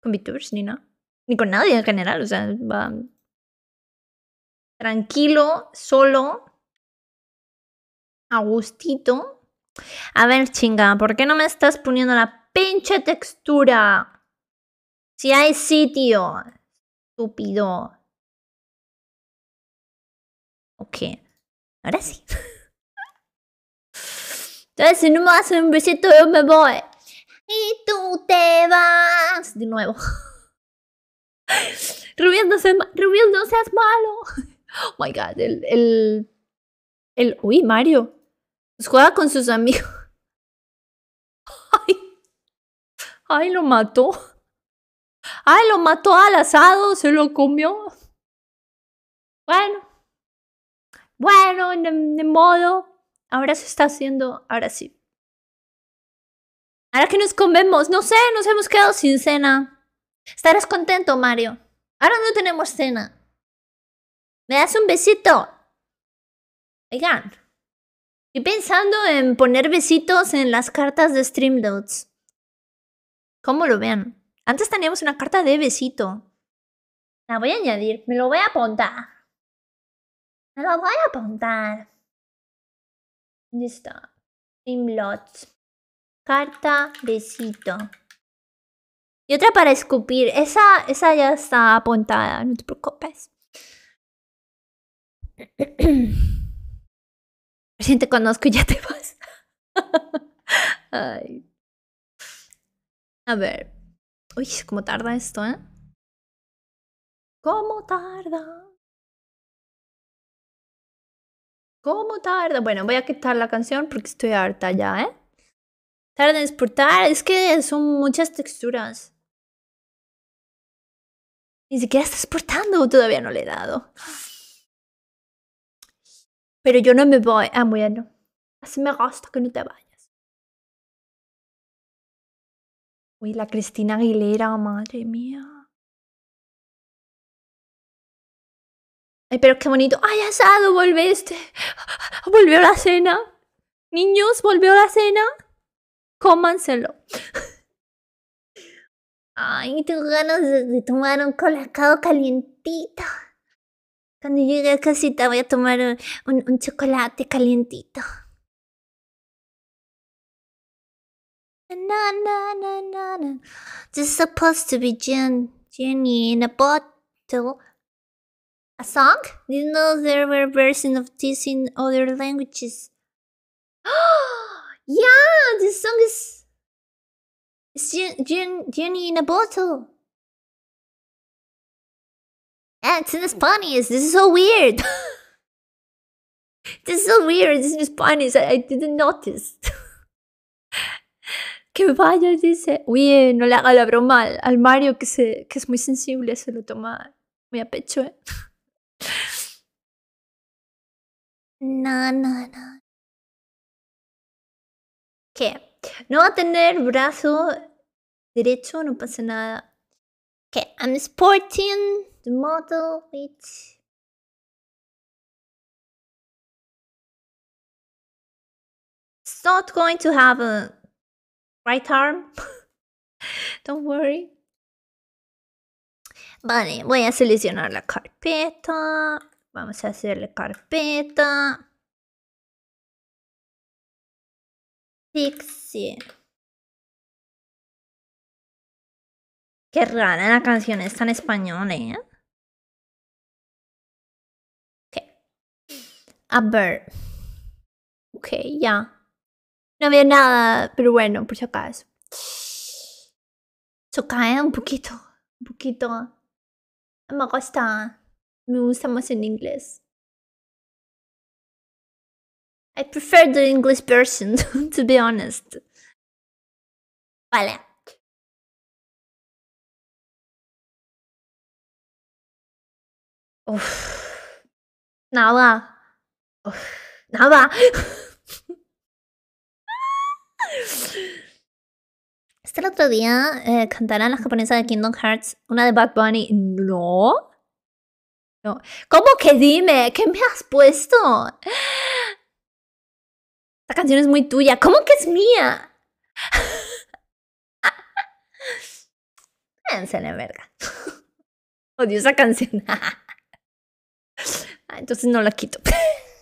con VTubers ni nada. Ni con nadie en general, o sea, va tranquilo, solo, a gustito. A ver, chinga, ¿por qué no me estás poniendo la pinche textura? Si hay sitio, estúpido. Ok, ahora sí. <laughs> Entonces, si no me haces un besito, yo me voy. Y tú te vas. De nuevo. <laughs> rubiéndose no seas, malo. <laughs> Oh my god, el. El. Uy, Mario. Pues, juega con sus amigos. <laughs> Ay, ay, lo mató. Ay, lo mató al asado, se lo comió. Bueno, bueno, de, de modo. Ahora se está haciendo, ahora sí. Ahora que nos comemos, no sé, nos hemos quedado sin cena. Estarás contento, Mario. Ahora no tenemos cena. ¿Me das un besito? Oigan. Estoy pensando en poner besitos en las cartas de Streamloads. ¿Cómo lo vean? Antes teníamos una carta de besito. La voy a añadir, me lo voy a apuntar. Me lo voy a apuntar. Listo. Streamlots. Carta besito. Y otra para escupir. Esa, esa ya está apuntada, no te preocupes. <clears throat> si te conozco y ya te <laughs> vas. A ver. Uy, ¿cómo tarda esto, eh? ¿Cómo tarda? ¿Cómo tarda? Bueno, voy a quitar la canción porque estoy harta ya, ¿eh? Tarda en exportar, es que son muchas texturas. Ni siquiera está exportando, todavía no le he dado. Pero yo no me voy a ah, bueno. Así me gusta que no te vayas. Uy, la Cristina Aguilera, madre mía. Ay, pero qué bonito. ¡Ay, asado! ¡Volviste! ¡Volvió la cena! Niños, volvió la cena. Cómanselo. Ay, tengo ganas de, tomar un colacao calientito. Cuando llegue a casita voy a tomar un, un, un chocolate calientito. Na na na na na. This is supposed to be gin, Jenny in a bottle. A song? Did you know there were versions of this in other languages? <gasps> yeah, this song is. It's Jenny in a bottle. And this is funny. This is so weird. <laughs> this is so weird. This is funny. I, I didn't notice. <laughs> que vaya, dice. Oye, no le haga la broma al, Mario que, se, es muy sensible. Se lo toma muy a pecho, ¿eh? <laughs> no, no, no. ¿Qué? No va a tener brazo derecho, no pasa nada. Okay, I'm sporting the model with it's not going to have a right arm. <laughs> Don't worry. Vale, voy a seleccionar la carpeta. Vamos a hacer la carpeta. Pixie. Qué rara la canción está en español, ¿eh? Okay. A ver. Ok, ya. No veo nada, pero bueno, por si acaso. So cae un poquito, un poquito. Me gusta. Me gusta más en inglés. I prefer the English version, <laughs> to be honest. Vale. Uf. Nada. Nada. <laughs> Este el otro día eh, la las japonesas de Kingdom Hearts, una de Bad Bunny. No. No. ¿Cómo que dime? ¿Qué me has puesto? Esta canción es muy tuya. ¿Cómo que es mía? <laughs> Piénsale, verga. <laughs> Odio esa canción. Ah, entonces no la quito.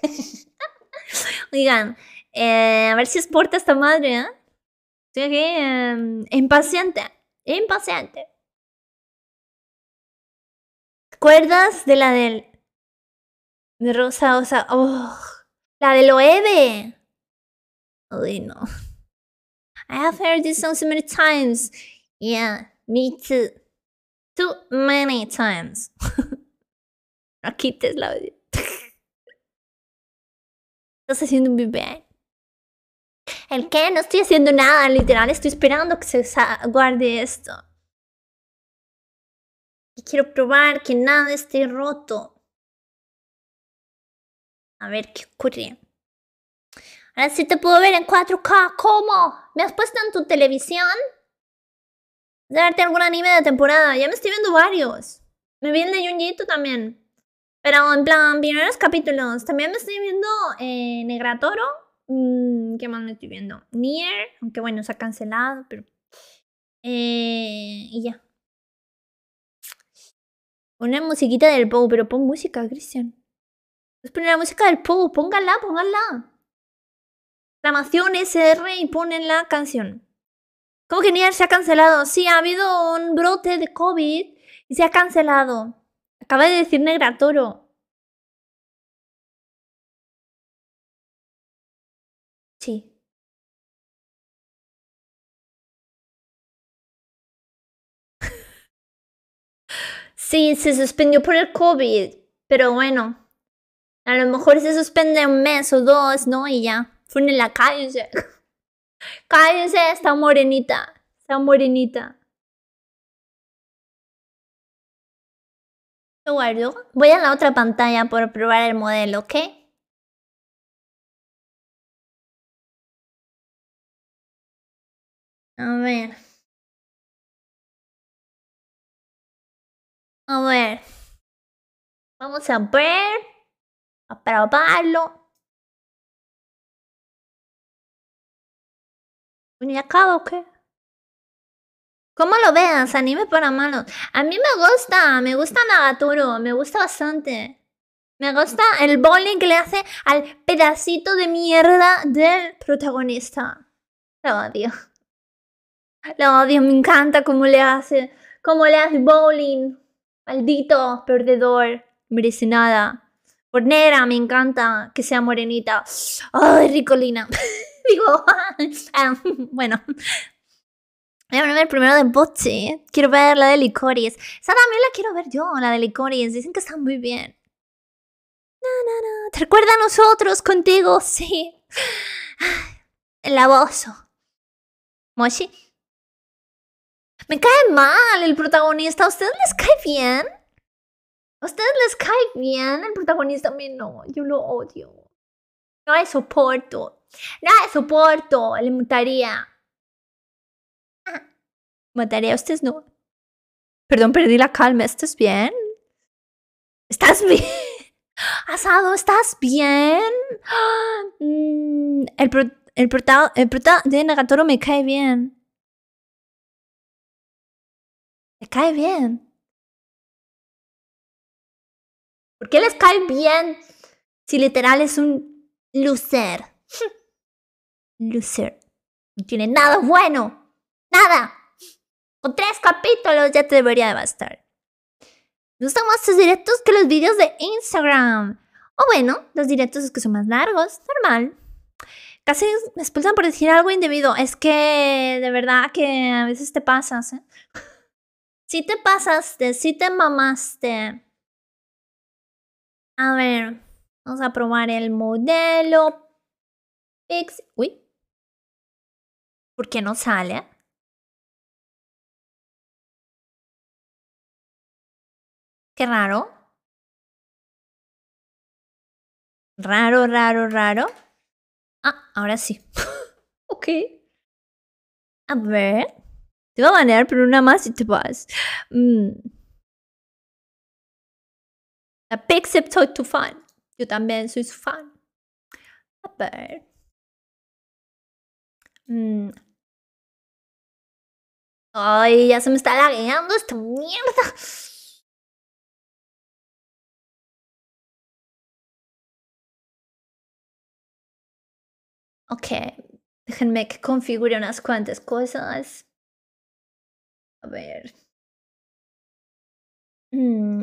<laughs> Oigan, eh, a ver si exporta esta madre, ¿eh? Estoy aquí em, impaciente, impaciente. ¿Cuerdas de la del... De Rosa, o sea, oh, la del Loewe. Uy, no. I have heard this song so many times. Yeah, me too. Too many times. <laughs> No quites la Estás haciendo un bebé. ¿El qué? No estoy haciendo nada, literal. Estoy esperando que se guarde esto. Y quiero probar que nada esté roto. A ver qué ocurre. Ahora sí te puedo ver en 4K. ¿Cómo? ¿Me has puesto en tu televisión? De darte algún anime de temporada. Ya me estoy viendo varios. Me vi el de Junjito también. Pero en plan, primeros capítulos. También me estoy viendo eh, Toro Mmm, ¿Qué más me estoy viendo? Nier, aunque bueno, se ha cancelado, pero. Eh, y ya. Una musiquita del Pou, pero pon música, Cristian. Es pues la música del Pou, póngala, pónganla Exclamación SR y ponen la canción. ¿Cómo que Nier se ha cancelado? Sí, ha habido un brote de COVID y se ha cancelado. Acaba de decir Negra Toro. Sí. Sí, se suspendió por el COVID, pero bueno, a lo mejor se suspende un mes o dos, ¿no? Y ya, Fue en la Calle <laughs> ¡Calle está morenita, Está morenita. Lo guardo. Voy a la otra pantalla por probar el modelo, ¿ok? A ver. A ver. Vamos a ver. A probarlo. ¿Y ya o qué? Cómo lo veas, anime para malos. A mí me gusta, me gusta Nagatoro, me gusta bastante. Me gusta el bowling que le hace al pedacito de mierda del protagonista. Lo odio. Lo odio, me encanta cómo le hace. Cómo le hace bowling. Maldito perdedor. Merece nada. Por me encanta que sea morenita. Ay, ricolina. <laughs> Digo, <laughs> ah, bueno. Voy a ver primero de Boche. Quiero ver la de Licorice. Esa también la quiero ver yo, la de Licorice. Dicen que está muy bien. No, no, no. ¿Te recuerda a nosotros contigo? <laughs> Sí. El abuso. Moshi. Me cae mal el protagonista. ¿A ustedes les cae bien? ¿A ustedes les cae bien el protagonista? A mí no. Yo lo odio. No hay soporto. No hay soporto. Le mutaría. Mataré a usted, no. Perdón, perdí la calma. ¿Estás bien? ¿Estás <laughs> bien? Asado, ¿estás bien? <gasps> Mm, el, el, el de Nagatoro me cae bien. Me cae bien. ¿Por qué les cae bien si literal es un loser? <laughs> Loser. No tiene nada bueno. Nada. Con tres capítulos ya te debería de bastar. Me gustan más tus directos que los vídeos de Instagram. O bueno, los directos es que son más largos, normal. Casi me expulsan por decir algo indebido. Es que de verdad que a veces te pasas, ¿eh? Si <laughs> te pasaste, si te mamaste. A ver, vamos a probar el modelo. Pix. Uy. ¿Por qué no sale? Qué raro. Raro, raro, raro. Ah, ahora sí. <laughs> ok. A ver. Te voy a banear por una más y te vas. Mm. La soy tu fan. Yo también soy su fan. A ver. Mm. Ay, ya se me está lagueando esta mierda. Ok, déjenme que configure unas cuantas cosas. A ver. Mm.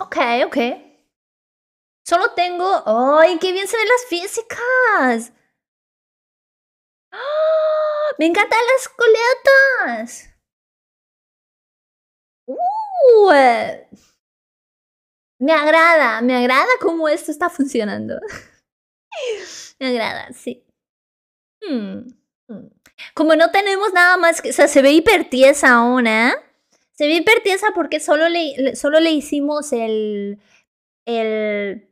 Ok, ok. Solo tengo... ¡Ay, qué bien se ven las físicas! ¡Ah! ¡Me encantan las coletas! ¡Uh! Eh. Me agrada, me agrada cómo esto está funcionando. <laughs> me agrada, sí. Hmm, hmm. Como no tenemos nada más que... O sea, se ve hiper aún, ¿eh? Se ve hipertensa porque solo le, solo le hicimos el, el...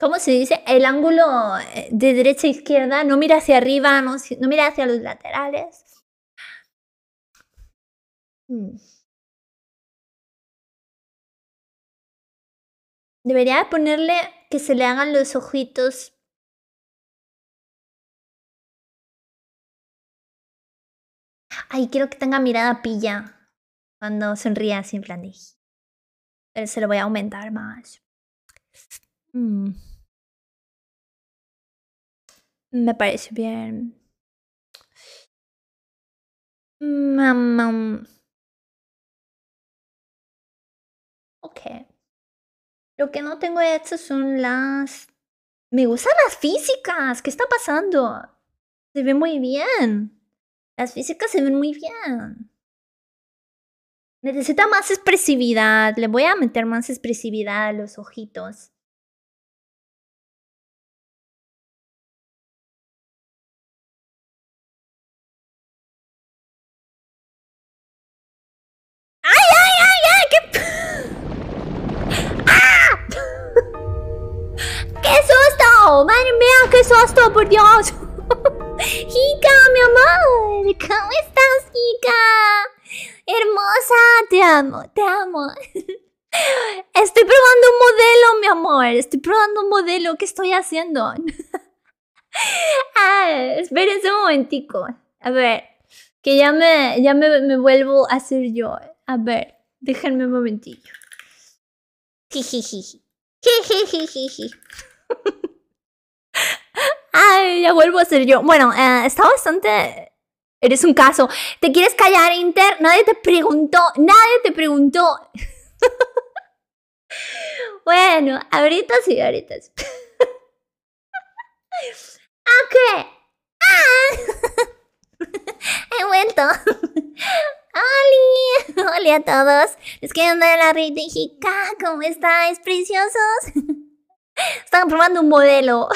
¿Cómo se dice? El ángulo eh, de derecha a izquierda. No mira hacia arriba, no, no mira hacia los laterales. Mm. Debería ponerle que se le hagan los ojitos Ay, quiero que tenga mirada pilla cuando sonría sin plan de... Pero se lo voy a aumentar más. Mm. Me parece bien. Mm, ok. Lo que no tengo hecho son las... Me gustan las físicas. ¿Qué está pasando? Se ve muy bien. Las físicas se ven muy bien. Necesita más expresividad. Le voy a meter más expresividad a los ojitos. ¡Ay, ay, ay, ay! ¡Qué... ¡Ah! <laughs> ¡Qué susto! ¡Madre mía, qué susto, por Dios! Hika, mi amor, ¿cómo estás, Hika? Hermosa, te amo, te amo. <laughs> Estoy probando un modelo, mi amor. Estoy probando un modelo. ¿Qué estoy haciendo? <laughs> ah, espérense un momentico. A ver, que ya me, ya me, vuelvo a hacer yo. A ver, déjenme un momentillo. Jijiji. Jejeje <laughs> Ay, ya vuelvo a ser yo. Bueno, eh, está bastante... Eres un caso. ¿Te quieres callar, Inter? Nadie te preguntó. Nadie te preguntó. <laughs> bueno, ahorita sí, ahorita sí. <laughs> ok. Ah. <laughs> He vuelto. Hola, hola a todos! Les quiero dar la red de ¿Cómo estáis, preciosos? Están probando un modelo.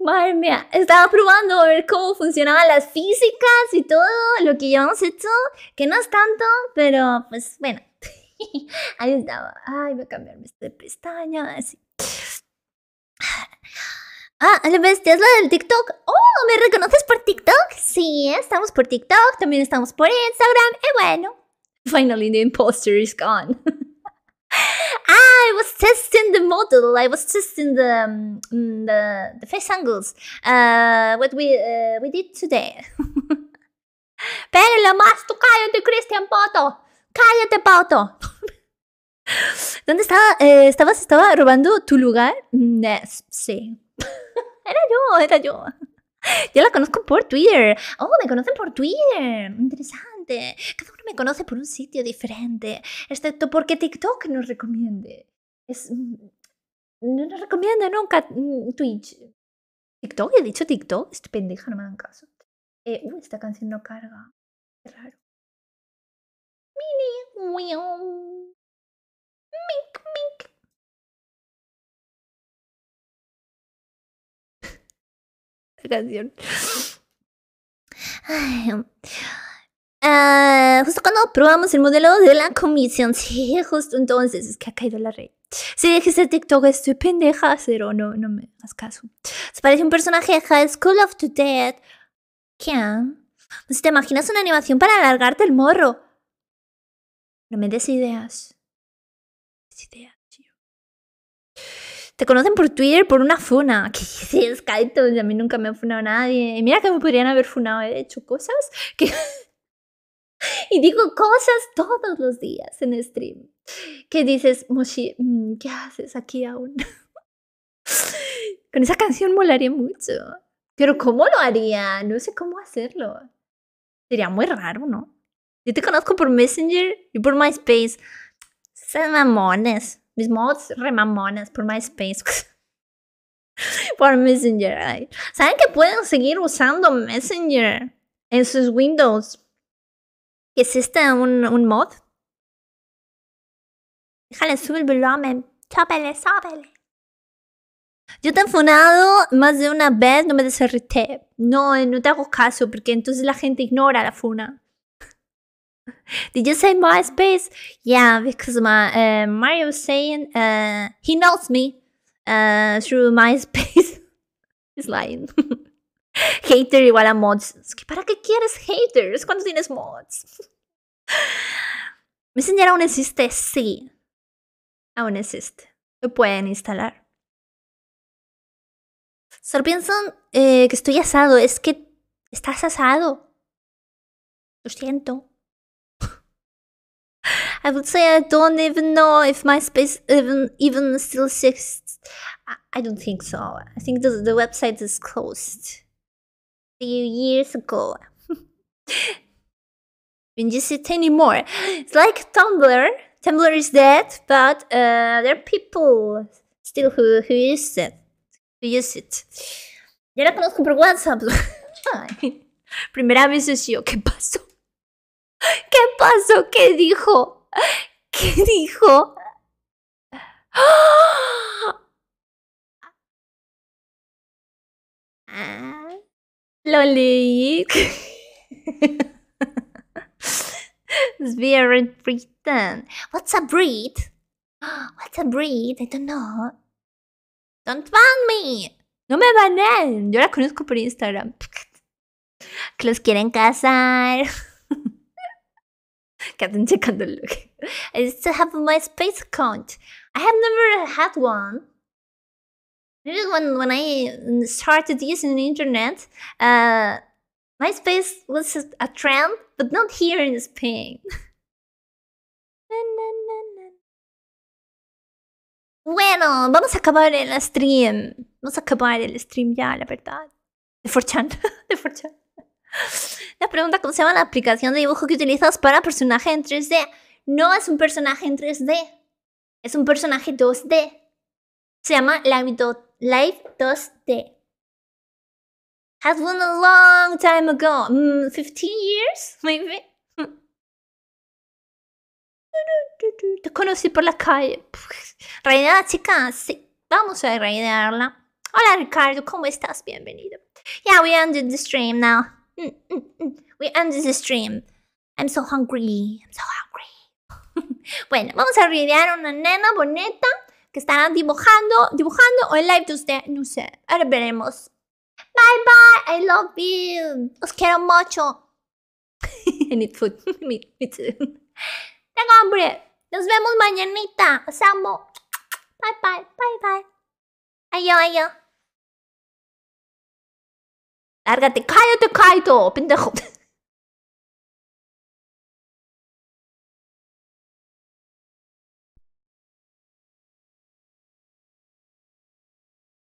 Madre mía, estaba probando a ver cómo funcionaban las físicas y todo lo que llevamos hecho, que no es tanto, pero pues bueno, <laughs> ahí estaba. Ay, voy a cambiarme este pestaña, así. Ah, la bestia es la del TikTok. Oh, ¿me reconoces por TikTok? Sí, estamos por TikTok, también estamos por Instagram. Y bueno, finally the imposter is gone. <laughs> Ah, I was testing the model. I was testing the um, mm, the, the, face angles. Uh, what we uh, we did today. <laughs> más cállate, Christian Poto. Cállate, Poto. <laughs> ¿Dónde estaba? Eh, ¿Estabas? ¿Estaba robando tu lugar? sí. <laughs> era yo, era yo. Yo la conozco por Twitter. Oh, me conocen por Twitter. Interesante. Cada uno me conoce por un sitio diferente, excepto porque TikTok nos recomiende. Es, mm, no nos recomienda nunca mm, Twitch. TikTok, he dicho TikTok, este pendeja, no me dan caso. Eh, esta canción no carga. Qué raro. Mini, Mink, mink. La <laughs> canción. Ah, justo cuando probamos el modelo de la comisión. <laughs> Sí, justo entonces es que ha caído la red. Si dejes TikTok, estoy pendeja, pero no, no me hagas caso. Se parece un personaje de High School of the Dead. ¿Qué? Si te imaginas una animación para alargarte el morro. No me des ideas. Te conocen por Twitter por una funa. <laughs> ¿Qué dices, Kaito? A mí nunca me ha funado nadie. Y Mira que me podrían haber funado. ¿eh? He hecho cosas que y digo cosas todos los días en stream. Que dices, Moshi, mm, ¿qué haces aquí aún? <laughs> Con esa canción molaría mucho. Pero ¿cómo lo haría? No sé cómo hacerlo. Sería muy raro, ¿no? Yo te conozco por Messenger y por MySpace. Son mamones. Mis mods remamones por MySpace. <laughs> por Messenger. ¿Saben que pueden seguir usando Messenger en sus Windows? este un, un mod? Déjale, sube el volumen. Chápele, sápele. Yo te he funado más de una vez no me deserrité. No, no te hago caso porque entonces la gente ignora la funa. <laughs> Did you say MySpace? Yeah, because my eh, Mario saying uh, he knows me uh, through <laughs> MySpace. He's lying. <laughs> Hater igual a mods. ¿Para qué quieres haters cuando tienes mods? ¿Me <laughs> Messenger aún existe, sí. Aún existe. Lo pueden instalar. Solo piensan eh, que estoy asado. Es que estás asado. Lo siento. <laughs> I would say I don't even know if my space even even still exists. I, I don't think so. I think the, the website is closed. few years ago. Didn't <laughs> you see anymore? It's like Tumblr. Tumblr is dead, but uh, there are people still who, who use it. Who use it. Ya la conozco por WhatsApp. Ay, primera vez es yo. ¿Qué pasó? ¿Qué pasó? ¿Qué dijo? ¿Qué dijo? ¡Oh! Ah. Lolly. Very Britain. What's a breed? What's a breed? I don't know. Don't ban me. No me banen. Yo la conozco por Instagram. Que los quieren casar. <laughs> que anden checando el look. I still have my space account. I have never had one. when, I mm, started using the internet, uh, MySpace was a trend, but not here in Spain. bueno, vamos a acabar el stream. Vamos a acabar el stream ya, la verdad. De Forchan, <laughs> De La pregunta, ¿cómo se llama la aplicación de dibujo que utilizas para personaje en 3D? No es un personaje en 3D. Es un personaje 2D. Se llama Lamidot. life does Thursday. Has been a long time ago. Mm, 15 years, maybe? Hmm. Te conocí por la calle. <laughs> Reinada, chica, sí. Vamos a reinarla. Hola, Ricardo. ¿Cómo estás? Bienvenido. Yeah, we ended the stream now. Mm, mm, mm. We ended the stream. I'm so hungry. I'm so hungry. <laughs> bueno, vamos a reinar una nena bonita. que estarán dibujando, dibujando o en live de usted, no sé, ahora veremos. Bye bye, I love you, os quiero mucho. I need food, me, too. Tengo hambre, nos vemos mañanita, os amo. Bye bye, bye bye. Ayo, ayo. Lárgate, cállate, cállate, pendejo. <laughs>